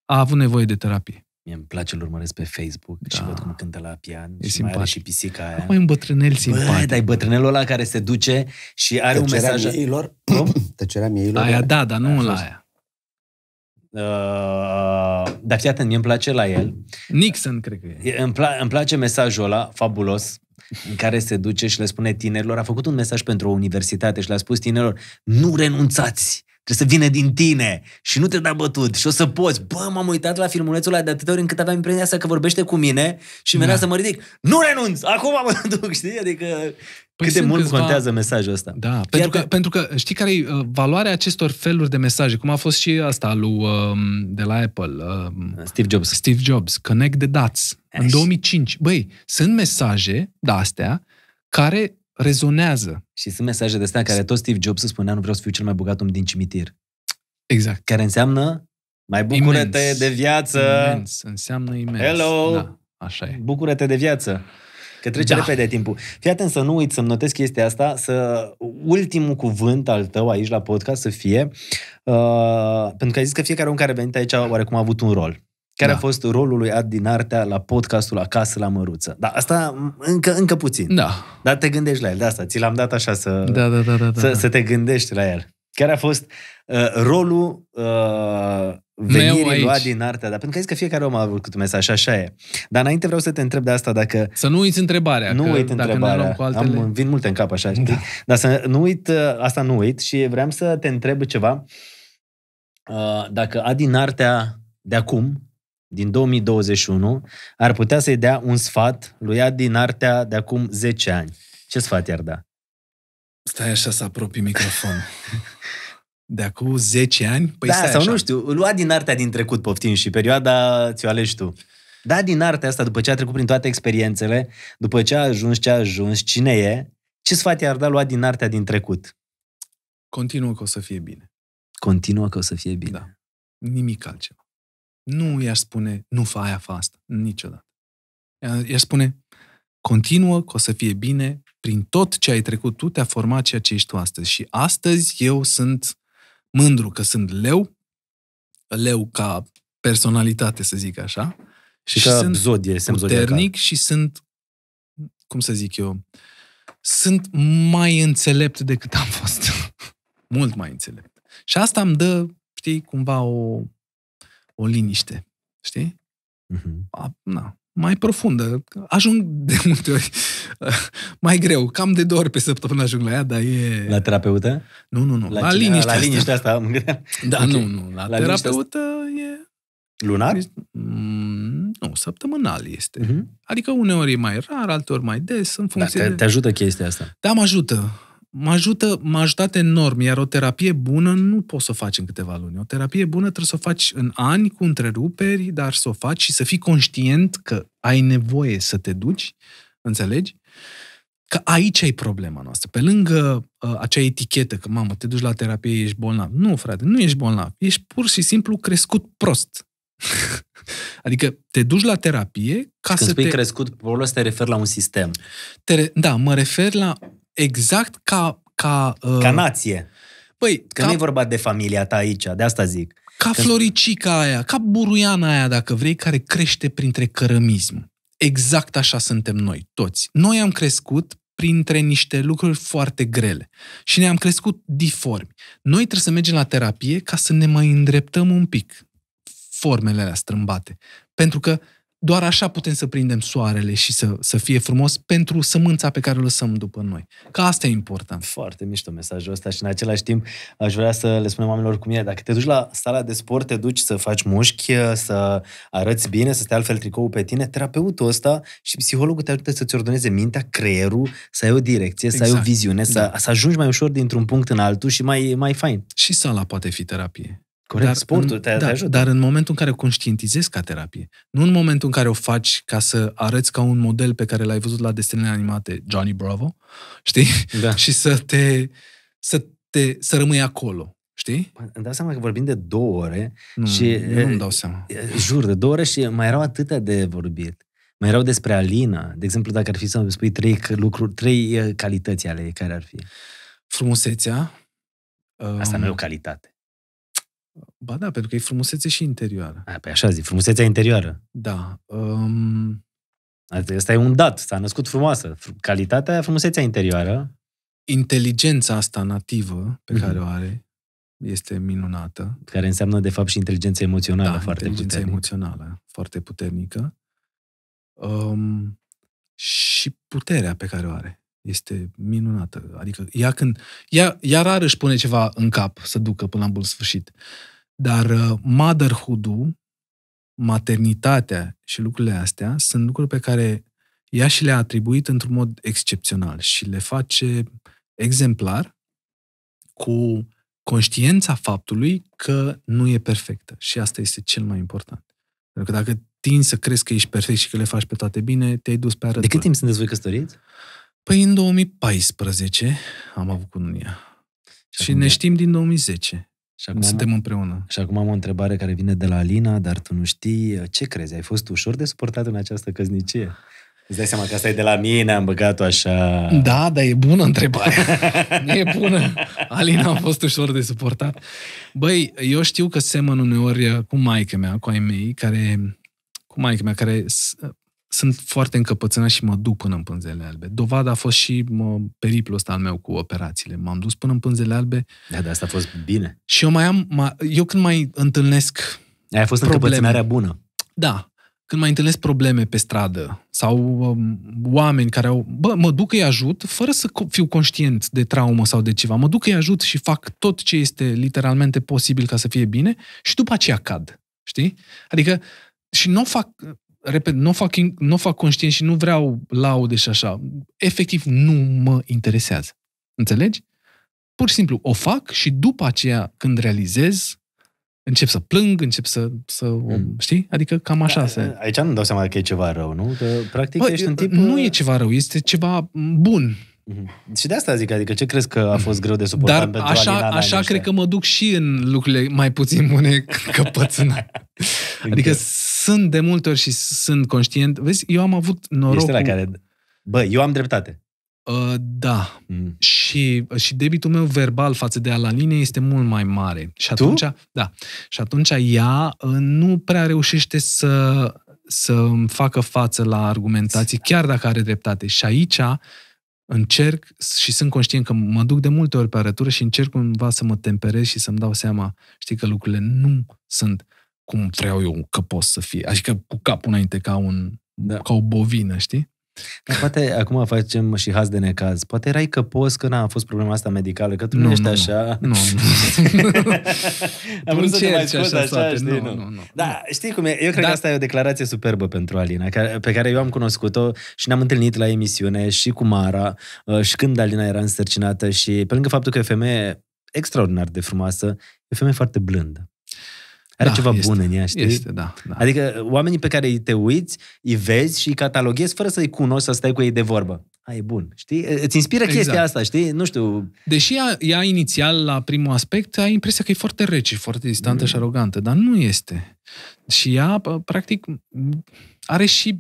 a avut nevoie de terapie. Mie îmi place, îl urmăresc pe Facebook da. și văd cum cântă la pian e și mai are și pisica aia. Acum e un bătrânel simpatic. Bă, dar bătrânelul ăla care se duce și are Tăcerea un mesaj... Mieilor? Tăcerea mieilor? Aia, aia, da, dar nu aia la aia. Uh, dar fii atent, mie îmi place la el. Nixon, cred că e. Îmi, pla- îmi place mesajul ăla, fabulos, în care se duce și le spune tinerilor, a făcut un mesaj pentru o universitate și le-a spus tinerilor, nu renunțați, Trebuie să vină din tine și nu te da bătut și o să poți. Bă, m-am uitat la filmulețul ăla de atâtea ori încât aveam impresia asta că vorbește cu mine și mi-era da. să mă ridic. Nu renunț! Acum mă duc, știi? Adică Păi Cât de mult câțiva... contează mesajul ăsta. Da, pentru că, că, pentru că știi care e uh, valoarea acestor feluri de mesaje, cum a fost și asta lui, um, de la Apple. Um, Steve Jobs. Steve Jobs, Connect the Dots, Ași. în 2005. Băi, sunt mesaje de astea care rezonează. Și sunt mesaje de astea care tot Steve Jobs spunea, nu vreau să fiu cel mai bogat om din cimitir. Exact. Care înseamnă mai bucură-te imens. de viață. Imens. Înseamnă imens. Hello! Da, așa e. Bucură-te de viață. Că trece da. repede timpul. Fii atent să nu uit să-mi notez chestia asta, să ultimul cuvânt al tău aici la podcast să fie, uh, pentru că ai zis că fiecare om care a venit aici oarecum a avut un rol. Care da. a fost rolul lui Adi din Artea la podcastul Acasă la Măruță? Da, asta încă, încă puțin. Da. Dar te gândești la el, de asta ți l-am dat așa să, da, da, da, da, să, da. să te gândești la el. Care a fost uh, rolul uh, venirii lui Adi din Artea? Dar pentru că ai zis că fiecare om a avut cu mesaj și așa e. Dar înainte vreau să te întreb de asta dacă... Să nu uiți întrebarea. Nu uit întrebarea. Cu altele... Am, vin multe în cap așa, știi? Da. Dar să nu uit, uh, asta nu uit și vreau să te întreb ceva. Uh, dacă Adi din Artea de acum din 2021 ar putea să-i dea un sfat lui Adi din artea de acum 10 ani? Ce sfat i-ar da? Stai așa să apropii microfon. De acum 10 ani? Păi da, stai sau așa. nu știu, lua din artea din trecut, poftim, și perioada ți-o alegi tu. Da, din artea asta, după ce a trecut prin toate experiențele, după ce a ajuns ce a ajuns, cine e, ce sfat i-ar da lua din artea din trecut? Continuă că o să fie bine. Continuă că o să fie bine. Da. Nimic altceva. Nu i-aș spune, nu fa aia, fa asta. Niciodată. I-aș spune, continuă, că o să fie bine, prin tot ce ai trecut tu te-a format ceea ce ești tu astăzi. Și astăzi eu sunt mândru că sunt leu, leu ca personalitate, să zic așa, și, că sunt zodie, puternic și sunt, cum să zic eu, sunt mai înțelept decât am fost. Mult mai înțelept. Și asta îmi dă, știi, cumva o, o liniște. Știi? Uh-huh. A, na, mai profundă. Ajung de multe ori mai greu, cam de două ori pe săptămână ajung la ea, dar e... La terapeută? Nu, nu, nu. La, la liniște. La asta. asta am Da, okay. nu, nu. La, la terapeută e... Lunar? E... Mm, nu, săptămânal este. Uh-huh. Adică uneori e mai rar, alteori mai des, în funcție da, te, de... te ajută chestia asta? Da, mă ajută mă ajută, m-a ajutat enorm, iar o terapie bună nu poți să o faci în câteva luni. O terapie bună trebuie să o faci în ani cu întreruperi, dar să o faci și să fii conștient că ai nevoie să te duci, înțelegi? Că aici e problema noastră. Pe lângă uh, acea etichetă că, mamă, te duci la terapie, ești bolnav. Nu, frate, nu ești bolnav. Ești pur și simplu crescut prost. adică te duci la terapie ca Când să spui te... crescut probabil te refer la un sistem. Te re... Da, mă refer la exact ca... Ca, uh, ca nație. Păi, că ca... nu e vorba de familia ta aici, de asta zic. Ca că... floricica aia, ca buruiana aia, dacă vrei, care crește printre cărămism. Exact așa suntem noi, toți. Noi am crescut printre niște lucruri foarte grele și ne-am crescut diformi. Noi trebuie să mergem la terapie ca să ne mai îndreptăm un pic formele alea strâmbate. Pentru că doar așa putem să prindem soarele și să, să fie frumos pentru sămânța pe care o lăsăm după noi. Că asta e important. Foarte mișto mesajul ăsta și în același timp aș vrea să le spunem oamenilor cum e. Dacă te duci la sala de sport, te duci să faci mușchi, să arăți bine, să stai altfel tricoul pe tine, terapeutul ăsta și psihologul te ajută să-ți ordoneze mintea, creierul, să ai o direcție, exact. să ai o exact. viziune, da. să, să ajungi mai ușor dintr-un punct în altul și mai, mai fain. Și sala poate fi terapie. Corect, dar, sportul în, te, da, te ajută. Dar în momentul în care o conștientizezi ca terapie, nu în momentul în care o faci ca să arăți ca un model pe care l-ai văzut la desenele animate, Johnny Bravo, știi? Da. și să te, să te, să rămâi acolo. Știi? Îmi dau seama că vorbim de două ore nu, și... Nu îmi dau seama. Jur, de două ore și mai erau atâtea de vorbit. Mai erau despre Alina. De exemplu, dacă ar fi să spui trei lucruri, trei calități ale ei, care ar fi? Frumusețea. Asta um, nu e um, o calitate. Ba da, pentru că e frumusețe și interioară. A, păi așa zic, frumusețea interioară. Da. Um... Asta adică e un dat, s-a născut frumoasă. Calitatea, frumusețea interioară. Inteligența asta nativă pe mm-hmm. care o are este minunată. Care înseamnă, de fapt, și inteligența emoțională da, foarte inteligența puternică. emoțională foarte puternică. Um, și puterea pe care o are este minunată. Adică ea când, ea, ea rar își pune ceva în cap să ducă până la bun sfârșit. Dar uh, motherhood-ul, maternitatea și lucrurile astea sunt lucruri pe care ea și le-a atribuit într-un mod excepțional și le face exemplar cu conștiența faptului că nu e perfectă. Și asta este cel mai important. Pentru că dacă tin să crezi că ești perfect și că le faci pe toate bine, te-ai dus pe arătură. De cât timp sunteți voi căsătoriți? Păi în 2014 am avut cununia. Și, și ne știm din 2010. Și acum Suntem am, împreună. Și acum am o întrebare care vine de la Alina, dar tu nu știi ce crezi? Ai fost ușor de suportat în această căsnicie? Îți dai seama că asta e de la mine, am băgat-o așa... Da, dar e bună întrebarea. nu e bună. Alina a fost ușor de suportat. Băi, eu știu că semăn uneori cu maică mea, cu ai mei, care, cu maică mea, care sunt foarte încăpățânat și mă duc până în pânzele albe. Dovada a fost și mă, periplul ăsta al meu cu operațiile. M-am dus până în pânzele albe. Da, dar asta a fost bine. Și eu mai am, mai, eu când mai întâlnesc Aia a fost probleme, încăpățânarea bună. Da. Când mai întâlnesc probleme pe stradă sau um, oameni care au... Bă, mă duc îi ajut fără să fiu conștient de traumă sau de ceva. Mă duc îi ajut și fac tot ce este literalmente posibil ca să fie bine și după aceea cad. Știi? Adică și nu fac, repet, nu fac, nu fac conștient și nu vreau laude și așa. Efectiv, nu mă interesează. Înțelegi? Pur și simplu, o fac și după aceea, când realizez, încep să plâng, încep să, să mm. știi? Adică cam așa da, se... Aici nu dau seama că e ceva rău, nu? Că practic Bă, ești în tip... Nu uh, e ceva rău, este ceva bun. Mhm. Și de asta zic, adică ce crezi că a mhm. fost greu de suportat Dar pentru așa, Alina așa cred că mă duc și în lucrurile mai puțin bune pățână. adică sunt de multe ori și sunt conștient. Vezi, eu am avut noroc. Ești la care, bă, eu am dreptate. Uh, da. Mm. Și, și debitul meu verbal față de Alaline este mult mai mare. Și atunci, tu? da. Și atunci ea uh, nu prea reușește să să facă față la argumentații, chiar dacă are dreptate. Și aici încerc și sunt conștient că mă duc de multe ori pe arătură și încerc cumva să mă temperez și să-mi dau seama, știi, că lucrurile nu sunt cum vreau eu că pot să fie. Adică cu capul înainte ca un da. ca o bovină, știi? Dar poate acum facem și haz de necaz. Poate erai căpos că n-a fost problema asta medicală, că tu nu, nu ești nu, așa. Nu, nu. Am vrut să te mai scot așa, așa știi, da, nu, nu. nu, nu. Da, știi cum e? Eu cred da. că asta e o declarație superbă pentru Alina, pe care eu am cunoscut-o și ne-am întâlnit la emisiune și cu Mara uh, și când Alina era însărcinată și pe lângă faptul că e femeie extraordinar de frumoasă, e femeie foarte blândă. Are da, ceva este, bun în ea, știi? Este, da, da. Adică oamenii pe care îi te uiți, îi vezi și îi cataloghezi fără să-i cunoști, să stai cu ei de vorbă. A, e bun, știi? Îți inspiră exact. chestia asta, știi? Nu știu... Deși ea, ea inițial, la primul aspect, ai impresia că e foarte rece, foarte distantă mm. și arogantă, dar nu este. Și ea, practic, are și...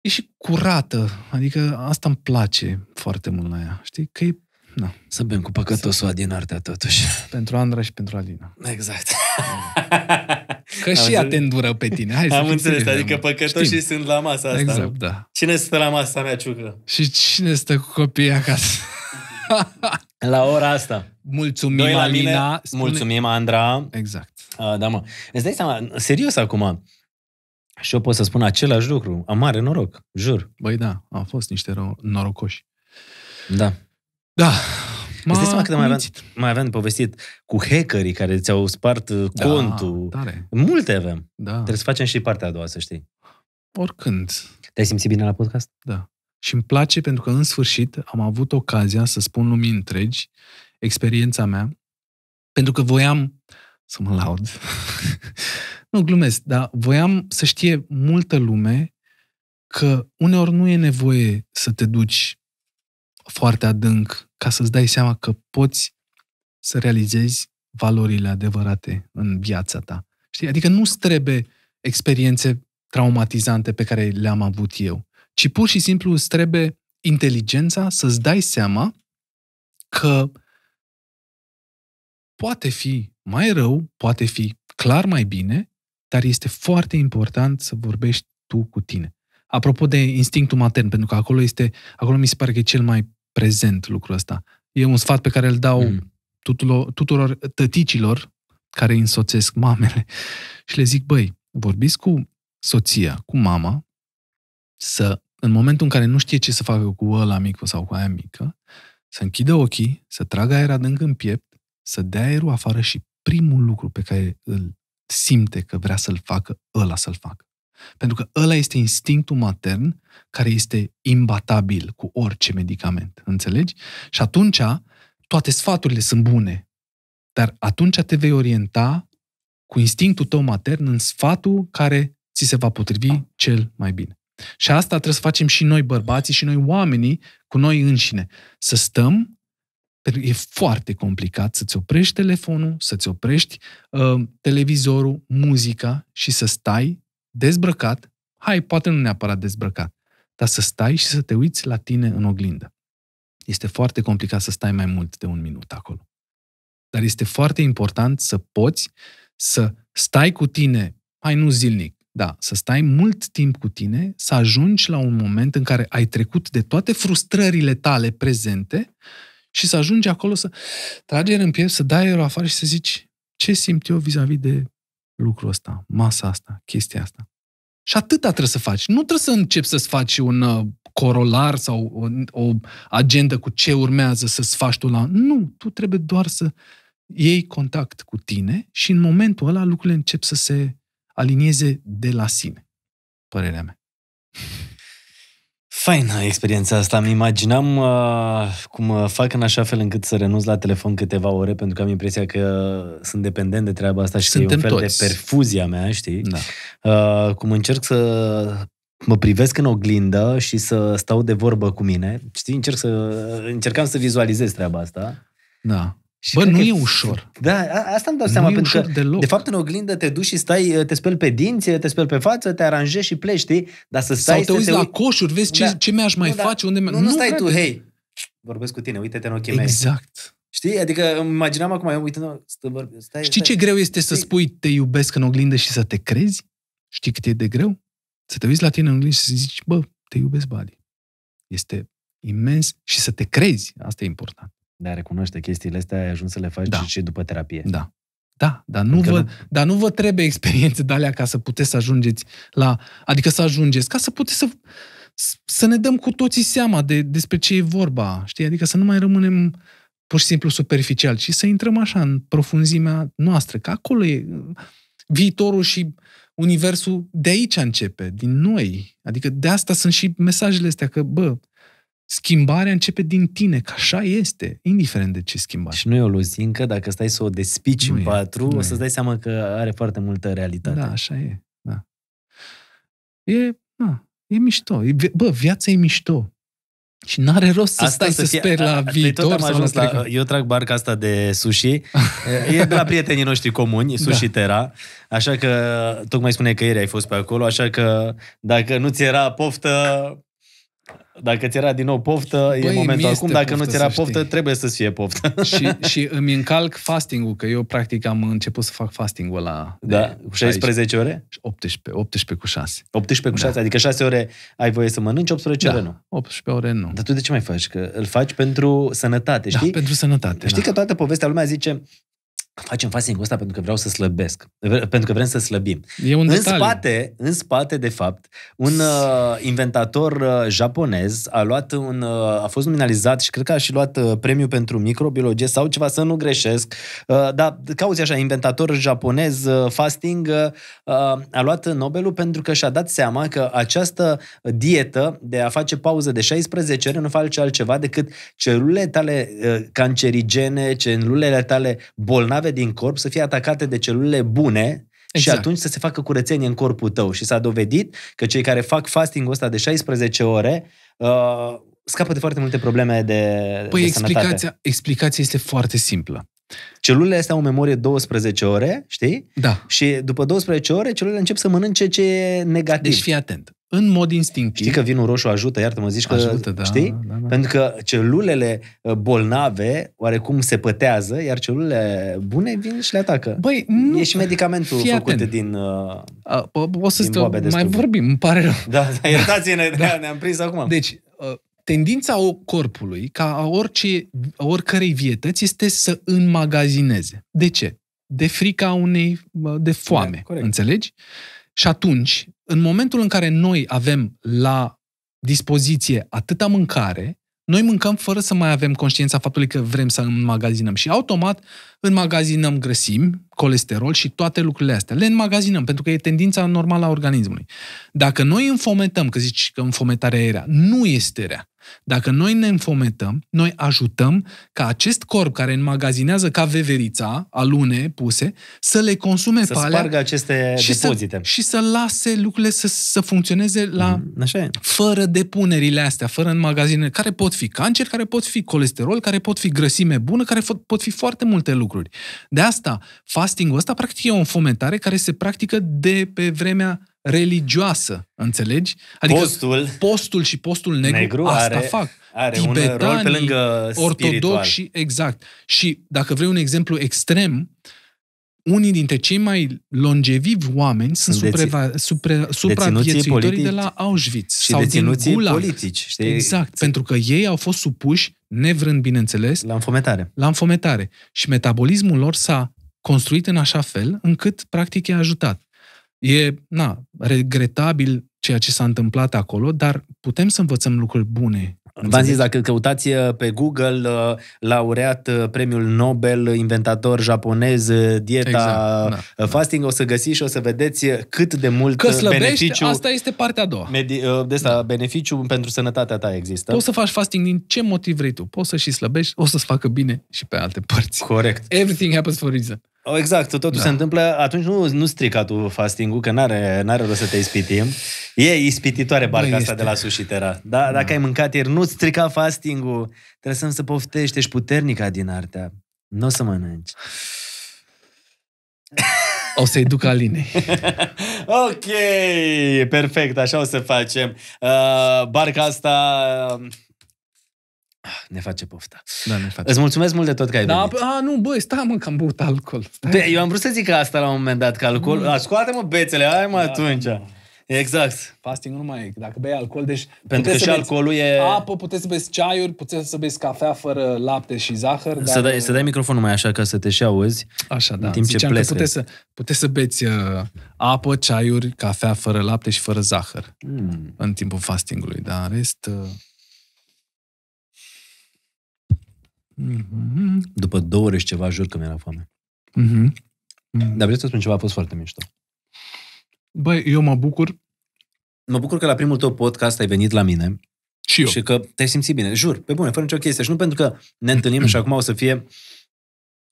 E și curată, adică asta îmi place foarte mult la ea, știi? Că e... Na. Să bem cu păcătosul din artea, totuși. Pentru Andra și pentru Alina. Exact. Că am și ea te îndură pe tine. Hai am înțeles, înțeles, adică păcătoșii Știm. sunt la masa asta. Exact, nu? da. Cine stă la masa mea, Ciucă? Și cine stă cu copiii acasă? la ora asta. Mulțumim, Doi la Alina. Mine, spune... Mulțumim, Andra. Exact. Uh, da, mă. Îți dai seama, serios acum, și eu pot să spun același lucru. Am mare noroc, jur. Băi da, au fost niște norocoși. Da. Da, Îți dai că mai aveam, mai aveam povestit cu hackerii care ți-au spart uh, da, contul. Tare. Multe avem. Da. Trebuie să facem și partea a doua, să știi. Oricând. Te-ai simțit bine la podcast? Da. Și îmi place pentru că, în sfârșit, am avut ocazia să spun lumii întregi experiența mea, pentru că voiam să mă laud. nu, glumesc, dar voiam să știe multă lume că uneori nu e nevoie să te duci foarte adânc ca să-ți dai seama că poți să realizezi valorile adevărate în viața ta. Știi? Adică nu trebuie experiențe traumatizante pe care le-am avut eu, ci pur și simplu îți trebuie inteligența să-ți dai seama că poate fi mai rău, poate fi clar mai bine, dar este foarte important să vorbești tu cu tine. Apropo de instinctul matern, pentru că acolo este, acolo mi se pare că e cel mai prezent lucrul ăsta. E un sfat pe care îl dau mm. tuturor, tuturor tăticilor care însoțesc mamele și le zic, băi, vorbiți cu soția, cu mama, să, în momentul în care nu știe ce să facă cu ăla mic sau cu aia mică, să închidă ochii, să tragă aer adânc în piept, să dea aerul afară și primul lucru pe care îl simte că vrea să-l facă, ăla să-l facă. Pentru că ăla este instinctul matern care este imbatabil cu orice medicament, înțelegi? Și atunci toate sfaturile sunt bune, dar atunci te vei orienta cu instinctul tău matern în sfatul care ți se va potrivi cel mai bine. Și asta trebuie să facem și noi bărbații și noi oamenii cu noi înșine. Să stăm, pentru că e foarte complicat să-ți oprești telefonul, să-ți oprești uh, televizorul, muzica și să stai dezbrăcat, hai, poate nu neapărat dezbrăcat, dar să stai și să te uiți la tine în oglindă. Este foarte complicat să stai mai mult de un minut acolo. Dar este foarte important să poți să stai cu tine, hai nu zilnic, da, să stai mult timp cu tine, să ajungi la un moment în care ai trecut de toate frustrările tale prezente și să ajungi acolo să tragi în piept, să dai aerul afară și să zici ce simt eu vis-a-vis de lucrul ăsta, masa asta, chestia asta. Și atâta trebuie să faci. Nu trebuie să începi să-ți faci un uh, corolar sau o, o agendă cu ce urmează să-ți faci tu la... Nu, tu trebuie doar să iei contact cu tine și în momentul ăla lucrurile încep să se alinieze de la sine. Părerea mea. Faină experiența asta. Îmi imaginam uh, cum uh, fac în așa fel încât să renunț la telefon câteva ore, pentru că am impresia că sunt dependent de treaba asta și Suntem că e un fel toți. de perfuzia mea, știi? Da. Uh, cum încerc să mă privesc în oglindă și să stau de vorbă cu mine. Știi, încerc să, încercam să vizualizez treaba asta. Da. Și Bă, nu e ușor. Da, asta îmi dau seama, nu pentru că, deloc. de fapt, în oglindă te duci și stai, te speli pe dinți, te speli pe față, te aranjezi și pleci, știi? Dar să stai... Sau te uiți te la coșuri, vezi da. ce, ce mi-aș mai nu, da. face, unde... Nu, nu, nu stai frate. tu, hei, vorbesc cu tine, uite-te în ochii exact. mei. Exact. Știi? Adică îmi imaginam acum, eu uite, stai, stă, stai, Știi ce greu este să spui te iubesc în oglindă și să te crezi? Știi cât e de greu? Să te uiți la tine în oglindă și să zici, bă, te iubesc, Bali. Este imens și să te crezi. Asta e important de a recunoaște chestiile astea, ai ajuns să le faci da. și după terapie. Da. Da, dar nu, adică vă, nu... dar nu vă trebuie experiențe de alea ca să puteți să ajungeți la... Adică să ajungeți, ca să puteți să, să ne dăm cu toții seama de, despre ce e vorba, știi? Adică să nu mai rămânem pur și simplu superficial, ci să intrăm așa în profunzimea noastră, că acolo e viitorul și universul de aici începe, din noi. Adică de asta sunt și mesajele astea, că, bă, Schimbarea începe din tine, că așa este, indiferent de ce schimbare. Și nu e o luzincă, dacă stai să o despici nu în e, patru, o să-ți dai seama că are foarte multă realitate. Da, așa e. Da. E, da, e mișto. E, bă, viața e mișto. Și n-are rost să asta stai să, să speri la viitor. Tot am ajuns la, la, eu trag barca asta de sushi. e de la prietenii noștri comuni, da. Sushi da. Terra. Așa că, tocmai spune că ieri ai fost pe acolo, așa că dacă nu ți era poftă, dacă ți era din nou poftă, Băi, e momentul acum. Dacă nu ți era poftă, știi. trebuie să ți fie poftă. Și, și îmi încalc fasting-ul, că eu practic am început să fac fasting-ul ăla. Da, 16 ore? 18, 18 cu 6. 18 cu 6, da. adică 6 ore ai voie să mănânci, 18 da, ore nu. 18 ore nu. Dar tu de ce mai faci? Că îl faci pentru sănătate, da, știi? Da, pentru sănătate. Știi da. că toată povestea lumea zice, facem fasting ăsta pentru că vreau să slăbesc, pentru că vrem să slăbim. E un în, detaliu. spate, în spate, de fapt, un uh, inventator uh, japonez a luat un, uh, a fost nominalizat și cred că a și luat uh, premiu pentru microbiologie sau ceva, să nu greșesc, uh, dar cauți așa, inventator japonez uh, fasting uh, uh, a luat Nobelul pentru că și-a dat seama că această dietă de a face pauză de 16 ore nu face altceva decât celulele tale uh, cancerigene, celulele tale bolnave slave din corp să fie atacate de celulele bune Exact. Și atunci să se facă curățenie în corpul tău. Și s-a dovedit că cei care fac fasting-ul ăsta de 16 ore uh, scapă de foarte multe probleme de, păi de explicația, sănătate. explicația este foarte simplă. Celulele astea au memorie 12 ore, știi? Da. Și după 12 ore, celulele încep să mănânce ce e negativ. Deci fii atent în mod instinctiv. Știi că vinul roșu ajută, iartă-mă, zici că... Ajută, da, știi? Da, da. Pentru că celulele uh, bolnave oarecum se pătează, iar celulele bune vin și le atacă. Băi, nu... E și medicamentul Fii făcut atent. din uh, O să din stă, mai vorbim, îmi pare rău. Da, da iertați-ne, da. ne-am prins acum. Deci, uh, tendința o corpului, ca a, orice, a oricărei vietăți, este să înmagazineze. De ce? De frica unei, uh, de da, foame, da, înțelegi? Și atunci, în momentul în care noi avem la dispoziție atâta mâncare, noi mâncăm fără să mai avem conștiința faptului că vrem să înmagazinăm și automat înmagazinăm grăsimi, colesterol și toate lucrurile astea. Le înmagazinăm pentru că e tendința normală a organismului. Dacă noi înfometăm, că zici că înfometarea e rea, nu este rea. Dacă noi ne înfometăm, noi ajutăm ca acest corp care înmagazinează ca veverița, alune puse, să le consume să pe alea spargă aceste și depozite. Să, și să lase lucrurile să, să funcționeze la mm, Așa e. fără depunerile astea, fără înmagazine, care pot fi cancer, care pot fi colesterol, care pot fi grăsime bună, care pot fi foarte multe lucruri. De asta, fastingul ăsta practic e o înfometare care se practică de pe vremea religioasă, înțelegi? Adică postul, postul și postul negru, negru asta are, fac. Are Tibetanii, un rol pe lângă ortodoxi, exact. Și dacă vrei un exemplu extrem, unii dintre cei mai longevivi oameni sunt supra, supra, supraviețuitorii de la Auschwitz și sau din Gulag. politici, știi? Exact, pentru că ei au fost supuși, nevrând, bineînțeles, la înfometare. La înfometare. Și metabolismul lor s-a construit în așa fel încât, practic, i-a ajutat. E, na, regretabil ceea ce s-a întâmplat acolo, dar putem să învățăm lucruri bune V-am zis, dacă căutați pe Google, laureat premiul Nobel, inventator japonez, dieta exact, da, fasting, da. o să găsiți și o să vedeți cât de mult Că slăbești, beneficiu... asta este partea a doua. Medi- de asta, da. beneficiu pentru sănătatea ta există. Poți să faci fasting din ce motiv vrei tu. Poți să și slăbești, o să-ți facă bine și pe alte părți. Corect. Everything happens for a reason. Oh, exact, totul da. se întâmplă, atunci nu, nu strica tu fasting-ul, că n-are, n-are rost să te ispitim. E ispititoare barca nu asta este. de la Sușitera. Da, da. Dacă da. ai mâncat ieri, nu strica fasting-ul. Trebuie să-mi să poftești, ești puternica din artea. Nu o să mănânci. O să-i duc aline. ok, perfect, așa o să facem. Uh, barca asta Ah, ne face pofta. Da, ne face. Îți mulțumesc mult de tot că ai da, venit. A, ah, nu, băi, stai mă, că am băut alcool. Bă, eu am vrut să zic asta la un moment dat, că alcool... Mm. Ah, scoate-mă bețele, hai mă da, atunci. Da. Exact. Fasting nu mai e. Dacă bei alcool, deci... Pentru că și alcoolul e... Apă, puteți să beți ceaiuri, puteți să beți cafea fără lapte și zahăr. Să, dar... dai, să dai microfonul mai așa ca să te și auzi. Așa, da. În timp Ziceam ce că puteți să, puteți să beți uh, apă, ceaiuri, cafea fără lapte și fără zahăr. Mm. În timpul fastingului, dar în rest... Uh... Mm-hmm. După două ore și ceva, jur că mi-era foame. Mm-hmm. Mm-hmm. Dar vreți să spun ceva? A fost foarte mișto. Băi, eu mă bucur. Mă bucur că la primul tău podcast ai venit la mine. Și eu. Și că te-ai simțit bine. Jur, pe bune, fără nicio chestie. Și nu pentru că ne întâlnim și acum o să fie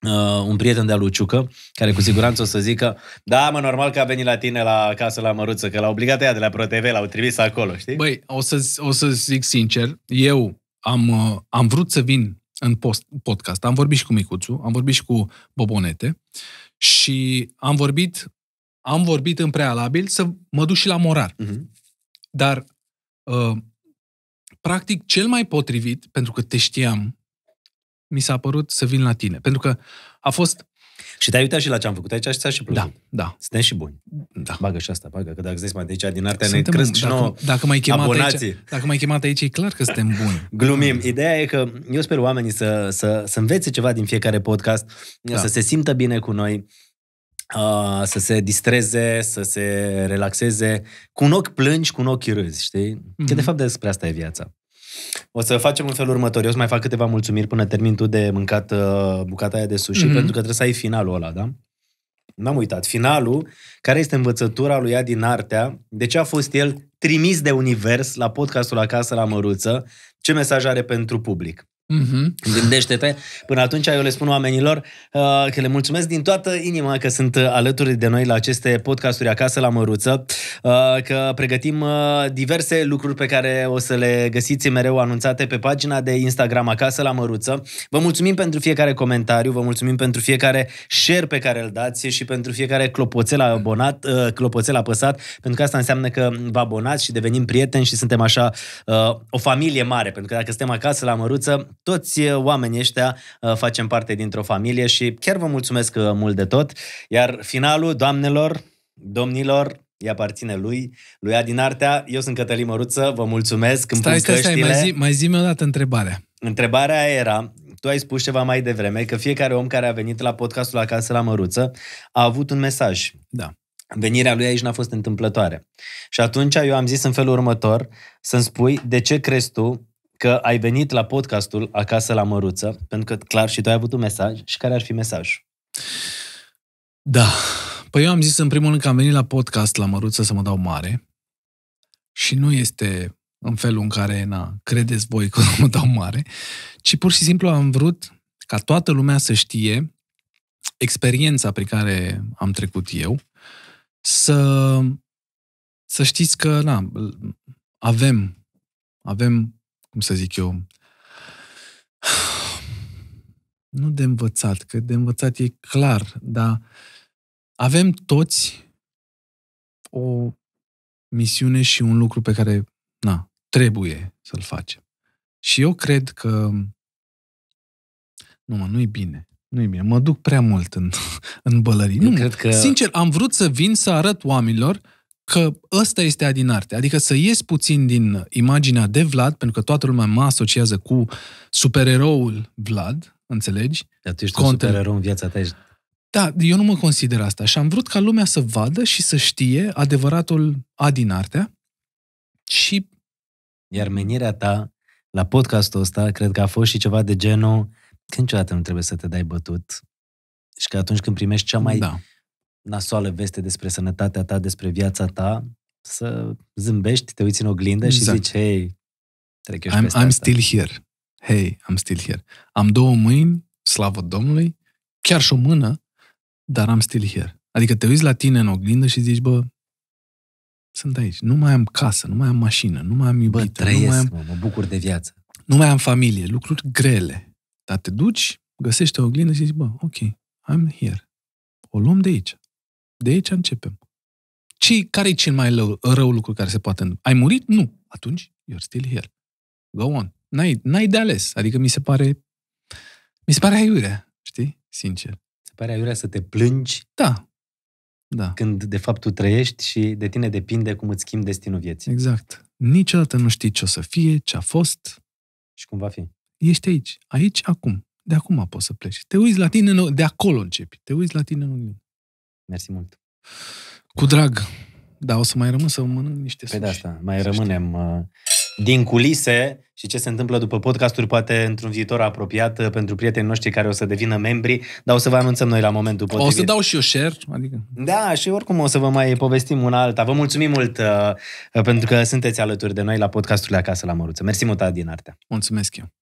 uh, un prieten de-a lui Ciucă, care cu siguranță o să zică, da, mă, normal că a venit la tine la casă la Măruță, că l-a obligat ea de la ProTV, l-au trimis acolo, știi? Băi, o să, o să zic sincer, eu am, uh, am vrut să vin în post, podcast. Am vorbit și cu Micuțu, am vorbit și cu Bobonete și am vorbit, am vorbit în prealabil să mă duc și la morar. Uh-huh. Mhm. Dar, uh, practic, cel mai potrivit, pentru că te știam, mi s-a părut să vin la tine. Pentru că a fost și te-ai uitat și la ce am făcut aici și ți-a și plăcut. Da, da. Suntem și buni. Da. Bagă și asta, bagă, că dacă zici mai de aici, din artea ne cresc și nouă dacă mai chemat abonații. Aici, dacă m-ai chemat aici, e clar că suntem buni. Glumim. Ideea e că eu sper oamenii să, să, să învețe ceva din fiecare podcast, da. să se simtă bine cu noi, uh, să se distreze, să se relaxeze. Cu un ochi plângi, cu un ochi râzi, știi? Mm-hmm. Că de mhm. fapt despre asta e viața. O să facem un felul următor. Eu să mai fac câteva mulțumiri până termin tu de mâncat uh, bucata aia de sushi, mm-hmm. pentru că trebuie să ai finalul ăla, da? N-am uitat. Finalul, care este învățătura lui ea din artea, de ce a fost el trimis de univers la podcastul Acasă la Măruță, ce mesaj are pentru public. Mm-hmm. Gândește-te. Până atunci eu le spun oamenilor uh, că le mulțumesc din toată inima că sunt alături de noi la aceste podcasturi acasă la Măruță, uh, că pregătim uh, diverse lucruri pe care o să le găsiți mereu anunțate pe pagina de Instagram acasă la Măruță. Vă mulțumim pentru fiecare comentariu, vă mulțumim pentru fiecare share pe care îl dați și pentru fiecare clopoțel abonat, uh, clopoțel apăsat, pentru că asta înseamnă că vă abonați și devenim prieteni și suntem așa uh, o familie mare, pentru că dacă suntem acasă la Măruță, toți eh, oamenii ăștia eh, facem parte dintr-o familie și chiar vă mulțumesc eh, mult de tot. Iar finalul, doamnelor, domnilor, îi aparține lui, lui Adin Artea. Eu sunt Cătălin Măruță, vă mulțumesc. Stai, stai, stai, mai zi, mai zi o dată întrebarea. Întrebarea era, tu ai spus ceva mai devreme, că fiecare om care a venit la podcastul Acasă la Măruță a avut un mesaj. Da. Venirea lui aici n-a fost întâmplătoare. Și atunci eu am zis în felul următor, să-mi spui de ce crezi tu că ai venit la podcastul Acasă la Măruță, pentru că clar și tu ai avut un mesaj și care ar fi mesajul? Da. Păi eu am zis în primul rând că am venit la podcast la Măruță să mă dau mare și nu este în felul în care na, credeți voi că mă dau mare, ci pur și simplu am vrut ca toată lumea să știe experiența prin care am trecut eu, să, să știți că na, avem, avem cum să zic eu, nu de învățat, că de învățat e clar, dar avem toți o misiune și un lucru pe care, na, trebuie să-l facem. Și eu cred că nu, mă, nu-i bine. Nu-i bine. Mă duc prea mult în, în bălării. Nu, cred că... Sincer, am vrut să vin să arăt oamenilor că ăsta este adinarte, adică să ies puțin din imaginea de Vlad, pentru că toată lumea mă asociază cu supereroul Vlad, înțelegi? Dar tu ești Conte. un supererou în viața ta, ești... Da, eu nu mă consider asta și am vrut ca lumea să vadă și să știe adevăratul adinartea și... Iar menirea ta la podcastul ăsta, cred că a fost și ceva de genul că niciodată nu trebuie să te dai bătut și că atunci când primești cea mai... Da nasoală veste despre sănătatea ta, despre viața ta, să zâmbești, te uiți în oglindă exact. și zici, hei, trec eu și I'm, I'm asta. still here. Hei, I'm still here. Am două mâini, slavă Domnului, chiar și o mână, dar am still here. Adică te uiți la tine în oglindă și zici, bă, sunt aici. Nu mai am casă, nu mai am mașină, nu mai am iubită. Bă, trăiesc, nu mai am, mă, mă bucur de viață. Nu mai am familie, lucruri grele. Dar te duci, găsești o oglindă și zici, bă, ok, I'm here. O luăm de aici. De aici începem. Ce, care e cel mai rău, rău lucru care se poate întâmpla? Ai murit? Nu. Atunci, you're still here. Go on. N-ai, n-ai de ales. Adică mi se pare... Mi se pare aiurea, știi? Sincer. Se pare aiurea să te plângi? Da. Da. Când, de fapt, tu trăiești și de tine depinde cum îți schimbi destinul vieții. Exact. Niciodată nu știi ce o să fie, ce a fost. Și cum va fi. Ești aici. Aici, acum. De acum poți să pleci. Te uiți la tine, de acolo începi. Te uiți la tine în oglindă. Mersi mult. Cu drag. Da, o să mai rămân să mănânc niște păi da, sushi. Pe de asta, mai să rămânem știu. Uh, din culise și ce se întâmplă după podcasturi, poate într-un viitor apropiat uh, pentru prietenii noștri care o să devină membri, dar o să vă anunțăm noi la momentul potrivit. O să dau și eu share, adică... Da, și oricum o să vă mai povestim una alta. Vă mulțumim mult uh, pentru că sunteți alături de noi la podcasturile Acasă la Măruță. Mersi mult, din Artea. Mulțumesc eu.